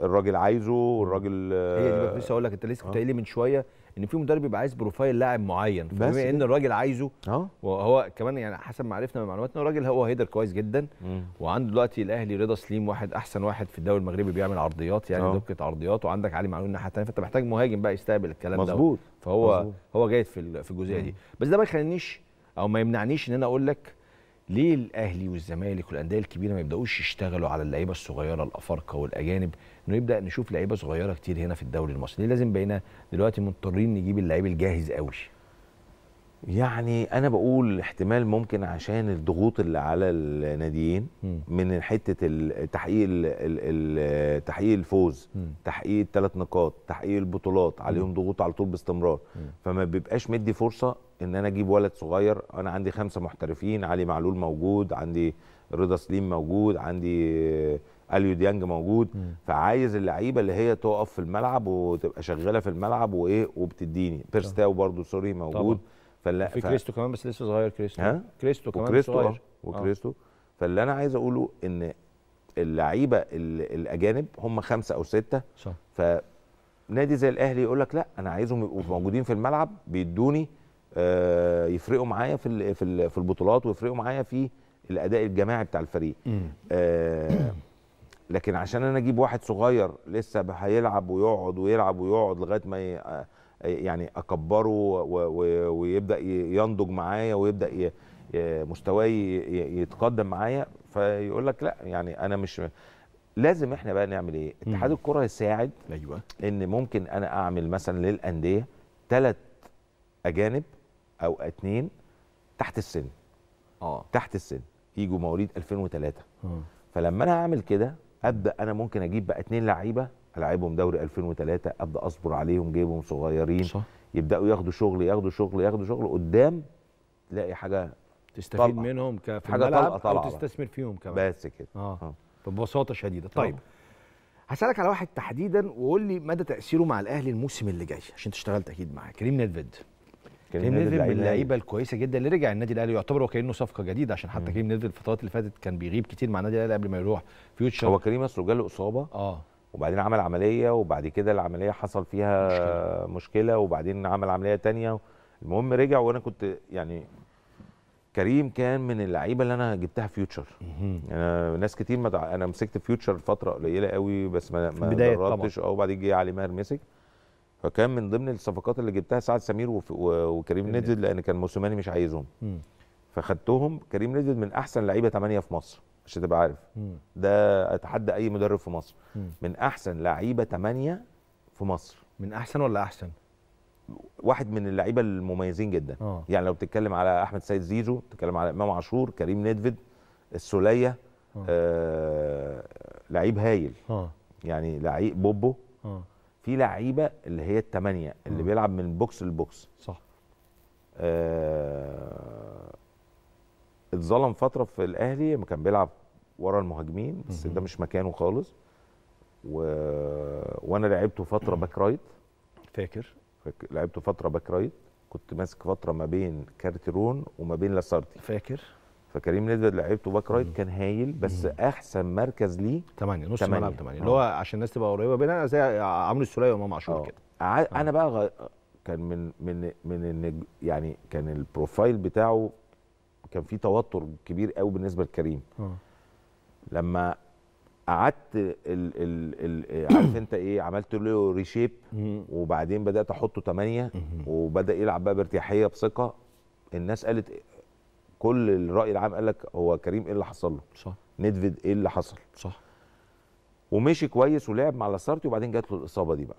الراجل عايزه والراجل هي دي بس اقول آه، لك انت لسه كنت آه. قايل لي من شويه ان في مدرب بيبقى عايز بروفايل لاعب معين بما ان الراجل عايزه اه وهو كمان يعني حسب معرفتنا ومعلوماتنا الراجل هو هيدر كويس جدا مم. وعنده دلوقتي الاهلي رضا سليم واحد احسن واحد في الدوري المغربي بيعمل عرضيات يعني دقه عرضيات وعندك علي معلول الناحيه الثانيه فانت محتاج مهاجم بقى يستقبل الكلام مزبوط. ده مظبوط فهو مزبوط. هو جيد في في الجزئيه دي بس ده ما يخلينيش او ما يمنعنيش ان انا اقول لك ليه الاهلي والزمالك والانديه الكبيره ما يبداوش يشتغلوا على اللعيبه الصغيره الافارقه والاجانب انه يبدا نشوف لعيبه صغيره كتير هنا في الدوري المصري ليه لازم بقينا دلوقتي مضطرين نجيب اللعيب الجاهز قوي يعني انا بقول احتمال ممكن عشان الضغوط اللي على الناديين من حته تحقيق تحقيق الفوز تحقيق الثلاث نقاط تحقيق البطولات عليهم ضغوط على طول باستمرار فما بيبقاش مدي فرصه ان انا اجيب ولد صغير انا عندي خمسه محترفين علي معلول موجود عندي رضا سليم موجود عندي اليو ديانج موجود مم. فعايز اللعيبه اللي هي تقف في الملعب وتبقى شغاله في الملعب وايه وبتديني بيرستاو برضو سوري موجود فلا في ف... كريستو كمان بس لسه صغير كريستو ها؟ كريستو كمان وكريستو صغير آه، آه. وكريستو فاللي انا عايز اقوله ان اللعيبه الاجانب هم خمسه او سته صح فنادي زي الاهلي يقول لك لا انا عايزهم يبقوا موجودين في الملعب بيدوني آه يفرقوا معايا في في البطولات ويفرقوا معايا في الاداء الجماعي بتاع الفريق آه لكن عشان انا اجيب واحد صغير لسه هيلعب ويقعد ويلعب ويقعد لغايه ما آه، آه، يعني اكبره ويبدا ينضج معايا ويبدا مستواي يتقدم معايا فيقول لك لا يعني انا مش لازم احنا بقى نعمل ايه؟ اتحاد الكره يساعد ايوه ان ممكن انا اعمل مثلا للانديه ثلاث اجانب او اثنين تحت السن اه تحت السن يجوا مواليد 2003 آه. فلما انا اعمل كده ابدا انا ممكن اجيب بقى اتنين لعيبه العبهم دوري 2003 ابدا اصبر عليهم جايبهم صغيرين صح. يبداوا ياخدوا شغل ياخدوا شغل ياخدوا شغل قدام تلاقي حاجه تستفيد طلقة. منهم ك... في حاجه طلقه طلقه او تستثمر فيهم كمان بس كده اه, آه. ببساطه شديده طيب أوه. هسالك على واحد تحديدا وقول لي مدى تاثيره مع الاهلي الموسم اللي جاي عشان اشتغلت اكيد معاه كريم نيدفيد كريم نيفل من اللعيبه الكويسه جدا اللي رجع النادي الاهلي يعتبر وكانه صفقه جديده عشان حتى كريم نيفل الفترات اللي فاتت كان بيغيب كتير مع النادي الاهلي قبل ما يروح فيوتشر هو كريم اصله جاله اصابه اه وبعدين عمل عمليه وبعد كده العمليه حصل فيها مشكله, مشكلة وبعدين عمل عمليه تانية المهم رجع وانا كنت يعني كريم كان من اللعيبه اللي انا جبتها فيوتشر انا ناس كتير ما دع... انا مسكت فيوتشر فتره قليله قوي بس ما ما جربتش اه وبعدين جه علي ماهر مسك فكان من ضمن الصفقات اللي جبتها سعد سمير وكريم نزل لان كان موسيماني مش عايزهم فخدتهم كريم نزل من احسن لعيبه 8 في مصر عشان تبقى عارف ده اتحدى اي مدرب في مصر من احسن لعيبه 8 في مصر من احسن ولا احسن واحد من اللعيبه المميزين جدا أوه. يعني لو بتتكلم على احمد سيد زيزو بتتكلم على امام عاشور كريم نيدفيد السوليه آه. آه لعيب هايل أوه. يعني لعيب بوبو أوه. في لعيبه اللي هي الثمانيه اللي م. بيلعب من بوكس لبوكس صح آه اتظلم فتره في الاهلي لما كان بيلعب ورا المهاجمين بس ده مش مكانه خالص و... وانا لعبته فتره باك رايت فاكر لعبته فتره باك رايت كنت ماسك فتره ما بين كارتيرون وما بين لاسارتي فاكر فكريم نزل لعيبته باك رايت كان هايل بس مم. احسن مركز ليه 8 نص ملعب 8 اللي آه. هو عشان الناس تبقى قريبه بينا زي عمرو السوليه وامام عاشور آه. كده آه. انا بقى كان من من من يعني كان البروفايل بتاعه كان فيه توتر كبير قوي بالنسبه لكريم لما قعدت ال ال ال عارف انت ايه عملت له ريشيب وبعدين بدات احطه 8 وبدا يلعب بقى بارتياحيه بثقه الناس قالت كل الراي العام قال لك هو كريم ايه اللي حصل له صح ندفيد ايه اللي حصل صح ومشي كويس ولعب مع لاسارتي وبعدين جات له الاصابه دي بقى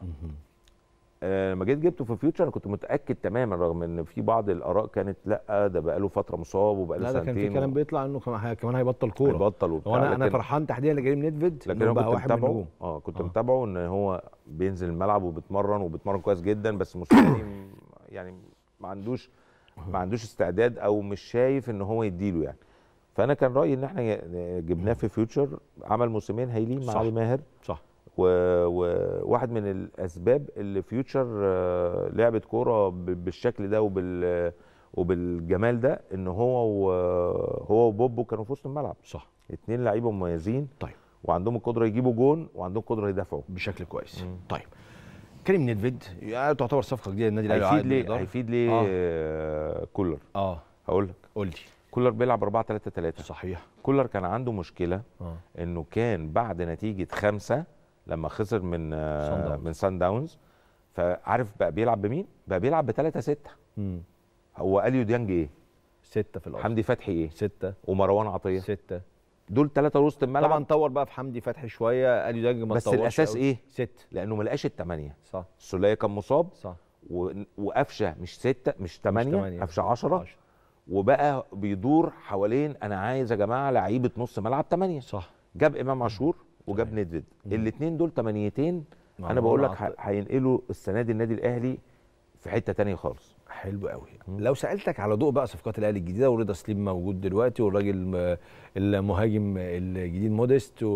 آه، لما آه جيت جبته في فيوتشر انا كنت متاكد تماما رغم ان في بعض الاراء كانت لا ده بقى له فتره مصاب وبقى له سنتين لا ده كان في كلام بيطلع انه كمان هيبطل كوره هيبطل وبتاع وانا انا فرحان تحديدا لكريم جاي نيدفيد لكن انا كنت متابعه اه كنت آه. متابعه ان هو بينزل الملعب وبيتمرن وبيتمرن كويس جدا بس مستواه يعني ما عندوش ما عندوش استعداد او مش شايف ان هو يديله يعني فانا كان رايي ان احنا جبناه في فيوتشر عمل موسمين هايلين مع علي ماهر صح وواحد من الاسباب اللي فيوتشر آه، لعبت كوره بالشكل ده وبال وبالجمال ده ان هو هو وبوبو كانوا في وسط الملعب صح اتنين لعيبه مميزين طيب وعندهم القدره يجيبوا جون وعندهم القدره يدافعوا بشكل كويس مم. طيب كريم نيدفيد يعني تعتبر صفقه جديده للنادي أيوة، الاهلي هيفيد ليه هيفيد ليه آه. آه. كولر اه هقول لك قول لي كولر بيلعب 4 3 3 صحيح كولر كان عنده مشكله آه. انه كان بعد نتيجه خمسة لما خسر من آه من سان داونز فعارف بقى بيلعب بمين بقى بيلعب ب 3 6 هو اليو ديانج ايه 6 في الارض حمدي فتحي ايه 6 ومروان عطيه 6 دول ثلاثه وسط الملعب طبعا طور بقى في حمدي فتحي شويه قال يدرج ما بس الاساس أوي. ايه؟ ست لانه ما لقاش الثمانيه صح السوليه كان مصاب صح وقفشه مش سته مش ثمانيه قفشه 10 وبقى بيدور حوالين انا عايز يا جماعه لعيبه نص ملعب ثمانيه صح جاب امام عاشور وجاب ندفد الاثنين دول ثمانيتين انا بقول لك هينقلوا السنه دي النادي الاهلي في حته تانية خالص حلو قوي لو سالتك على ضوء بقى صفقات الاهلي الجديده ورضا سليم موجود دلوقتي والراجل المهاجم الجديد موديست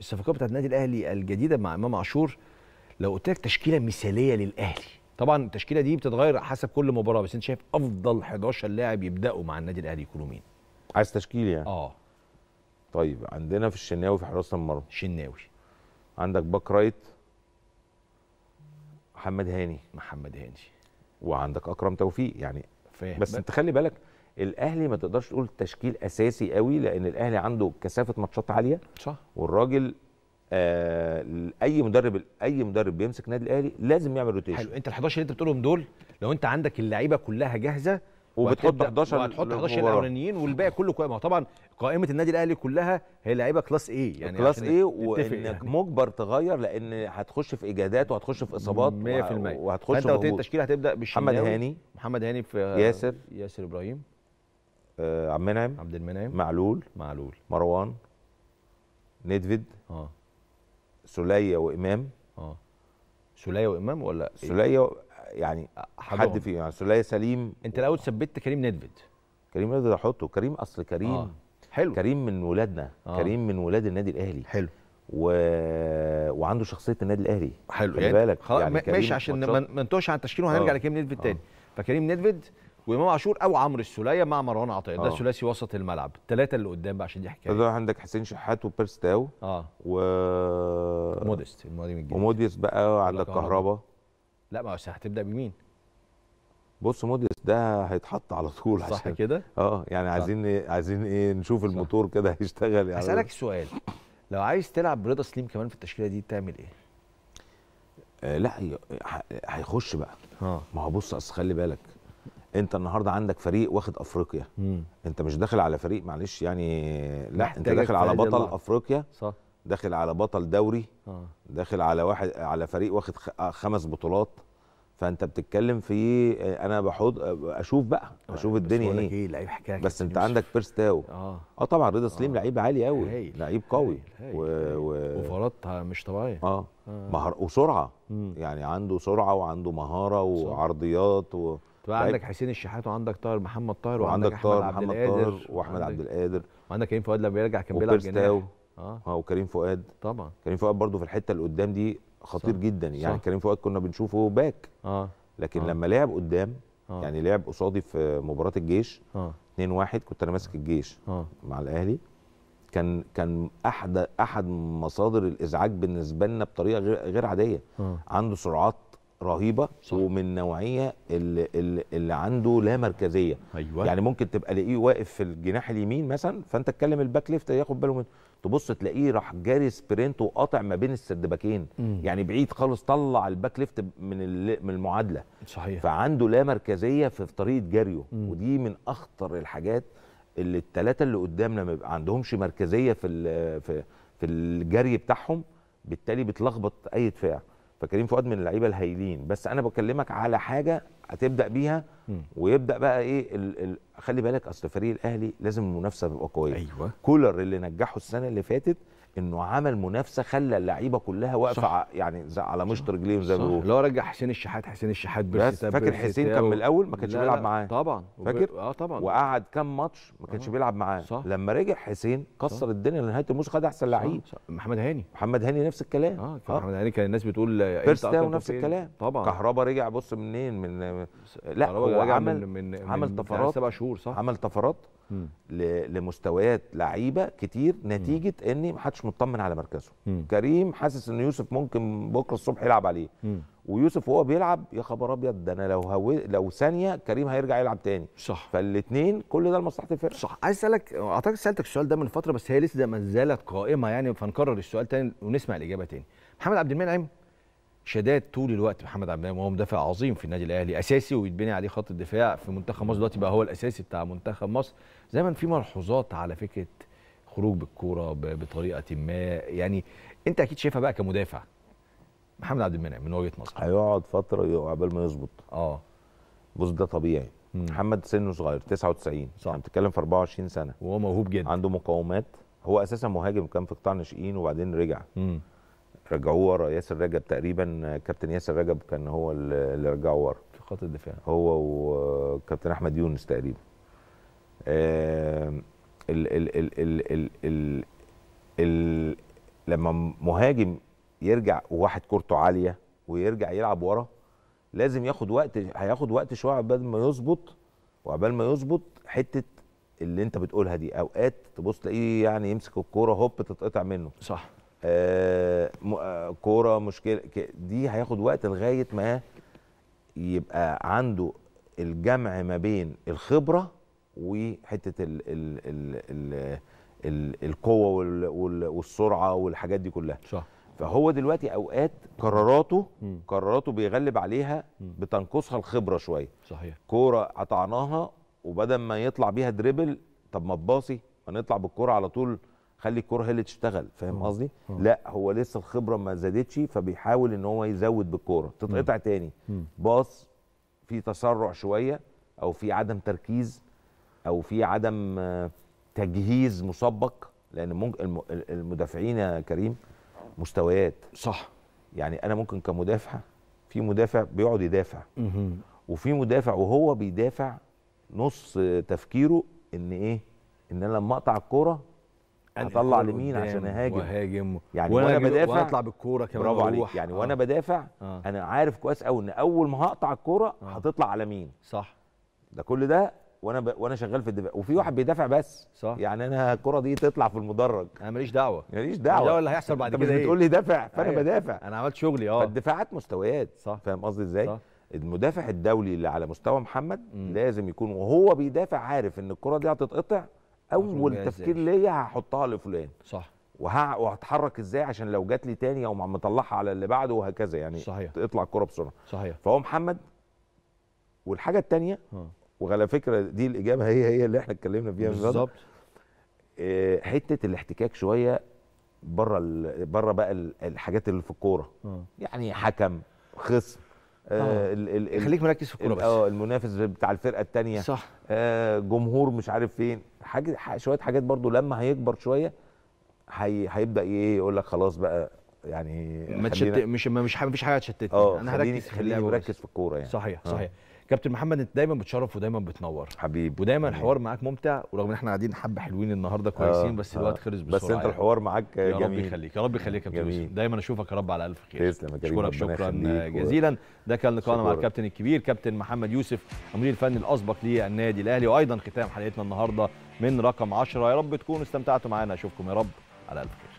الصفقات بتاعت النادي الاهلي الجديده مع امام عاشور لو قلت لك تشكيله مثاليه للاهلي طبعا التشكيله دي بتتغير حسب كل مباراه بس انت شايف افضل 11 لاعب يبداوا مع النادي الاهلي يكونوا مين عايز تشكيل يعني اه طيب عندنا في الشناوي في حراسه المرمى الشناوي عندك باك رايت محمد هاني محمد هاني وعندك اكرم توفيق يعني فاهم بس انت خلي بالك الاهلي ما تقدرش تقول تشكيل اساسي قوي لان الاهلي عنده كثافه ماتشات عاليه صح والراجل آه اي مدرب اي مدرب بيمسك نادي الاهلي لازم يعمل روتيشن حلو انت ال11 اللي انت بتقولهم دول لو انت عندك اللعيبه كلها جاهزه وبتحط 11 وهتحط 11 الاولانيين والباقي كله ما طبعا قائمه النادي الاهلي كلها هي لعيبه كلاس ايه يعني كلاس ايه وانك يعني. مجبر تغير لان هتخش في اجادات وهتخش في اصابات 100% وهتخش في انت التشكيله هتبدا بالشناوي محمد هاني محمد هاني في ياسر ياسر ابراهيم آه عبد المنعم عبد المنعم معلول معلول مروان ندفد اه سليه وامام اه سليه وامام ولا إيه؟ سليه يعني حد في يعني سلية سليم انت الاول ثبتت كريم ندفد كريم ندفد احطه كريم اصل كريم آه. حلو كريم من ولادنا آه. كريم من ولاد النادي الاهلي حلو و... وعنده شخصيه النادي الاهلي حلو خلي يعني بالك خل... يعني ماشي عشان ما نتوهش عن التشكيل وهنرجع آه. لكريم ندفد آه. تاني فكريم ندفد وامام عاشور او عمرو السوليه مع مروان عطيه ده آه. ثلاثي وسط الملعب الثلاثه اللي قدام بقى عشان دي حكايه ده عندك حسين شحات وبيرستاو اه و موديست المهاجم الجديد وموديست بقى عندك كهربا لا ما هتبدا بمين بص موديس ده هيتحط على طول صح كده اه يعني صح. عايزين ايه عايزين ايه نشوف صح. الموتور كده هيشتغل يعني اسالك سؤال لو عايز تلعب برضا سليم كمان في التشكيله دي تعمل ايه آه لا هيخش بقى اه ما هو بص اصل خلي بالك انت النهارده عندك فريق واخد افريقيا مم. انت مش داخل على فريق معلش يعني لا انت داخل على بطل الله. افريقيا صح داخل على بطل دوري آه. داخل على واحد على فريق واخد آه، خمس بطولات فانت بتتكلم في آه، انا بحط اشوف بقى اشوف الدنيا إيه. ايه لعيب حكايه بس انت عندك بيرستاو اه اه طبعا رضا سليم لعيب عالي قوي لعيب قوي اوفرات و... مش طبيعيه اه, آه. مهار وسرعه مم. يعني عنده سرعه وعنده مهاره وعرضيات و... تبقى عندك حسين الشحات وعندك طاهر محمد طاهر وعندك, وعندك طاهر محمد طاهر واحمد عبد القادر وعندك كريم فؤاد لما بيرجع كان بيلعب جناح اه اه وكريم فؤاد طبعا كريم فؤاد برضو في الحته اللي قدام دي خطير صح. جدا يعني صح. كريم فؤاد كنا بنشوفه باك اه لكن آه. لما لعب قدام آه. يعني لعب قصادي في مباراه الجيش 2-1 آه. كنت انا ماسك الجيش آه. مع الاهلي كان كان احد احد مصادر الازعاج بالنسبه لنا بطريقه غير غير عاديه آه. عنده سرعات رهيبه صح. ومن نوعيه اللي, اللي عنده لا مركزيه أيوة. يعني ممكن تبقى لاقيه واقف في الجناح اليمين مثلا فانت تكلم الباك ليفت ياخد باله منه تبص تلاقيه راح جاري سبرنت وقاطع ما بين السردباكين يعني بعيد خالص طلع الباك ليفت من من المعادله صحيح فعنده لا مركزيه في طريقه جريه ودي من اخطر الحاجات اللي الثلاثه اللي قدامنا ما عندهمش مركزيه في في في الجري بتاعهم بالتالي بتلخبط اي دفاع فكريم فؤاد من اللعيبه الهايلين بس انا بكلمك على حاجه هتبدا بيها ويبدا بقى ايه ال ال خلي بالك اصل فريق الاهلي لازم المنافسه تبقى قويه ايوه كولر اللي نجحه السنه اللي فاتت انه عمل منافسه خلى اللعيبه كلها واقفه يعني على مشط رجليهم زي ما بيقولوا اللي هو رجع حسين الشحات حسين الشحات بس فاكر حسين كان من الاول ما كانش بيلعب معاه طبعا فاكر اه طبعا وقعد كام ماتش ما كانش آه. بيلعب معاه لما رجع حسين كسر الدنيا لنهايه الموسم خد احسن لعيب محمد هاني محمد هاني نفس الكلام اه, آه. محمد هاني كان الناس بتقول إيه، بيرستاو نفس الكلام طبعا كهربا رجع بص منين من لا هو عمل من عمل طفرات سبع شهور صح عمل طفرات لمستويات لعيبه كتير نتيجه اني ان محدش مطمن على مركزه كريم حاسس ان يوسف ممكن بكره الصبح يلعب عليه ويوسف وهو بيلعب يا خبر ابيض ده انا لو هو لو ثانيه كريم هيرجع يلعب تاني صح فالاثنين كل ده لمصلحه الفرقه صح عايز اسالك اعتقد سالتك السؤال ده من فتره بس هي لسه ما زالت قائمه يعني فنكرر السؤال تاني ونسمع الاجابه تاني محمد عبد المنعم شداد طول الوقت محمد عبد وهو مدافع عظيم في النادي الاهلي اساسي ويتبني عليه خط الدفاع في منتخب مصر دلوقتي بقى هو الاساسي بتاع منتخب مصر زي ما في ملحوظات على فكره خروج بالكوره بطريقه ما يعني انت اكيد شايفها بقى كمدافع محمد عبد المنعم من وجهه نظرك هيقعد فتره عقبال ما يظبط اه بص ده طبيعي مم. محمد سنه صغير 99 صح بتتكلم في 24 سنه وهو موهوب جدا عنده مقاومات هو اساسا مهاجم كان في قطاع ناشئين وبعدين رجع مم. رجعوه ورا ياسر رجب تقريبا كابتن ياسر رجب كان هو اللي رجعه ورا في خط الدفاع هو وكابتن احمد يونس تقريبا ال ال ال ال ال ال ال لما مهاجم يرجع وواحد كورته عاليه ويرجع يلعب ورا لازم ياخد وقت هياخد وقت شويه عقبال ما يظبط وعقبال ما يظبط حته اللي انت بتقولها دي اوقات تبص تلاقيه يعني يمسك الكوره هوب تتقطع منه صح آه، آه، كوره مشكله دي هياخد وقت لغايه ما يبقى عنده الجمع ما بين الخبره وحته ال ال ال ال ال القوه والسرعه والحاجات دي كلها صح فهو دلوقتي اوقات قراراته قراراته بيغلب عليها بتنقصها الخبره شويه صحيح كوره قطعناها وبدل ما يطلع بيها دريبل طب ما تباصي ما نطلع بالكوره على طول خلي الكوره هي اللي تشتغل فاهم قصدي لا هو لسه الخبره ما زادتش فبيحاول ان هو يزود بالكوره تتقطع تاني باص في تسرع شويه او في عدم تركيز او في عدم آه، تجهيز مسبق لان ممكن المدافعين يا كريم مستويات صح يعني انا ممكن كمدافع في مدافع بيقعد يدافع وفي مدافع وهو بيدافع نص تفكيره ان ايه ان انا لما اقطع الكوره هطلع لمين عشان اهاجم وهاجم يعني وانا بدافع اطلع بالكوره كمان برافو عليك يعني آه. وانا بدافع آه. انا عارف كويس قوي ان اول ما هقطع الكوره آه. هتطلع على مين صح ده كل ده وانا ب... وانا شغال في الدفاع وفي واحد بيدافع بس صح يعني انا الكره دي تطلع في المدرج انا ماليش دعوه ماليش دعوه ده اللي هيحصل بعد كده انت إيه. بتقول لي دافع فانا أيه. بدافع انا عملت شغلي اه فالدفاعات مستويات صح فاهم قصدي ازاي صح. المدافع الدولي اللي على مستوى محمد م. لازم يكون وهو بيدافع عارف ان الكره دي هتتقطع اول تفكير ليا هحطها لفلان صح وهتحرك ازاي عشان لو جات لي تاني او مطلعها على اللي بعده وهكذا يعني صحيح. تطلع الكره بسرعه صحيح فهو محمد والحاجه الثانيه وعلى فكره دي الاجابه هي هي اللي احنا اتكلمنا فيها بالظبط آه، حته الاحتكاك شويه بره بره بقى الحاجات اللي في الكوره يعني حكم خصم آه, آه. خليك مركز في الكوره بس اه المنافس بتاع الفرقه الثانيه صح آه جمهور مش عارف فين حاجه شويه حاجات برضو لما هيكبر شويه هي هيبدا ايه يقول لك خلاص بقى يعني ما تشتت مش ما مش مفيش حاجه تشتتني آه، انا هركز خليني مركز في الكوره يعني صحيح آه. صحيح كابتن محمد انت دايما بتشرف ودايما بتنور حبيبي ودايما حبيب. الحوار معاك ممتع ورغم ان احنا قاعدين حبه حلوين النهارده كويسين آه. بس الوقت آه. خلص بسرعه بس انت الحوار معاك يا يعني. جميل يا رب يخليك يا رب يخليك يا كابتن دايما اشوفك يا رب على الف خير تسلم يا كابتن اشكرك شكرا جزيلا ده كان لقاءنا مع الكابتن الكبير كابتن محمد يوسف المدير الفني الاسبق للنادي الاهلي وايضا ختام حلقتنا النهارده من رقم 10 يا رب تكونوا استمتعتوا معانا اشوفكم يا رب على الف خير